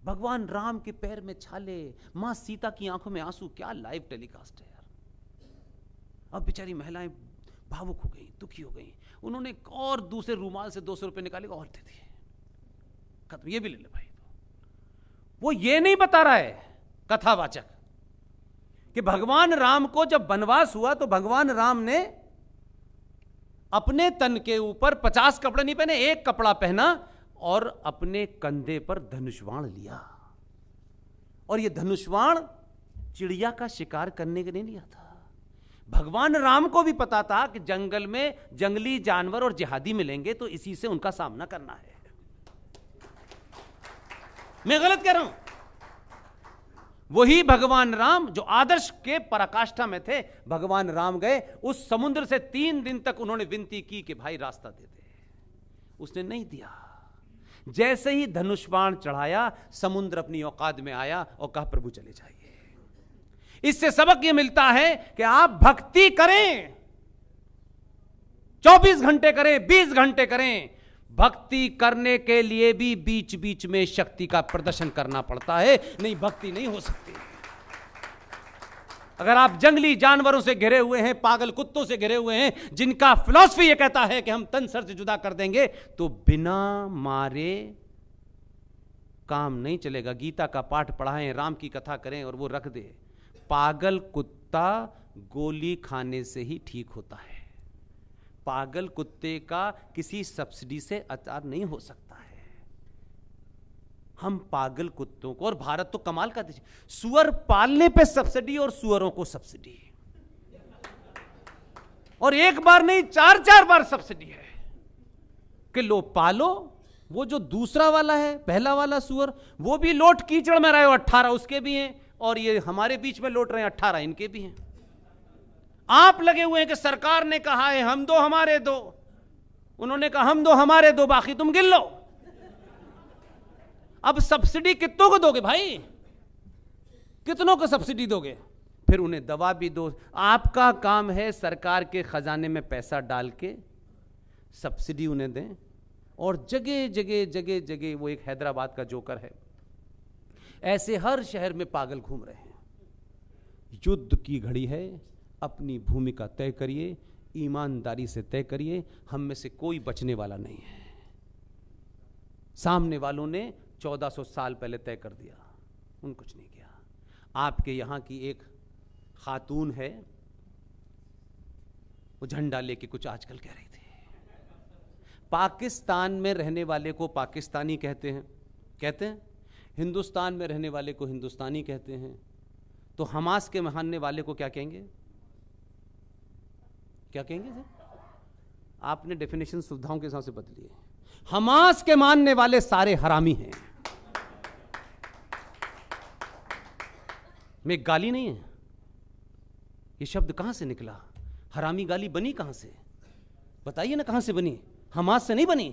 भगवान राम के पैर में छाले मां सीता की आंखों में आंसू क्या लाइव टेलीकास्ट है यार अब बेचारी महिलाएं भावुक हो गई दुखी हो गई उन्होंने और दूसरे रूमाल से दो सौ रुपए निकाले और दे दिए खत्म ये भी ले ले भाई वो ये नहीं बता रहा है कथावाचक कि भगवान राम को जब वनवास हुआ तो भगवान राम ने अपने तन के ऊपर पचास कपड़े नहीं पहने एक कपड़ा पहना और अपने कंधे पर धनुषवाण लिया और यह धनुषवाण चिड़िया का शिकार करने के लिए लिया था भगवान राम को भी पता था कि जंगल में जंगली जानवर और जिहादी मिलेंगे तो इसी से उनका सामना करना है मैं गलत कह रहा हूं वही भगवान राम जो आदर्श के पराकाष्ठा में थे भगवान राम गए उस समुद्र से तीन दिन तक उन्होंने विनती की कि भाई रास्ता दे दे उसने नहीं दिया जैसे ही धनुष बाण चढ़ाया समुद्र अपनी औकात में आया और कहा प्रभु चले जाइए इससे सबक यह मिलता है कि आप भक्ति करें 24 घंटे करें 20 घंटे करें भक्ति करने के लिए भी बीच बीच में शक्ति का प्रदर्शन करना पड़ता है नहीं भक्ति नहीं हो सकती अगर आप जंगली जानवरों से घिरे हुए हैं पागल कुत्तों से घिरे हुए हैं जिनका फिलॉसफी ये कहता है कि हम तन सर से जुदा कर देंगे तो बिना मारे काम नहीं चलेगा गीता का पाठ पढ़ाएं राम की कथा करें और वो रख दे पागल कुत्ता गोली खाने से ही ठीक होता है पागल कुत्ते का किसी सब्सिडी से अचार नहीं हो सकता हम पागल कुत्तों को और भारत तो कमाल का देश सुअर पालने पे सब्सिडी और सुअरों को सब्सिडी और एक बार नहीं चार चार बार सब्सिडी है कि लो पालो वो जो दूसरा वाला है पहला वाला सुअर वो भी लोट कीचड़ में रहे हो अट्ठारह उसके भी हैं और ये हमारे बीच में लोट रहे हैं अट्ठारह इनके भी हैं आप लगे हुए हैं कि सरकार ने कहा है हम दो हमारे दो उन्होंने कहा हम दो हमारे दो बाकी तुम गिन लो अब सब्सिडी कितनों को दोगे भाई कितनों को सब्सिडी दोगे फिर उन्हें दवा भी दो आपका काम है सरकार के खजाने में पैसा डाल के सब्सिडी उन्हें दें और जगह जगह जगह जगह वो एक हैदराबाद का जोकर है ऐसे हर शहर में पागल घूम रहे हैं युद्ध की घड़ी है अपनी भूमिका तय करिए ईमानदारी से तय करिए हम में से कोई बचने वाला नहीं है सामने वालों ने 1400 साल पहले तय कर दिया उन कुछ नहीं किया आपके यहाँ की एक खातून है वो झंडा लेके कुछ आजकल कह रही थी पाकिस्तान में रहने वाले को पाकिस्तानी कहते हैं कहते हैं हिंदुस्तान में रहने वाले को हिंदुस्तानी कहते हैं तो हमास के महानने वाले को क्या कहेंगे क्या कहेंगे सर आपने डेफिनेशन सुविधाओं के हिसाब से बदली है हमास के मानने वाले सारे हरामी हैं में गाली नहीं है ये शब्द कहां से निकला हरामी गाली बनी कहां से बताइए ना कहां से बनी हमास से नहीं बनी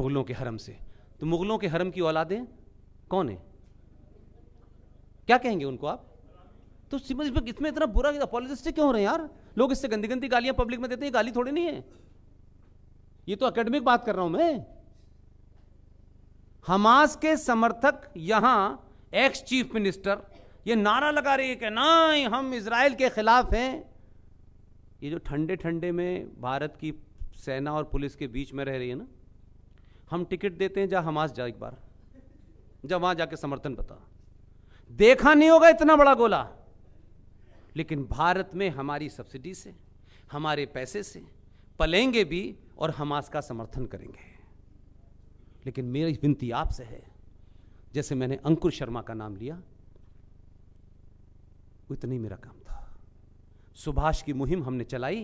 मुगलों के हरम से तो मुगलों के हरम की औलादें कौन है क्या कहेंगे उनको आप तो सिंपल इसमें इसमें इतना बुरा अपॉलिजिस्टिक क्यों हो रहे हैं यार लोग इससे गंदी गंदी गालियां पब्लिक में देते हैं गाली थोड़ी नहीं है ये तो एकेडमिक बात कर रहा हूं मैं हमास के समर्थक यहां एक्स चीफ मिनिस्टर ये नारा लगा रही है कि नहीं हम इसराइल के खिलाफ हैं ये जो ठंडे ठंडे में भारत की सेना और पुलिस के बीच में रह रही है ना हम टिकट देते हैं जा हमास जा एक बार जा वहां जाके समर्थन बता देखा नहीं होगा इतना बड़ा गोला लेकिन भारत में हमारी सब्सिडी से हमारे पैसे से पलेंगे भी और हमास का समर्थन करेंगे लेकिन मेरी विनती आपसे है जैसे मैंने अंकुर शर्मा का नाम लिया इतना ही मेरा काम था सुभाष की मुहिम हमने चलाई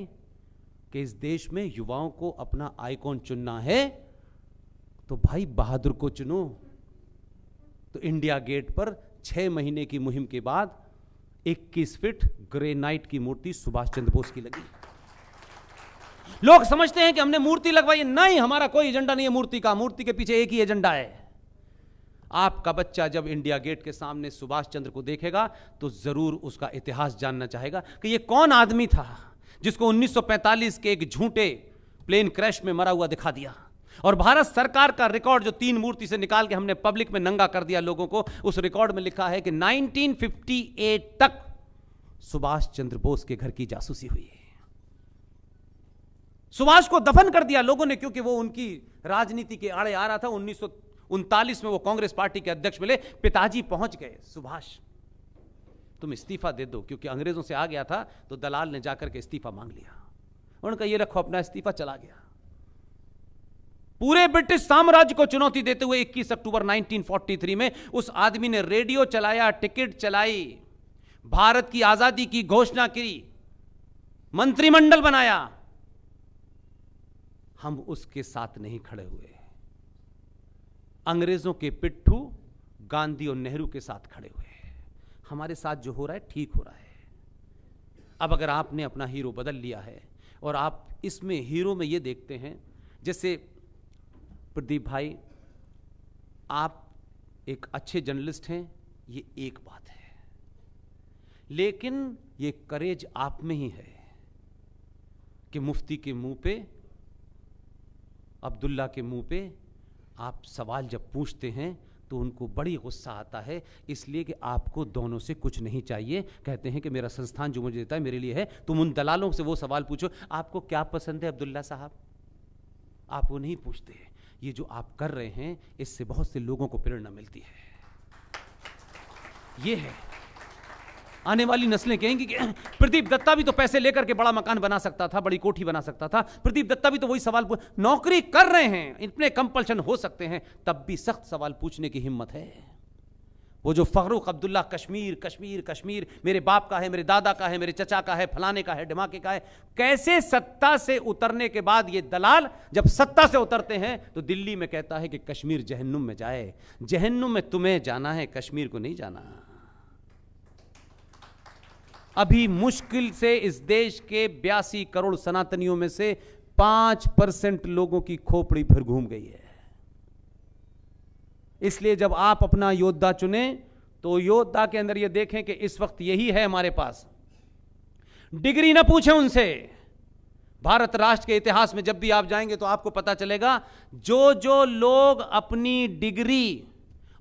कि इस देश में युवाओं को अपना आइकॉन चुनना है तो भाई बहादुर को चुनो तो इंडिया गेट पर छह महीने की मुहिम के बाद 21 फीट ग्रेनाइट की मूर्ति सुभाष चंद्र बोस की लगी लोग समझते हैं कि हमने मूर्ति लगवाई नहीं हमारा कोई एजेंडा नहीं है मूर्ति का मूर्ति के पीछे एक ही एजेंडा है आपका बच्चा जब इंडिया गेट के सामने सुभाष चंद्र को देखेगा तो ज़रूर उसका इतिहास जानना चाहेगा कि ये कौन आदमी था जिसको 1945 के एक झूठे प्लेन क्रैश में मरा हुआ दिखा दिया और भारत सरकार का रिकॉर्ड जो तीन मूर्ति से निकाल के हमने पब्लिक में नंगा कर दिया लोगों को उस रिकॉर्ड में लिखा है कि 1958 तक सुभाष चंद्र बोस के घर की जासूसी हुई है सुभाष को दफन कर दिया लोगों ने क्योंकि वो उनकी राजनीति के आड़े आ रहा था उनतालीस में वो कांग्रेस पार्टी के अध्यक्ष मिले पिताजी पहुंच गए सुभाष तुम इस्तीफा दे दो क्योंकि अंग्रेजों से आ गया था तो दलाल ने जाकर के इस्तीफा मांग लिया उनका ये रखो अपना इस्तीफा चला गया पूरे ब्रिटिश साम्राज्य को चुनौती देते हुए 21 अक्टूबर 1943 में उस आदमी ने रेडियो चलाया टिकट चलाई भारत की आजादी की घोषणा की मंत्रिमंडल बनाया हम उसके साथ नहीं खड़े हुए अंग्रेजों के पिट्ठू गांधी और नेहरू के साथ खड़े हुए हैं हमारे साथ जो हो रहा है ठीक हो रहा है अब अगर आपने अपना हीरो बदल लिया है और आप इसमें हीरो में ये देखते हैं जैसे प्रदीप भाई आप एक अच्छे जर्नलिस्ट हैं ये एक बात है लेकिन ये करेज आप में ही है कि मुफ्ती के मुंह पे अब्दुल्ला के मुंह पे आप सवाल जब पूछते हैं तो उनको बड़ी गुस्सा आता है इसलिए कि आपको दोनों से कुछ नहीं चाहिए कहते हैं कि मेरा संस्थान जो मुझे देता है मेरे लिए है तुम उन दलालों से वो सवाल पूछो आपको क्या पसंद है अब्दुल्ला साहब आप वो नहीं पूछते ये जो आप कर रहे हैं इससे बहुत से लोगों को प्रेरणा मिलती है ये है आने वाली नस्लें कहेंगी कि प्रदीप दत्ता भी तो पैसे लेकर के बड़ा मकान बना सकता था बड़ी कोठी बना सकता था प्रदीप दत्ता भी तो वही सवाल नौकरी कर रहे हैं इतने कंपल्शन हो सकते हैं तब भी सख्त सवाल पूछने की हिम्मत है वो जो फखरुख अब्दुल्ला कश्मीर कश्मीर कश्मीर मेरे बाप का है मेरे दादा का है मेरे चचा का है फलाने का है ढमाके का है कैसे सत्ता से उतरने के बाद ये दलाल जब सत्ता से उतरते हैं तो दिल्ली में कहता है कि कश्मीर जहन्नुम में जाए जहन्नुम में तुम्हें जाना है कश्मीर को नहीं जाना अभी मुश्किल से इस देश के बयासी करोड़ सनातनियों में से पांच परसेंट लोगों की खोपड़ी फिर घूम गई है इसलिए जब आप अपना योद्धा चुने तो योद्धा के अंदर यह देखें कि इस वक्त यही है हमारे पास डिग्री ना पूछें उनसे भारत राष्ट्र के इतिहास में जब भी आप जाएंगे तो आपको पता चलेगा जो जो लोग अपनी डिग्री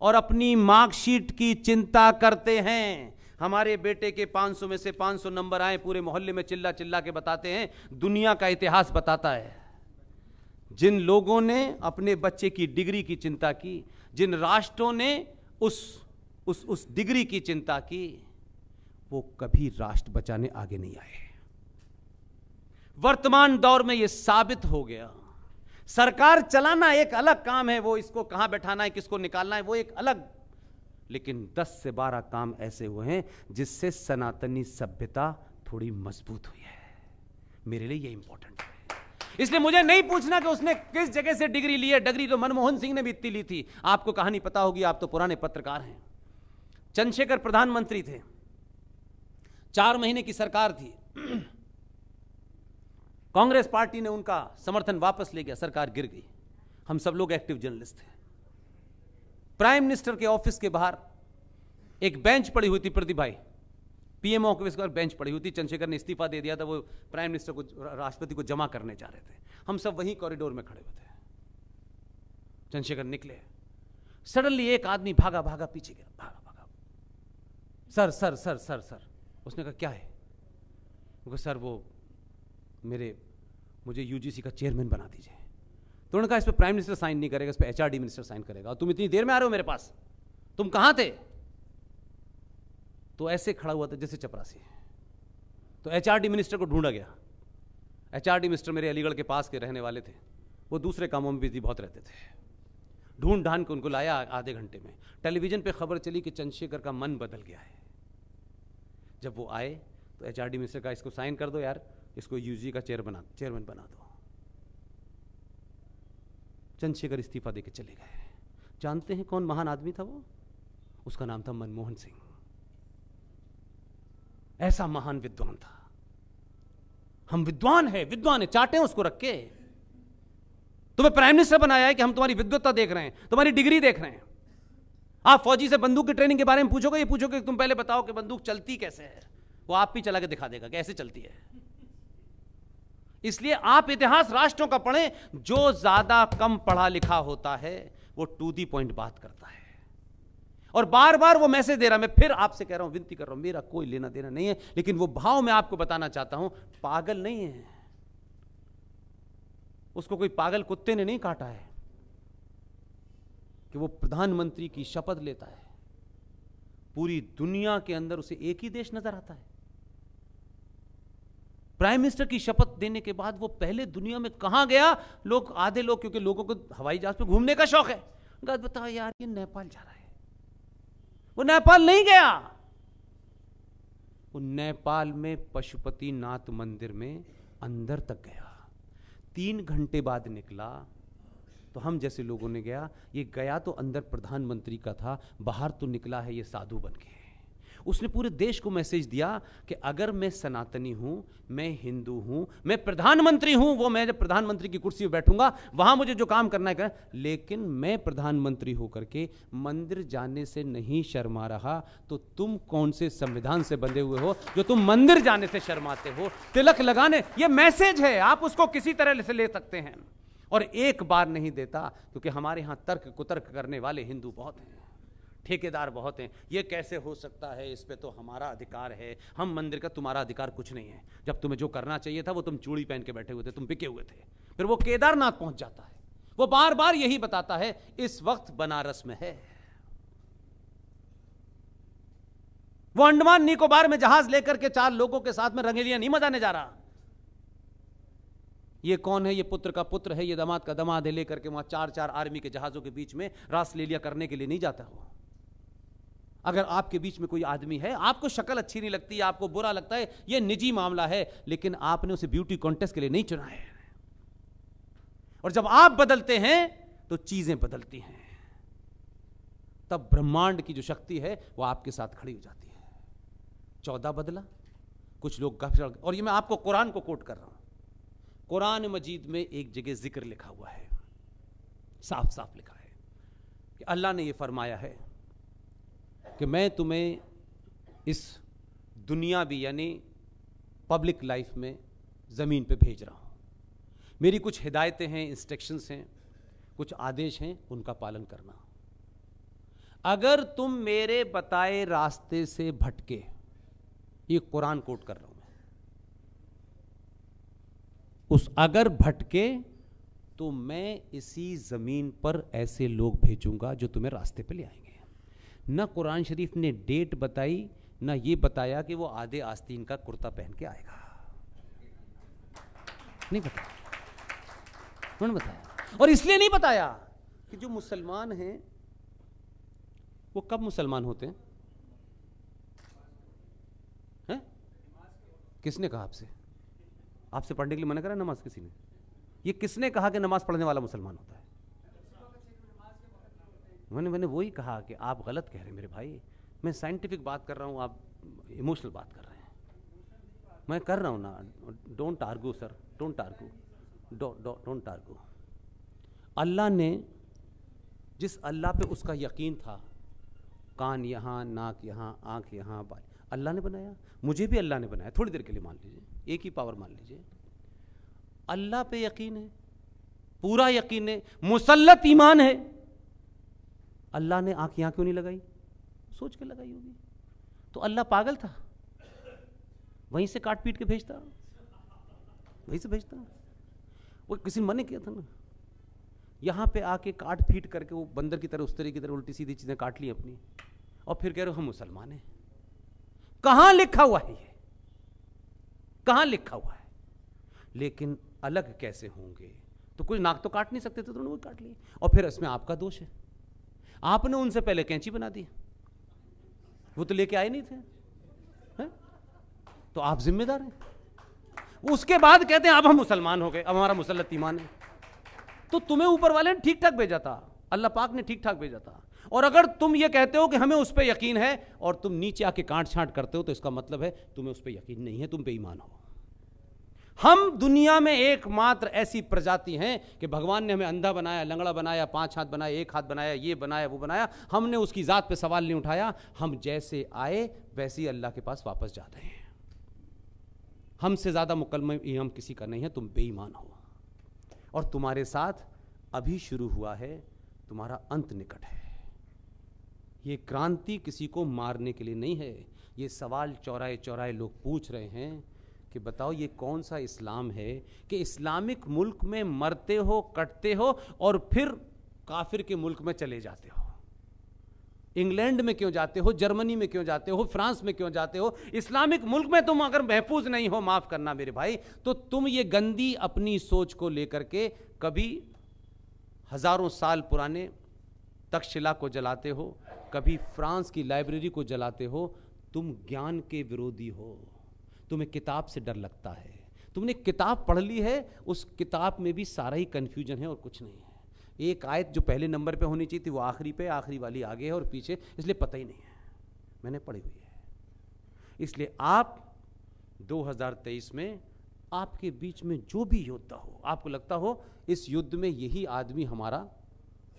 और अपनी मार्कशीट की चिंता करते हैं हमारे बेटे के 500 में से 500 नंबर आए पूरे मोहल्ले में चिल्ला चिल्ला के बताते हैं दुनिया का इतिहास बताता है जिन लोगों ने अपने बच्चे की डिग्री की चिंता की जिन राष्ट्रों ने उस उस उस डिग्री की चिंता की वो कभी राष्ट्र बचाने आगे नहीं आए वर्तमान दौर में यह साबित हो गया सरकार चलाना एक अलग काम है वो इसको कहां बैठाना है किसको निकालना है वो एक अलग लेकिन 10 से 12 काम ऐसे हुए हैं जिससे सनातनी सभ्यता थोड़ी मजबूत हुई है मेरे लिए ये इंपॉर्टेंट है इसलिए मुझे नहीं पूछना कि उसने किस जगह से डिग्री ली है डिग्री तो मनमोहन सिंह ने भी इतनी ली थी आपको कहानी पता होगी आप तो पुराने पत्रकार हैं चंद्रशेखर प्रधानमंत्री थे चार महीने की सरकार थी कांग्रेस पार्टी ने उनका समर्थन वापस ले गया सरकार गिर गई हम सब लोग एक्टिव जर्नलिस्ट थे प्राइम मिनिस्टर के ऑफिस के बाहर एक बेंच पड़ी हुई थी प्रदीप पीएमओ ऑफिस बाद बेंच पड़ी हुई थी चंद्रशेखर ने इस्तीफा दे दिया था वो प्राइम मिनिस्टर को राष्ट्रपति को जमा करने जा रहे थे हम सब वहीं कॉरिडोर में खड़े हुए थे चंद्रशेखर निकले सडनली एक आदमी भागा भागा पीछे गया भागा भागा sir sir sir sir sir उसने कहा क्या है वो सर वो मेरे मुझे यूजीसी का चेयरमैन बना दीजिए तो उन्होंने कहा इस पर प्राइम मिनिस्टर साइन नहीं करेगा इस पर एच मिनिस्टर साइन करेगा और तुम इतनी देर में आ रहे हो मेरे पास तुम कहाँ थे तो ऐसे खड़ा हुआ था जैसे चपरासी तो एच मिनिस्टर को ढूंढा गया एच मिनिस्टर मेरे अलीगढ़ के पास के रहने वाले थे वो दूसरे कामों में बिजी बहुत रहते थे ढूंढ ढांड के उनको लाया आधे घंटे में टेलीविज़न पे खबर चली कि चंद्रशेखर का मन बदल गया है जब वो आए तो एच मिनिस्टर का इसको साइन कर दो यार इसको यूजी का चेयरमैन चेयरमैन बना दो चंद्रशेखर इस्तीफा देके चले गए जानते हैं कौन महान आदमी था वो उसका नाम था मनमोहन सिंह ऐसा महान विद्वान था हम विद्वान है विद्वान है चाटे उसको रख के तुम्हें प्राइम मिनिस्टर बनाया है कि हम तुम्हारी विद्वत्ता देख रहे हैं तुम्हारी डिग्री देख रहे हैं आप फौजी से बंदूक की ट्रेनिंग के बारे में पूछोगे ये पूछोगे तुम पहले बताओ कि बंदूक चलती कैसे है वो आप भी चला के दिखा देगा कैसे चलती है इसलिए आप इतिहास राष्ट्रों का पढ़ें जो ज्यादा कम पढ़ा लिखा होता है वो टू दी पॉइंट बात करता है और बार बार वो मैसेज दे रहा मैं फिर आपसे कह रहा हूं विनती कर रहा हूं मेरा कोई लेना देना नहीं है लेकिन वो भाव मैं आपको बताना चाहता हूं पागल नहीं है उसको कोई पागल कुत्ते ने नहीं काटा है कि वो प्रधानमंत्री की शपथ लेता है पूरी दुनिया के अंदर उसे एक ही देश नजर आता है प्राइम मिनिस्टर की शपथ देने के बाद वो पहले दुनिया में कहाँ गया लोग आधे लोग क्योंकि लोगों को हवाई जहाज पे घूमने का शौक है गलत बताओ यार ये नेपाल जा रहा है वो नेपाल नहीं गया वो नेपाल में पशुपति नाथ मंदिर में अंदर तक गया तीन घंटे बाद निकला तो हम जैसे लोगों ने गया ये गया तो अंदर प्रधानमंत्री का था बाहर तो निकला है ये साधु बन के उसने पूरे देश को मैसेज दिया कि अगर मैं सनातनी हूं मैं हिंदू हूं मैं प्रधानमंत्री हूं वो मैं जब प्रधानमंत्री की कुर्सी पर बैठूंगा वहां मुझे जो काम करना है करना लेकिन मैं प्रधानमंत्री होकर के मंदिर जाने से नहीं शर्मा रहा तो तुम कौन से संविधान से बंधे हुए हो जो तुम मंदिर जाने से शर्माते हो तिलक लगाने ये मैसेज है आप उसको किसी तरह से ले सकते हैं और एक बार नहीं देता क्योंकि हमारे यहां तर्क कुतर्क करने वाले हिंदू बहुत हैं ठेकेदार बहुत हैं ये कैसे हो सकता है इस पर तो हमारा अधिकार है हम मंदिर का तुम्हारा अधिकार कुछ नहीं है जब तुम्हें जो करना चाहिए था वो तुम चूड़ी पहन के बैठे हुए थे तुम बिके हुए थे फिर वो केदारनाथ पहुंच जाता है वो बार बार यही बताता है इस वक्त बनारस में है वो अंडमान निकोबार में जहाज लेकर के चार लोगों के साथ में रंगेलियां नहीं मजाने जा रहा ये कौन है ये पुत्र का पुत्र है ये दमाद का दमाद है लेकर के वहां चार चार आर्मी के जहाजों के बीच में रास करने के लिए नहीं जाता हुआ अगर आपके बीच में कोई आदमी है आपको शक्ल अच्छी नहीं लगती आपको बुरा लगता है यह निजी मामला है लेकिन आपने उसे ब्यूटी कॉन्टेस्ट के लिए नहीं चुना है और जब आप बदलते हैं तो चीजें बदलती हैं तब ब्रह्मांड की जो शक्ति है वो आपके साथ खड़ी हो जाती है चौदह बदला कुछ लोग गफ और ये मैं आपको कुरान को कोट कर रहा हूं कुरान मजीद में एक जगह जिक्र लिखा हुआ है साफ साफ लिखा है कि अल्लाह ने ये फरमाया है कि मैं तुम्हें इस दुनिया भी यानी पब्लिक लाइफ में ज़मीन पे भेज रहा हूँ मेरी कुछ हिदायतें हैं इंस्ट्रक्शंस हैं कुछ आदेश हैं उनका पालन करना अगर तुम मेरे बताए रास्ते से भटके ये कुरान कोट कर रहा हूं मैं उस अगर भटके तो मैं इसी जमीन पर ऐसे लोग भेजूंगा जो तुम्हें रास्ते पे ले आएंगे न कुरान शरीफ ने डेट बताई न ये बताया कि वो आधे आस्तीन का कुर्ता पहन के आएगा नहीं बताया उन्होंने बताया और इसलिए नहीं बताया कि जो मुसलमान हैं वो कब मुसलमान होते हैं है? किसने कहा आपसे आपसे पढ़ने के लिए मना करा नमाज किसी ने ये किसने कहा कि नमाज पढ़ने वाला मुसलमान होता है मैंने मैंने वही कहा कि आप गलत कह रहे हैं मेरे भाई मैं साइंटिफिक बात कर रहा हूँ आप इमोशनल बात कर रहे हैं मैं कर रहा हूँ ना don't argue sir don't argue don't argue अल्लाह ने जिस अल्लाह पे उसका यकीन था कान यहाँ नाक यहाँ आँख यहाँ अल्लाह ने बनाया मुझे भी अल्लाह ने बनाया थोड़ी देर के लिए मान लीजिए एक ही पावर मान लीजिए अल्लाह पे यकीन है पूरा यकीन है मुसलत ईमान है अल्लाह ने आँख यहां क्यों नहीं लगाई सोच के लगाई होगी तो अल्लाह पागल था वहीं से काट पीट के भेजता वहीं से भेजता वो किसी मन ने किया था ना यहाँ पे आके काट पीट करके वो बंदर की तरह उस तरह की तरह उल्टी सीधी चीज़ें काट ली अपनी और फिर कह रहे हो हम मुसलमान हैं कहाँ लिखा हुआ है ये कहाँ लिखा हुआ है लेकिन अलग कैसे होंगे तो कुछ नाक तो काट नहीं सकते थे तो उन्होंने वो काट लिए और फिर इसमें आपका दोष है आपने उनसे पहले कैंची बना दी वो तो लेके आए नहीं थे है? तो आप जिम्मेदार हैं उसके बाद कहते हैं अब हम मुसलमान हो गए अब हमारा मुसलत ईमान है तो तुम्हें ऊपर वाले ने ठीक ठाक भेजा था अल्लाह पाक ने ठीक ठाक भेजा था और अगर तुम ये कहते हो कि हमें उस पर यकीन है और तुम नीचे आके काट छांट करते हो तो इसका मतलब है तुम्हें उस पर यकीन नहीं है तुम बेईमान हो हम दुनिया में एकमात्र ऐसी प्रजाति हैं कि भगवान ने हमें अंधा बनाया लंगड़ा बनाया पांच हाथ बनाया एक हाथ बनाया ये बनाया वो बनाया हमने उसकी ज़ात पे सवाल नहीं उठाया हम जैसे आए वैसे ही अल्लाह के पास वापस जा रहे हैं हमसे ज़्यादा मुकलम हम किसी का नहीं है तुम बेईमान हो और तुम्हारे साथ अभी शुरू हुआ है तुम्हारा अंत निकट है ये क्रांति किसी को मारने के लिए नहीं है ये सवाल चौराहे चौराहे लोग पूछ रहे हैं कि बताओ ये कौन सा इस्लाम है कि इस्लामिक मुल्क में मरते हो कटते हो और फिर काफिर के मुल्क में चले जाते हो इंग्लैंड में क्यों जाते हो जर्मनी में क्यों जाते हो फ्रांस में क्यों जाते हो इस्लामिक मुल्क में तुम अगर महफूज नहीं हो माफ करना मेरे भाई तो तुम ये गंदी अपनी सोच को लेकर के कभी हजारों साल पुराने तक्षशिला को जलाते हो कभी फ्रांस की लाइब्रेरी को जलाते हो तुम ज्ञान के विरोधी हो तुम्हें किताब से डर लगता है तुमने किताब पढ़ ली है उस किताब में भी सारा ही कन्फ्यूजन है और कुछ नहीं है एक आयत जो पहले नंबर पे होनी चाहिए थी वो आखिरी पे आखिरी वाली आगे है और पीछे इसलिए पता ही नहीं है मैंने पढ़ी हुई है इसलिए आप 2023 में आपके बीच में जो भी योद्धा हो आपको लगता हो इस युद्ध में यही आदमी हमारा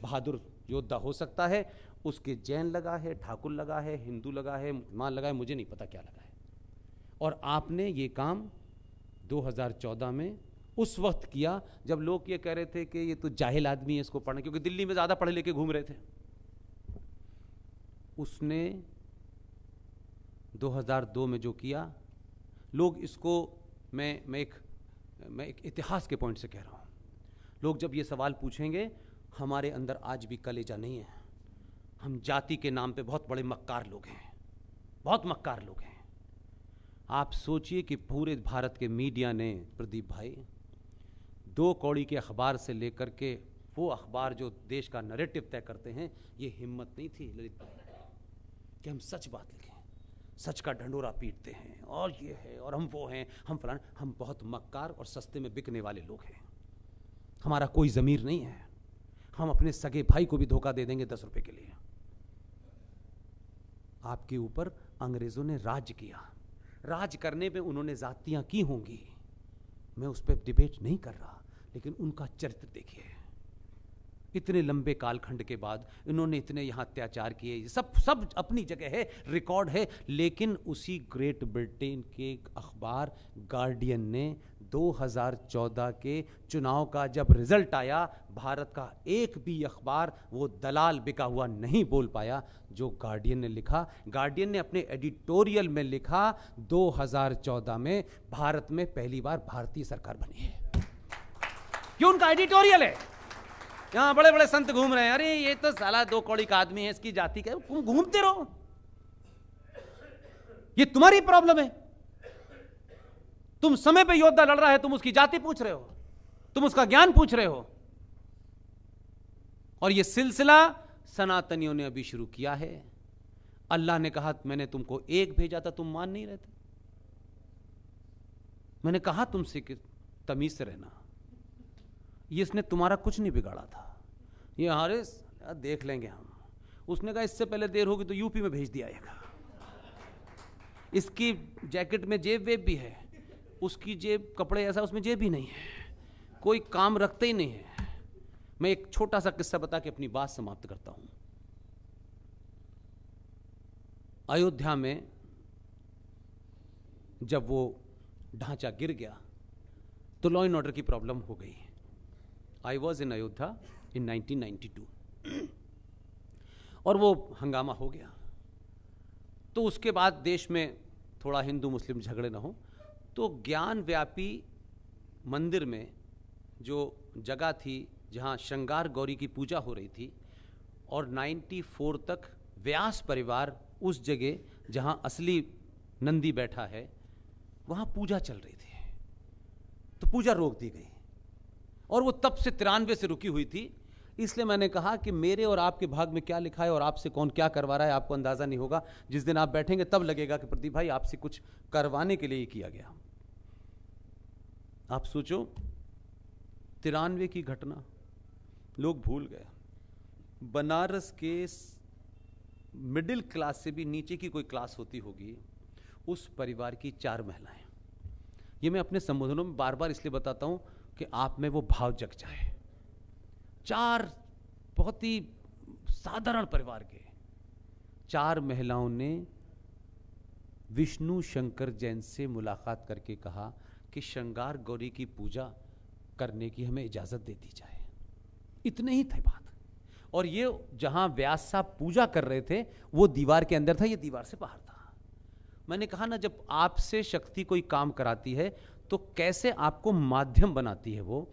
बहादुर योद्धा हो सकता है उसके जैन लगा है ठाकुर लगा है हिंदू लगा है मुसलमान लगा है मुझे नहीं पता क्या लगा है और आपने ये काम 2014 में उस वक्त किया जब लोग ये कह रहे थे कि ये तो जाहिल आदमी है इसको पढ़ना क्योंकि दिल्ली में ज़्यादा पढ़े लेके घूम रहे थे उसने 2002 में जो किया लोग इसको मैं मैं एक मैं एक इतिहास के पॉइंट से कह रहा हूँ लोग जब ये सवाल पूछेंगे हमारे अंदर आज भी कलेजा नहीं है हम जाति के नाम पे बहुत बड़े मक्कार लोग हैं बहुत मक्कार लोग हैं आप सोचिए कि पूरे भारत के मीडिया ने प्रदीप भाई दो कौड़ी के अखबार से लेकर के वो अखबार जो देश का नरेटिव तय करते हैं ये हिम्मत नहीं थी ललित भाई कि हम सच बात लिखें सच का ढंडोरा पीटते हैं और ये है और हम वो हैं हम फलान हम बहुत मक्कार और सस्ते में बिकने वाले लोग हैं हमारा कोई ज़मीर नहीं है हम अपने सगे भाई को भी धोखा दे देंगे दस रुपए के लिए आपके ऊपर अंग्रेज़ों ने राज किया राज करने में उन्होंने जातियां की होंगी मैं उस पर डिबेट नहीं कर रहा लेकिन उनका चरित्र देखिए इतने लंबे कालखंड के बाद इन्होंने इतने यहाँ अत्याचार किए सब सब अपनी जगह है रिकॉर्ड है लेकिन उसी ग्रेट ब्रिटेन के अखबार गार्डियन ने 2014 के चुनाव का जब रिजल्ट आया भारत का एक भी अखबार वो दलाल बिका हुआ नहीं बोल पाया जो गार्डियन ने लिखा गार्डियन ने अपने एडिटोरियल में लिखा 2014 में भारत में पहली बार भारतीय सरकार बनी है क्यों उनका एडिटोरियल है यहाँ बड़े बड़े संत घूम रहे हैं अरे ये तो साला दो कौड़ी का आदमी है इसकी जाति का तुम घूमते रहो ये तुम्हारी प्रॉब्लम है तुम समय पे योद्धा लड़ रहा है तुम उसकी जाति पूछ रहे हो तुम उसका ज्ञान पूछ रहे हो और यह सिलसिला सनातनियों ने अभी शुरू किया है अल्लाह ने कहा मैंने तुमको एक भेजा था तुम मान नहीं रहते मैंने कहा तुमसे कि तमीज से रहना ये इसने तुम्हारा कुछ नहीं बिगाड़ा था ये हारिस देख लेंगे हम उसने कहा इससे पहले देर होगी तो यूपी में भेज दिया इसकी जैकेट में जेब वेब भी है उसकी जेब कपड़े ऐसा उसमें जेब ही नहीं है कोई काम रखते ही नहीं है मैं एक छोटा सा किस्सा बता के अपनी बात समाप्त करता हूं अयोध्या में जब वो ढांचा गिर गया तो लॉ एंड ऑर्डर की प्रॉब्लम हो गई आई वॉज इन अयोध्या इन 1992 और वो हंगामा हो गया तो उसके बाद देश में थोड़ा हिंदू मुस्लिम झगड़े ना हो तो ज्ञान व्यापी मंदिर में जो जगह थी जहाँ श्रृंगार गौरी की पूजा हो रही थी और 94 तक व्यास परिवार उस जगह जहाँ असली नंदी बैठा है वहाँ पूजा चल रही थी तो पूजा रोक दी गई और वो तब से तिरानवे से रुकी हुई थी इसलिए मैंने कहा कि मेरे और आपके भाग में क्या लिखा है और आपसे कौन क्या करवा रहा है आपको अंदाज़ा नहीं होगा जिस दिन आप बैठेंगे तब लगेगा कि प्रदीप भाई आपसे कुछ करवाने के लिए किया गया आप सोचो तिरानवे की घटना लोग भूल गए बनारस के मिडिल क्लास से भी नीचे की कोई क्लास होती होगी उस परिवार की चार महिलाएं ये मैं अपने संबोधनों में बार बार इसलिए बताता हूँ कि आप में वो भाव जग जाए चार बहुत ही साधारण परिवार के चार महिलाओं ने विष्णु शंकर जैन से मुलाकात करके कहा कि श्रृंगार गौरी की पूजा करने की हमें इजाज़त दे दी जाए इतने ही थे बात और ये जहाँ व्यास साहब पूजा कर रहे थे वो दीवार के अंदर था ये दीवार से बाहर था मैंने कहा ना जब आपसे शक्ति कोई काम कराती है तो कैसे आपको माध्यम बनाती है वो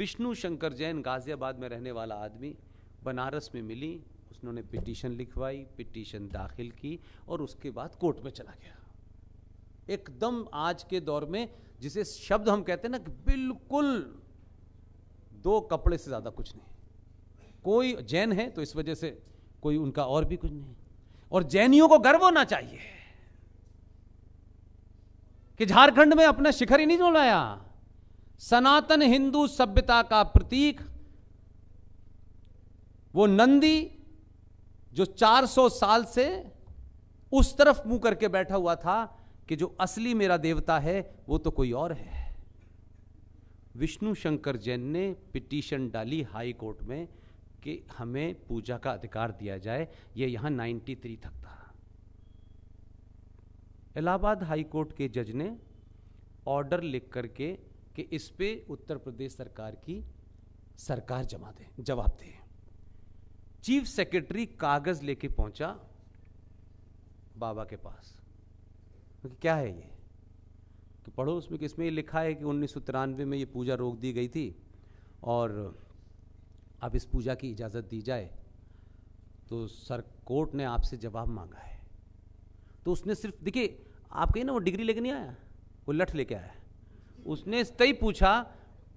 विष्णु शंकर जैन गाज़ियाबाद में रहने वाला आदमी बनारस में मिली उसने पिटीशन लिखवाई पिटीशन दाखिल की और उसके बाद कोर्ट में चला गया एकदम आज के दौर में जिसे शब्द हम कहते हैं ना कि बिल्कुल दो कपड़े से ज़्यादा कुछ नहीं कोई जैन है तो इस वजह से कोई उनका और भी कुछ नहीं और जैनियों को गर्व होना चाहिए कि झारखंड में अपना शिखर ही नहीं जोड़ाया सनातन हिंदू सभ्यता का प्रतीक वो नंदी जो 400 साल से उस तरफ मुंह करके बैठा हुआ था कि जो असली मेरा देवता है वो तो कोई और है विष्णु शंकर जैन ने पिटीशन डाली हाई कोर्ट में कि हमें पूजा का अधिकार दिया जाए ये यहाँ 93 तक था इलाहाबाद हाई कोर्ट के जज ने ऑर्डर लिख करके कि इस पे उत्तर प्रदेश सरकार की सरकार जमा दे जवाब दे चीफ सेक्रेटरी कागज लेके पहुंचा बाबा के पास क्योंकि क्या है ये तो पढ़ो उसमें कि इसमें ये लिखा है कि उन्नीस में ये पूजा रोक दी गई थी और अब इस पूजा की इजाज़त दी जाए तो सर कोर्ट ने आपसे जवाब मांगा है तो उसने सिर्फ देखिए आप कहिए ना वो डिग्री लेके नहीं आया वो लठ लेके आया उसने तय पूछा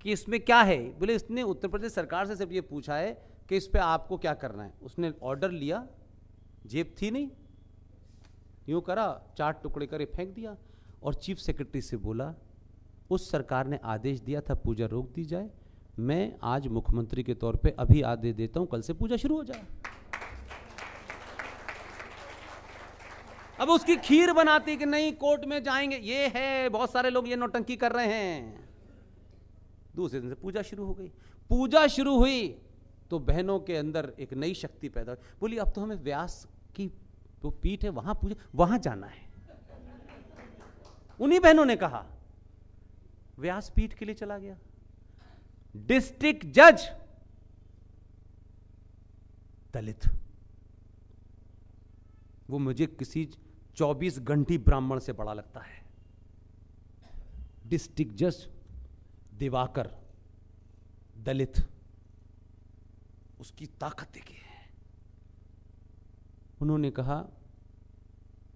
कि इसमें क्या है बोले इसने उत्तर प्रदेश सरकार से सिर्फ ये पूछा है कि इस पर आपको क्या करना है उसने ऑर्डर लिया जेब थी नहीं यूं करा चार टुकड़े करे फेंक दिया और चीफ सेक्रेटरी से बोला उस सरकार ने आदेश दिया था पूजा रोक दी जाए मैं आज मुख्यमंत्री के तौर पे अभी आदेश देता हूं कल से पूजा शुरू हो जाए अब उसकी खीर बनाती कि नहीं कोर्ट में जाएंगे ये है बहुत सारे लोग ये नोटंकी कर रहे हैं दूसरे दिन से पूजा शुरू हो गई पूजा शुरू हुई तो बहनों के अंदर एक नई शक्ति पैदा बोली अब तो हमें व्यास की तो पीठ है वहां पूजा वहां जाना है उन्हीं बहनों ने कहा व्यास पीठ के लिए चला गया डिस्ट्रिक्ट जज दलित वो मुझे किसी 24 घंटी ब्राह्मण से बड़ा लगता है डिस्ट्रिक्ट जज दिवाकर दलित उसकी ताकत देखी उन्होंने कहा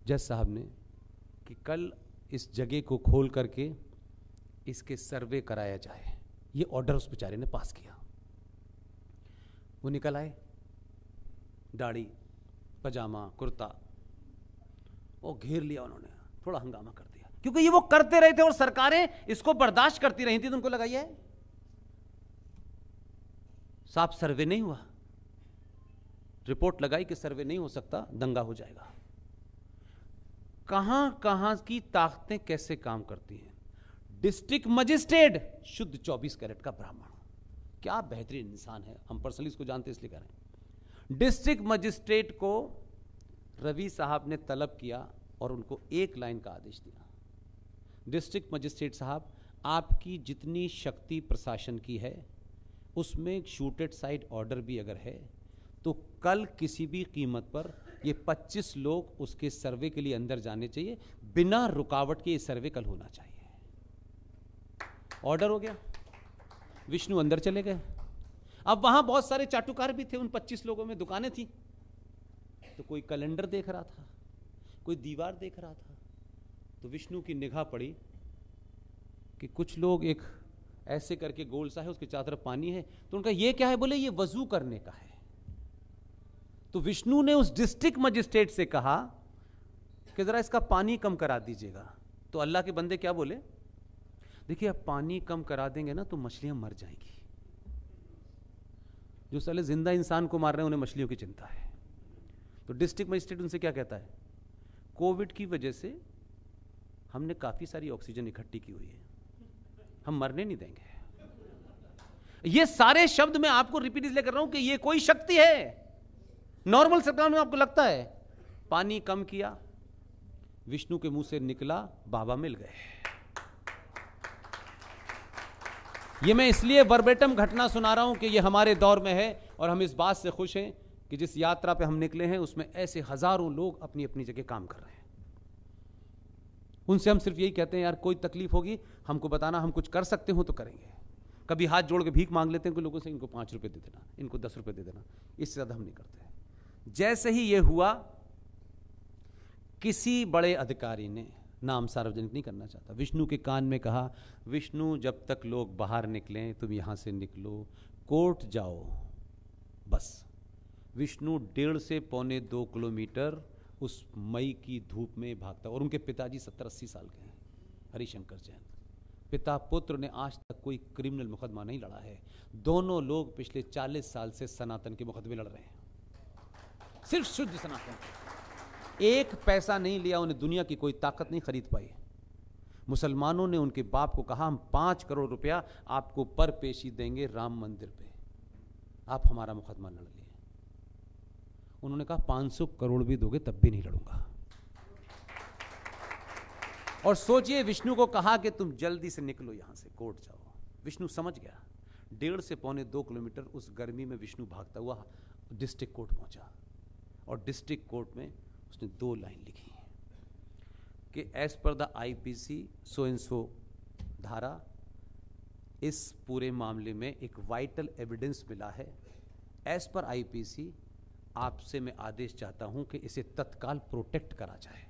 जज साहब ने कि कल इस जगह को खोल करके इसके सर्वे कराया जाए ये ऑर्डर उस बेचारे ने पास किया वो निकल आए दाढ़ी पजामा कुर्ता वो घेर लिया उन्होंने थोड़ा हंगामा कर दिया क्योंकि ये वो करते रहे थे और सरकारें इसको बर्दाश्त करती रही थी तो उनको लगाइए साफ सर्वे नहीं हुआ रिपोर्ट लगाई कि सर्वे नहीं हो सकता दंगा हो जाएगा कहां कहां की ताकतें कैसे काम करती हैं डिस्ट्रिक्ट मजिस्ट्रेट शुद्ध 24 कैरेट का ब्राह्मण क्या बेहतरीन इंसान है हम पर्सनली इसको जानते इसलिए कह रहे हैं डिस्ट्रिक्ट मजिस्ट्रेट को रवि साहब ने तलब किया और उनको एक लाइन का आदेश दिया डिस्ट्रिक्ट मजिस्ट्रेट साहब आपकी जितनी शक्ति प्रशासन की है उसमें शूटेड साइड ऑर्डर भी अगर है तो कल किसी भी कीमत पर ये 25 लोग उसके सर्वे के लिए अंदर जाने चाहिए बिना रुकावट के ये सर्वे कल होना चाहिए ऑर्डर हो गया विष्णु अंदर चले गए अब वहां बहुत सारे चाटुकार भी थे उन 25 लोगों में दुकानें थी तो कोई कैलेंडर देख रहा था कोई दीवार देख रहा था तो विष्णु की निगाह पड़ी कि कुछ लोग एक ऐसे करके गोल सा है उसके चादर तरफ पानी है तो उनका ये क्या है बोले ये वजू करने का है तो विष्णु ने उस डिस्ट्रिक्ट मजिस्ट्रेट से कहा कि ज़रा इसका पानी कम करा दीजिएगा तो अल्लाह के बंदे क्या बोले देखिए अब पानी कम करा देंगे ना तो मछलियां मर जाएंगी जो साले जिंदा इंसान को मार रहे हैं उन्हें मछलियों की चिंता है तो डिस्ट्रिक्ट मजिस्ट्रेट उनसे क्या कहता है कोविड की वजह से हमने काफ़ी सारी ऑक्सीजन इकट्ठी की हुई है हम मरने नहीं देंगे ये सारे शब्द मैं आपको रिपीट इसलिए कर रहा हूं कि ये कोई शक्ति है नॉर्मल सरकार में आपको लगता है पानी कम किया विष्णु के मुंह से निकला बाबा मिल गए ये मैं इसलिए वर्बेटम घटना सुना रहा हूं कि ये हमारे दौर में है और हम इस बात से खुश हैं कि जिस यात्रा पे हम निकले हैं उसमें ऐसे हजारों लोग अपनी अपनी जगह काम कर रहे हैं उनसे हम सिर्फ यही कहते हैं यार कोई तकलीफ होगी हमको बताना हम कुछ कर सकते हो तो करेंगे कभी हाथ जोड़ के भीख मांग लेते हैं कि लोगों से इनको पाँच रुपये दे देना इनको दस रुपये दे देना इससे ज़्यादा हम नहीं करते जैसे ही यह हुआ किसी बड़े अधिकारी ने नाम सार्वजनिक नहीं करना चाहता विष्णु के कान में कहा विष्णु जब तक लोग बाहर निकलें तुम यहाँ से निकलो कोर्ट जाओ बस विष्णु डेढ़ से पौने दो किलोमीटर उस मई की धूप में भागता और उनके पिताजी सत्तर अस्सी साल के हैं हरिशंकर जैन पिता पुत्र ने आज तक कोई क्रिमिनल मुकदमा नहीं लड़ा है दोनों लोग पिछले चालीस साल से सनातन के मुकदमे लड़ रहे हैं सिर्फ शुद्ध सनातन एक पैसा नहीं लिया उन्हें दुनिया की कोई ताकत नहीं खरीद पाई मुसलमानों ने उनके बाप को कहा हम पांच करोड़ रुपया आपको पर पेशी देंगे राम मंदिर पे आप हमारा मुकदमा लड़ लिए उन्होंने कहा सौ करोड़ भी दोगे तब भी नहीं लड़ूंगा और सोचिए विष्णु को कहा कि तुम जल्दी से निकलो यहां से कोर्ट जाओ विष्णु समझ गया डेढ़ से पौने दो किलोमीटर उस गर्मी में विष्णु भागता हुआ डिस्ट्रिक्ट कोर्ट पहुंचा और डिस्ट्रिक्ट कोर्ट में उसने दो लाइन लिखी है कि as per the I P C so and so धारा इस पूरे मामले में एक वाइटल एविडेंस मिला है एज पर आई पी सी आपसे मैं आदेश चाहता हूं कि इसे तत्काल प्रोटेक्ट करा जाए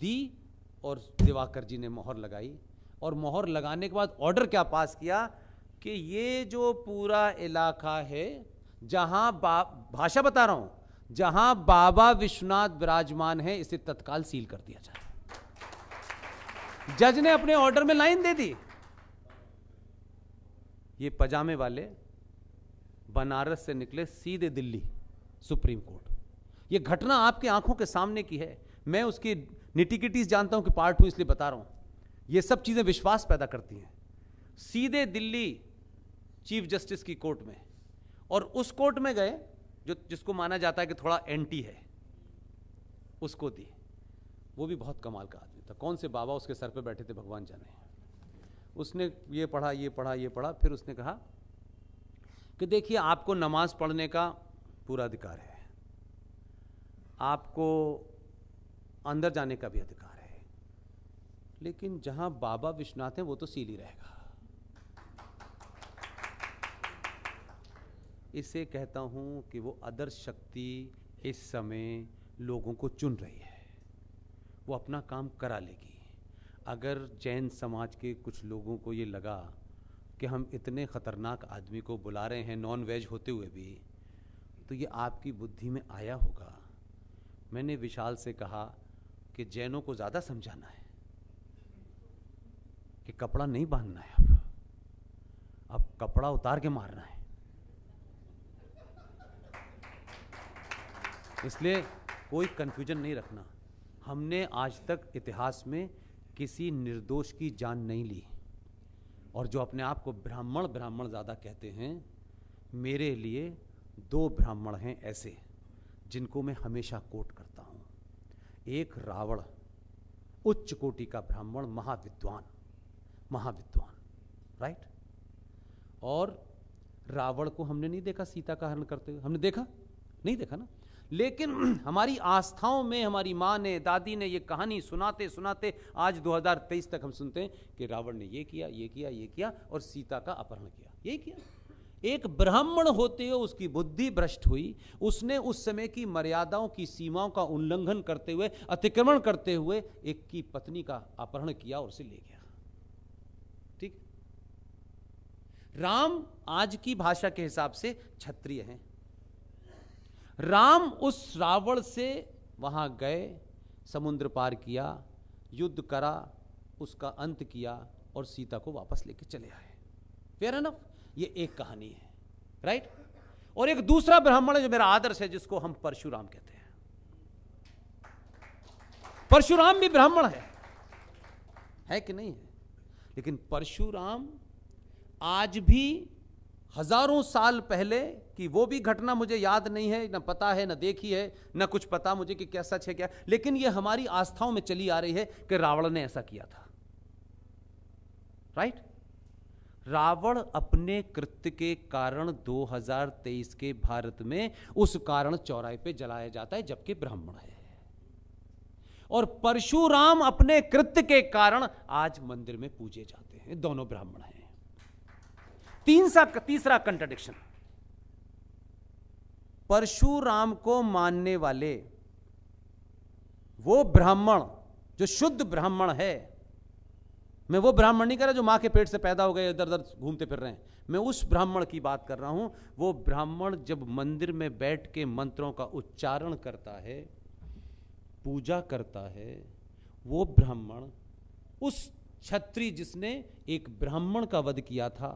दी और दिवाकर जी ने मोहर लगाई और मोहर लगाने के बाद ऑर्डर क्या पास किया कि ये जो पूरा इलाका है जहां भाषा बता रहा हूं जहां बाबा विश्वनाथ विराजमान है इसे तत्काल सील कर दिया जाए जज ने अपने ऑर्डर में लाइन दे दी ये पजामे वाले बनारस से निकले सीधे दिल्ली सुप्रीम कोर्ट ये घटना आपके आंखों के सामने की है मैं उसकी निटिकिटीज जानता हूं कि पार्ट हूं इसलिए बता रहा हूं ये सब चीजें विश्वास पैदा करती हैं सीधे दिल्ली चीफ जस्टिस की कोर्ट में और उस कोर्ट में गए जो जिसको माना जाता है कि थोड़ा एंटी है उसको दी वो भी बहुत कमाल का आदमी था कौन से बाबा उसके सर पे बैठे थे भगवान जाने उसने ये पढ़ा ये पढ़ा ये पढ़ा फिर उसने कहा कि देखिए आपको नमाज पढ़ने का पूरा अधिकार है आपको अंदर जाने का भी अधिकार है लेकिन जहाँ बाबा विश्वनाथ हैं वो तो सीली रहेगा इसे कहता हूँ कि वो अदर्श शक्ति इस समय लोगों को चुन रही है वो अपना काम करा लेगी अगर जैन समाज के कुछ लोगों को ये लगा कि हम इतने ख़तरनाक आदमी को बुला रहे हैं नॉन वेज होते हुए भी तो ये आपकी बुद्धि में आया होगा मैंने विशाल से कहा कि जैनों को ज़्यादा समझाना है कि कपड़ा नहीं बांधना है अब अब कपड़ा उतार के मारना है इसलिए कोई कन्फ्यूजन नहीं रखना हमने आज तक इतिहास में किसी निर्दोष की जान नहीं ली और जो अपने आप को ब्राह्मण ब्राह्मण ज़्यादा कहते हैं मेरे लिए दो ब्राह्मण हैं ऐसे जिनको मैं हमेशा कोट करता हूँ एक रावण उच्च कोटि का ब्राह्मण महाविद्वान महाविद्वान राइट और रावण को हमने नहीं देखा सीता का हरण करते हुए हमने देखा नहीं देखा ना लेकिन हमारी आस्थाओं में हमारी माँ ने दादी ने ये कहानी सुनाते सुनाते आज 2023 तक हम सुनते हैं कि रावण ने ये किया ये किया ये किया और सीता का अपहरण किया ये किया एक ब्राह्मण होते हुए हो उसकी बुद्धि भ्रष्ट हुई उसने उस समय की मर्यादाओं की सीमाओं का उल्लंघन करते हुए अतिक्रमण करते हुए एक की पत्नी का अपहरण किया और उसे ले गया ठीक राम आज की भाषा के हिसाब से क्षत्रिय हैं राम उस रावण से वहां गए समुद्र पार किया युद्ध करा उसका अंत किया और सीता को वापस लेके चले आए फेयर है ना ये एक कहानी है राइट और एक दूसरा ब्राह्मण है जो मेरा आदर्श है जिसको हम परशुराम कहते हैं परशुराम भी ब्राह्मण है है कि नहीं है लेकिन परशुराम आज भी हजारों साल पहले कि वो भी घटना मुझे याद नहीं है ना पता है ना देखी है ना कुछ पता मुझे कि क्या सच है क्या लेकिन ये हमारी आस्थाओं में चली आ रही है कि रावण ने ऐसा किया था राइट रावण अपने कृत्य के कारण 2023 के भारत में उस कारण चौराहे पे जलाया जाता है जबकि ब्राह्मण है और परशुराम अपने कृत्य के कारण आज मंदिर में पूजे जाते हैं दोनों ब्राह्मण हैं तीन सा तीसरा कंट्रडिक्शन परशुराम को मानने वाले वो ब्राह्मण जो शुद्ध ब्राह्मण है मैं वो ब्राह्मण नहीं कर रहा जो माँ के पेट से पैदा हो गए इधर उधर घूमते फिर रहे हैं मैं उस ब्राह्मण की बात कर रहा हूं वो ब्राह्मण जब मंदिर में बैठ के मंत्रों का उच्चारण करता है पूजा करता है वो ब्राह्मण उस छत्री जिसने एक ब्राह्मण का वध किया था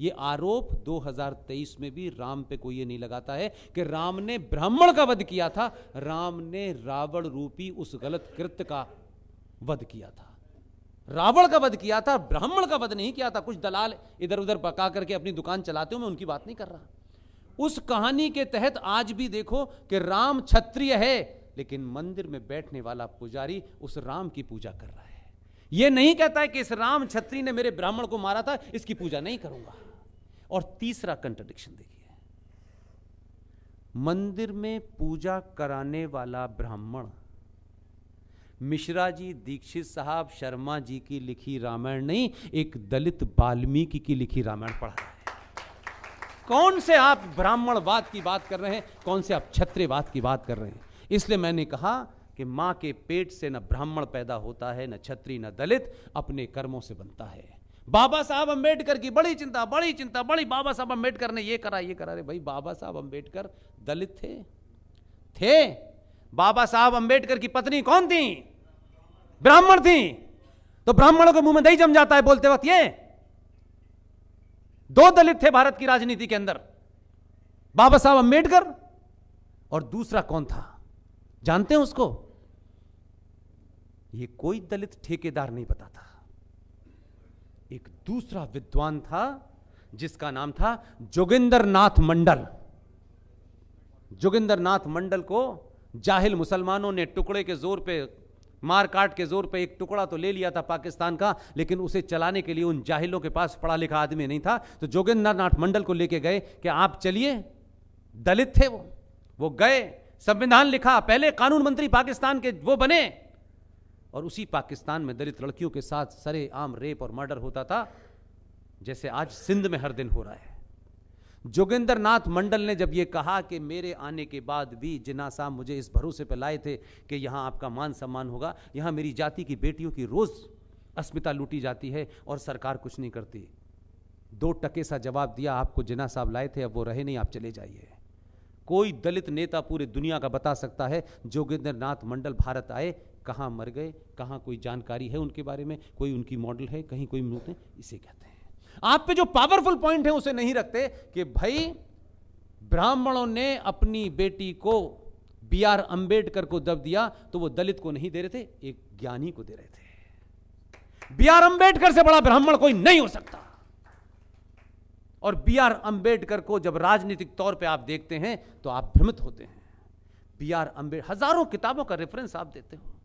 ये आरोप 2023 में भी राम पे कोई ये नहीं लगाता है कि राम ने ब्राह्मण का वध किया था राम ने रावण रूपी उस गलत कृत्य का वध किया था रावण का वध किया था ब्राह्मण का वध नहीं किया था कुछ दलाल इधर उधर पका करके अपनी दुकान चलाते हो मैं उनकी बात नहीं कर रहा उस कहानी के तहत आज भी देखो कि राम क्षत्रिय है लेकिन मंदिर में बैठने वाला पुजारी उस राम की पूजा कर रहा है यह नहीं कहता है कि इस राम छत्री ने मेरे ब्राह्मण को मारा था इसकी पूजा नहीं करूंगा और तीसरा कंट्रडिक्शन देखिए मंदिर में पूजा कराने वाला ब्राह्मण मिश्रा जी दीक्षित साहब शर्मा जी की लिखी रामायण नहीं एक दलित बाल्मीकि की लिखी रामायण पढ़ा रहा है कौन से आप ब्राह्मणवाद की बात कर रहे हैं कौन से आप क्षत्रियवाद की बात कर रहे हैं इसलिए मैंने कहा कि मां के पेट से न ब्राह्मण पैदा होता है न छत्री न दलित अपने कर्मों से बनता है बाबा साहब अंबेडकर की बड़ी चिंता बड़ी चिंता बड़ी बाबा साहब अंबेडकर ने ये करा ये करा रहे भाई बाबा साहब अंबेडकर दलित थे थे बाबा साहब अंबेडकर की पत्नी कौन थी ब्राह्मण थी तो ब्राह्मणों के मुंह में दही जम जाता है बोलते वक्त ये दो दलित थे भारत की राजनीति के अंदर बाबा साहब अंबेडकर और दूसरा कौन था जानते हैं उसको ये कोई दलित ठेकेदार नहीं बताता दूसरा विद्वान था जिसका नाम था जोगिंदर नाथ मंडल जोगिंदर नाथ मंडल को जाहिल मुसलमानों ने टुकड़े के जोर पे मार काट के जोर पे एक टुकड़ा तो ले लिया था पाकिस्तान का लेकिन उसे चलाने के लिए उन जाहिलों के पास पढ़ा लिखा आदमी नहीं था तो जोगिंदर नाथ मंडल को लेके गए कि आप चलिए दलित थे वो वो गए संविधान लिखा पहले कानून मंत्री पाकिस्तान के वो बने और उसी पाकिस्तान में दलित लड़कियों के साथ सरे आम रेप और मर्डर होता था जैसे आज सिंध में हर दिन हो रहा है जोगेंद्र नाथ मंडल ने जब ये कहा कि मेरे आने के बाद भी जिना साहब मुझे इस भरोसे पर लाए थे कि यहाँ आपका मान सम्मान होगा यहाँ मेरी जाति की बेटियों की रोज़ अस्मिता लूटी जाती है और सरकार कुछ नहीं करती दो टके सा जवाब दिया आपको जिना साहब लाए थे अब वो रहे नहीं आप चले जाइए कोई दलित नेता पूरे दुनिया का बता सकता है जोगेंद्र नाथ मंडल भारत आए कहाँ मर गए कहाँ कोई जानकारी है उनके बारे में कोई उनकी मॉडल है कहीं कोई मिलते इसे कहते हैं आप पे जो पावरफुल पॉइंट है उसे नहीं रखते कि भाई ब्राह्मणों ने अपनी बेटी को बी आर अंबेडकर को दब दिया तो वो दलित को नहीं दे रहे थे एक ज्ञानी को दे रहे थे बी आर अंबेडकर से बड़ा ब्राह्मण कोई नहीं हो सकता और बी आर अंबेडकर को जब राजनीतिक तौर पे आप देखते हैं तो आप भ्रमित होते हैं बी आर अंबेड हजारों किताबों का रेफरेंस आप देते हो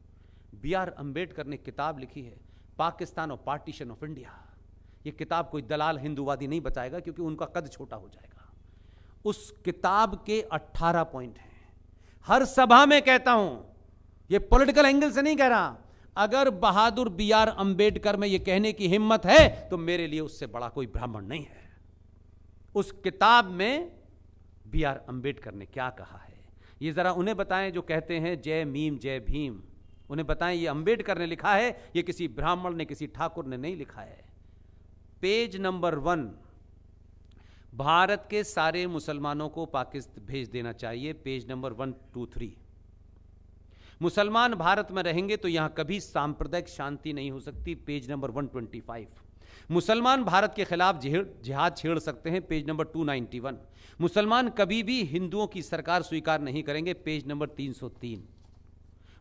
बी आर अम्बेडकर ने किताब लिखी है पाकिस्तान और पार्टीशन ऑफ इंडिया ये किताब कोई दलाल हिंदूवादी नहीं बताएगा क्योंकि उनका कद छोटा हो जाएगा उस किताब के 18 पॉइंट हैं हर सभा में कहता हूं ये पॉलिटिकल एंगल से नहीं कह रहा अगर बहादुर बी आर अंबेडकर में यह कहने की हिम्मत है तो मेरे लिए उससे बड़ा कोई ब्राह्मण नहीं है उस किताब में बी आर अंबेडकर ने क्या कहा है ये जरा उन्हें बताएं जो कहते हैं जय मीम जय भीम उन्हें बताएं ये अंबेडकर ने लिखा है ये किसी ब्राह्मण ने किसी ठाकुर ने नहीं लिखा है पेज नंबर वन भारत के सारे मुसलमानों को पाकिस्तान भेज देना चाहिए page number one two three मुसलमान भारत में रहेंगे तो यहां कभी सांप्रदायिक शांति नहीं हो सकती page number one twenty five मुसलमान भारत के खिलाफ जिहाद छेड़ सकते हैं पेज नंबर 291 मुसलमान कभी भी हिंदुओं की सरकार स्वीकार नहीं करेंगे पेज नंबर 303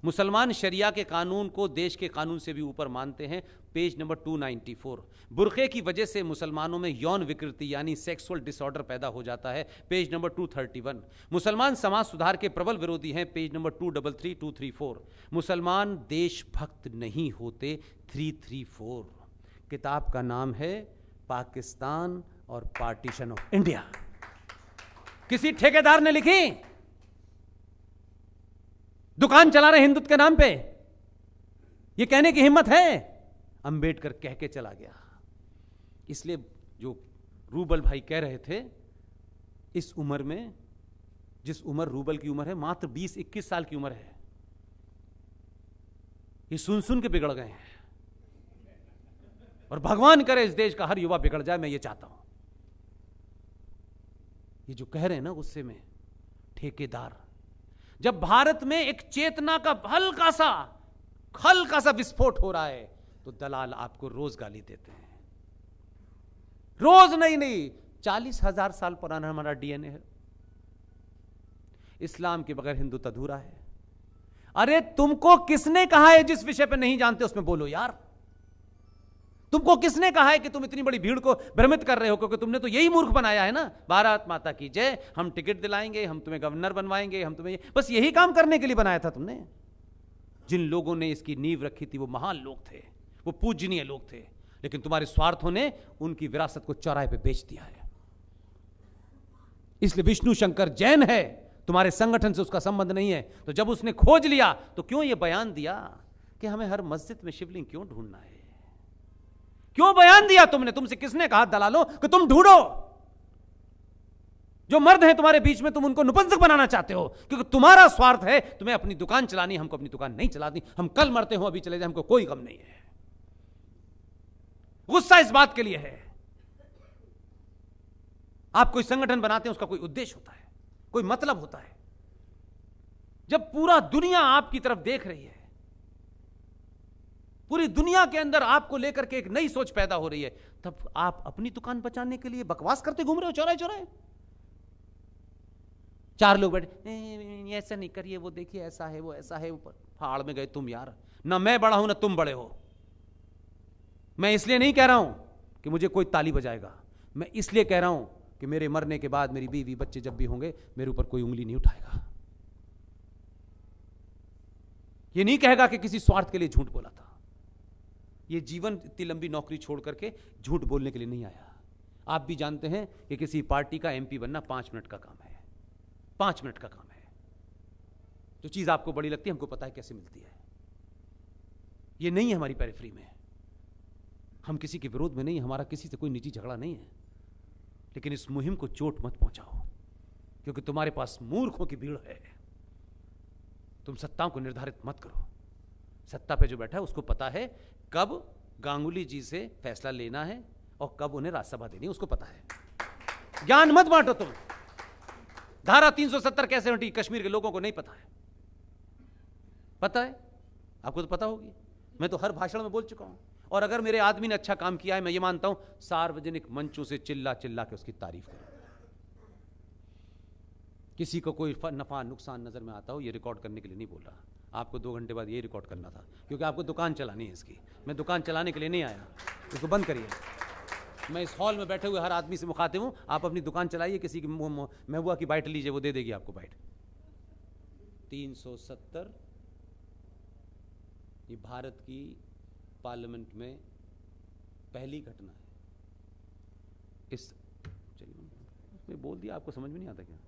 मुसलमान शरिया के कानून को देश के कानून से भी ऊपर मानते हैं पेज नंबर 294 बुरखे की वजह से मुसलमानों में यौन विकृति यानी सेक्सुअल डिसऑर्डर पैदा हो जाता है पेज नंबर 231 मुसलमान समाज सुधार के प्रबल विरोधी हैं पेज नंबर 233 234 मुसलमान देशभक्त नहीं होते 334 किताब का नाम है पाकिस्तान और पार्टीशन ऑफ इंडिया किसी ठेकेदार ने लिखी दुकान चला रहे हिंदुत्व के नाम पे ये कहने की हिम्मत है अंबेडकर कह के चला गया इसलिए जो रूबल भाई कह रहे थे इस उम्र में जिस उम्र रूबल की उम्र है मात्र 20-21 साल की उम्र है ये सुन सुन के बिगड़ गए हैं और भगवान करे इस देश का हर युवा बिगड़ जाए मैं ये चाहता हूं ये जो कह रहे हैं ना गुस्से में ठेकेदार जब भारत में एक चेतना का हल्का सा हल्का सा विस्फोट हो रहा है तो दलाल आपको रोज गाली देते हैं रोज नहीं नहीं चालीस हजार साल पुराना हमारा डीएनए है इस्लाम के बगैर हिंदू अधूरा है अरे तुमको किसने कहा है जिस विषय पर नहीं जानते उसमें बोलो यार तुमको किसने कहा है कि तुम इतनी बड़ी भीड़ को भ्रमित कर रहे हो क्योंकि तुमने तो यही मूर्ख बनाया है ना भारत माता की जय हम टिकट दिलाएंगे हम तुम्हें गवर्नर बनवाएंगे हम तुम्हें बस यही काम करने के लिए बनाया था तुमने जिन लोगों ने इसकी नींव रखी थी वो महान लोग थे वो पूजनीय लोग थे लेकिन तुम्हारे स्वार्थों ने उनकी विरासत को चौराहे पे बेच दिया है इसलिए विष्णु शंकर जैन है तुम्हारे संगठन से उसका संबंध नहीं है तो जब उसने खोज लिया तो क्यों यह बयान दिया कि हमें हर मस्जिद में शिवलिंग क्यों ढूंढना है क्यों बयान दिया तुमने तुमसे किसने कहा दलालो कि तुम ढूंढो जो मर्द हैं तुम्हारे बीच में तुम उनको नुपंसक बनाना चाहते हो क्योंकि तुम्हारा स्वार्थ है तुम्हें अपनी दुकान चलानी हमको अपनी दुकान नहीं चलानी हम कल मरते हो अभी चले जाए हमको कोई गम नहीं है गुस्सा इस बात के लिए है आप कोई संगठन बनाते हैं उसका कोई उद्देश्य होता है कोई मतलब होता है जब पूरा दुनिया आपकी तरफ देख रही है पूरी दुनिया के अंदर आपको लेकर के एक नई सोच पैदा हो रही है तब आप अपनी दुकान बचाने के लिए बकवास करते घूम रहे हो चौराहे चौराहे चार लोग बैठे ऐसा नहीं करिए वो देखिए ऐसा है वो ऐसा है ऊपर फाड़ में गए तुम यार ना मैं बड़ा हूं ना तुम बड़े हो मैं इसलिए नहीं कह रहा हूं कि मुझे कोई ताली बजाएगा मैं इसलिए कह रहा हूं कि मेरे मरने के बाद मेरी बीवी बच्चे जब भी होंगे मेरे ऊपर कोई उंगली नहीं उठाएगा ये नहीं कहेगा कि किसी स्वार्थ के लिए झूठ बोला था ये जीवन इतनी लंबी नौकरी छोड़ करके झूठ बोलने के लिए नहीं आया आप भी जानते हैं कि किसी पार्टी का एमपी बनना पांच मिनट का काम है पांच मिनट का काम है जो चीज़ आपको बड़ी लगती है हमको पता है कैसे मिलती है ये नहीं है हमारी पैरिफ्री में हम किसी के विरोध में नहीं हमारा किसी से कोई निजी झगड़ा नहीं है लेकिन इस मुहिम को चोट मत पहुंचाओ क्योंकि तुम्हारे पास मूर्खों की भीड़ है तुम सत्ताओं को निर्धारित मत करो सत्ता पे जो बैठा है उसको पता है कब गांगुली जी से फैसला लेना है और कब उन्हें राज्यसभा देनी उसको पता है ज्ञान मत बांटो तुम धारा 370 कैसे हटी कश्मीर के लोगों को नहीं पता है पता है आपको तो पता होगी मैं तो हर भाषण में बोल चुका हूं और अगर मेरे आदमी ने अच्छा काम किया है मैं ये मानता हूं सार्वजनिक मंचों से चिल्ला चिल्ला के उसकी तारीफ करूं किसी को कोई नफा नुकसान नजर में आता हो ये रिकॉर्ड करने के लिए नहीं बोल रहा आपको दो घंटे बाद ये रिकॉर्ड करना था क्योंकि आपको दुकान चलानी है इसकी मैं दुकान चलाने के लिए नहीं आया इसको बंद करिए मैं इस हॉल में बैठे हुए हर आदमी से मुखातिब हूँ आप अपनी दुकान चलाइए किसी की महबुआ की बाइट लीजिए वो दे देगी आपको बाइट तीन सौ सत्तर ये भारत की पार्लियामेंट में पहली घटना है इस चलिए बोल दिया आपको समझ में नहीं आता क्या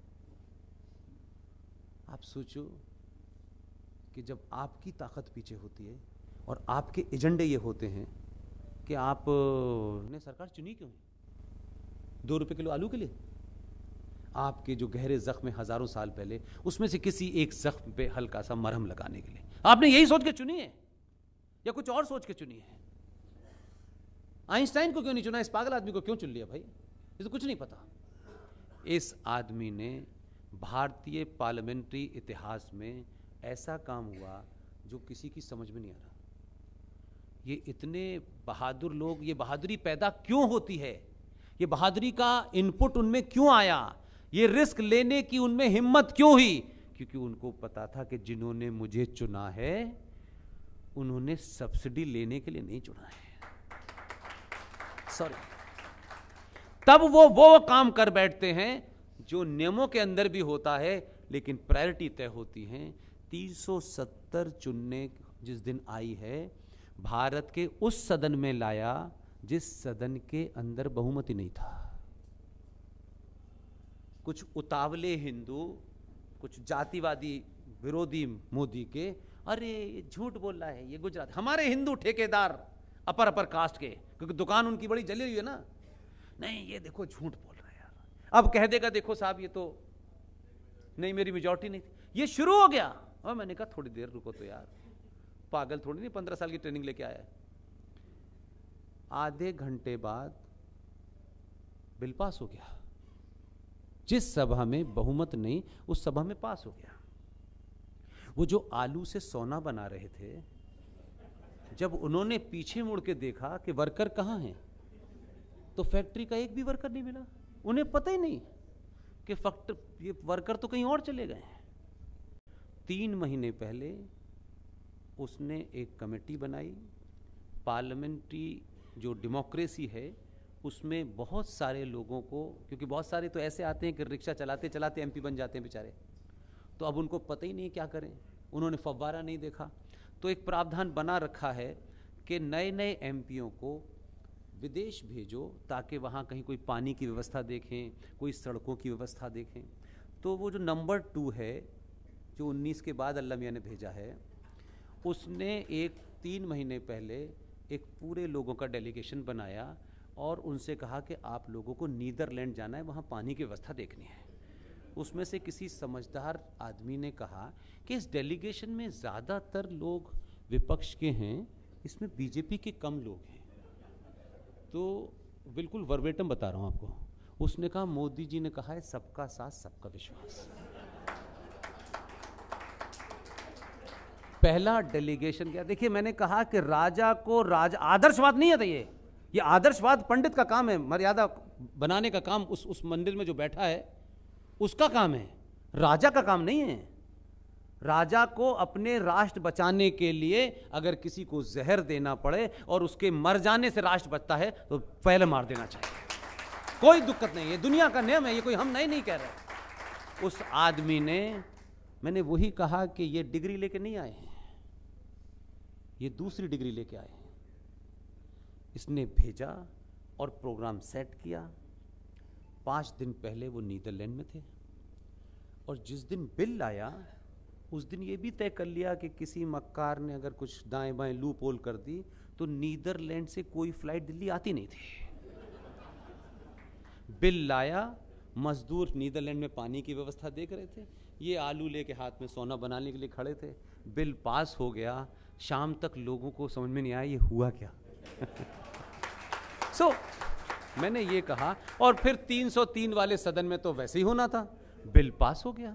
आप सोचो कि जब आपकी ताकत पीछे होती है और आपके एजेंडे ये होते हैं कि आप ने सरकार चुनी क्यों दो रुपए किलो आलू के लिए आपके जो गहरे जख्म है हजारों साल पहले उसमें से किसी एक जख्म पे हल्का सा मरहम लगाने के लिए आपने यही सोच के चुनी है या कुछ और सोच के चुनी है आइंस्टाइन को क्यों नहीं चुना इस पागल आदमी को क्यों चुन लिया भाई ये तो कुछ नहीं पता इस आदमी ने भारतीय पार्लियामेंट्री इतिहास में ऐसा काम हुआ जो किसी की समझ में नहीं आ रहा ये इतने बहादुर लोग ये बहादुरी पैदा क्यों होती है ये बहादुरी का इनपुट उनमें क्यों आया ये रिस्क लेने की उनमें हिम्मत क्यों हुई क्योंकि उनको पता था कि जिन्होंने मुझे चुना है उन्होंने सब्सिडी लेने के लिए नहीं चुना है सॉरी तब वो वो काम कर बैठते हैं जो नियमों के अंदर भी होता है लेकिन प्रायोरिटी तय होती हैं 370 चुनने जिस दिन आई है भारत के उस सदन में लाया जिस सदन के अंदर बहुमति नहीं था कुछ उतावले हिंदू कुछ जातिवादी विरोधी मोदी के अरे ये झूठ बोल रहा है ये गुजरात हमारे हिंदू ठेकेदार अपर अपर कास्ट के क्योंकि दुकान उनकी बड़ी जली हुई है ना नहीं ये देखो झूठ बोल रहा है यार अब कह देगा देखो साहब ये तो नहीं मेरी मेजोरिटी नहीं थी ये शुरू हो गया और हाँ, मैंने कहा थोड़ी देर रुको तो यार पागल थोड़ी नहीं पंद्रह साल की ट्रेनिंग लेके आया आधे घंटे बाद बिल पास हो गया जिस सभा में बहुमत नहीं उस सभा में पास हो गया वो जो आलू से सोना बना रहे थे जब उन्होंने पीछे मुड़ के देखा कि वर्कर कहाँ हैं तो फैक्ट्री का एक भी वर्कर नहीं मिला उन्हें पता ही नहीं कि फैक्टर ये वर्कर तो कहीं और चले गए हैं तीन महीने पहले उसने एक कमेटी बनाई पार्लियामेंट्री जो डेमोक्रेसी है उसमें बहुत सारे लोगों को क्योंकि बहुत सारे तो ऐसे आते हैं कि रिक्शा चलाते चलाते एमपी बन जाते हैं बेचारे तो अब उनको पता ही नहीं क्या करें उन्होंने फव्वारा नहीं देखा तो एक प्रावधान बना रखा है कि नए नए एम को विदेश भेजो ताकि वहाँ कहीं कोई पानी की व्यवस्था देखें कोई सड़कों की व्यवस्था देखें तो वो जो नंबर टू है जो 19 के बाद अल्लाह मियाँ ने भेजा है उसने एक तीन महीने पहले एक पूरे लोगों का डेलीगेशन बनाया और उनसे कहा कि आप लोगों को नीदरलैंड जाना है वहाँ पानी की व्यवस्था देखनी है उसमें से किसी समझदार आदमी ने कहा कि इस डेलीगेशन में ज़्यादातर लोग विपक्ष के हैं इसमें बीजेपी के कम लोग हैं तो बिल्कुल वर्बेटम बता रहा हूँ आपको उसने कहा मोदी जी ने कहा है सबका साथ सबका विश्वास पहला डेलीगेशन गया देखिए मैंने कहा कि राजा को राज आदर्शवाद नहीं है तो ये ये आदर्शवाद पंडित का काम है मर्यादा बनाने का काम उस उस मंदिर में जो बैठा है उसका काम है राजा का काम नहीं है राजा को अपने राष्ट्र बचाने के लिए अगर किसी को जहर देना पड़े और उसके मर जाने से राष्ट्र बचता है तो पहले मार देना चाहिए कोई दिक्कत नहीं है दुनिया का नियम है ये कोई हम नहीं नहीं कह रहे उस आदमी ने मैंने वही कहा कि ये डिग्री लेके नहीं आए हैं ये दूसरी डिग्री लेके आए हैं इसने भेजा और प्रोग्राम सेट किया पाँच दिन पहले वो नीदरलैंड में थे और जिस दिन बिल आया उस दिन ये भी तय कर लिया कि किसी मक्कार ने अगर कुछ दाएं बाएं लू पोल कर दी तो नीदरलैंड से कोई फ्लाइट दिल्ली आती नहीं थी बिल लाया मजदूर नीदरलैंड में पानी की व्यवस्था देख रहे थे ये आलू लेके हाथ में सोना बनाने के लिए खड़े थे बिल पास हो गया शाम तक लोगों को समझ में नहीं आया ये हुआ क्या सो so, मैंने ये कहा और फिर 303 वाले सदन में तो वैसे ही होना था बिल पास हो गया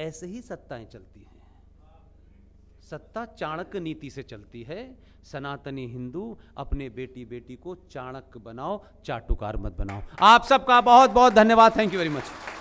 ऐसे ही सत्ताएं चलती हैं सत्ता चाणक्य नीति से चलती है सनातनी हिंदू अपने बेटी बेटी को चाणक्य बनाओ चाटुकार मत बनाओ आप सबका बहुत बहुत धन्यवाद थैंक यू वेरी मच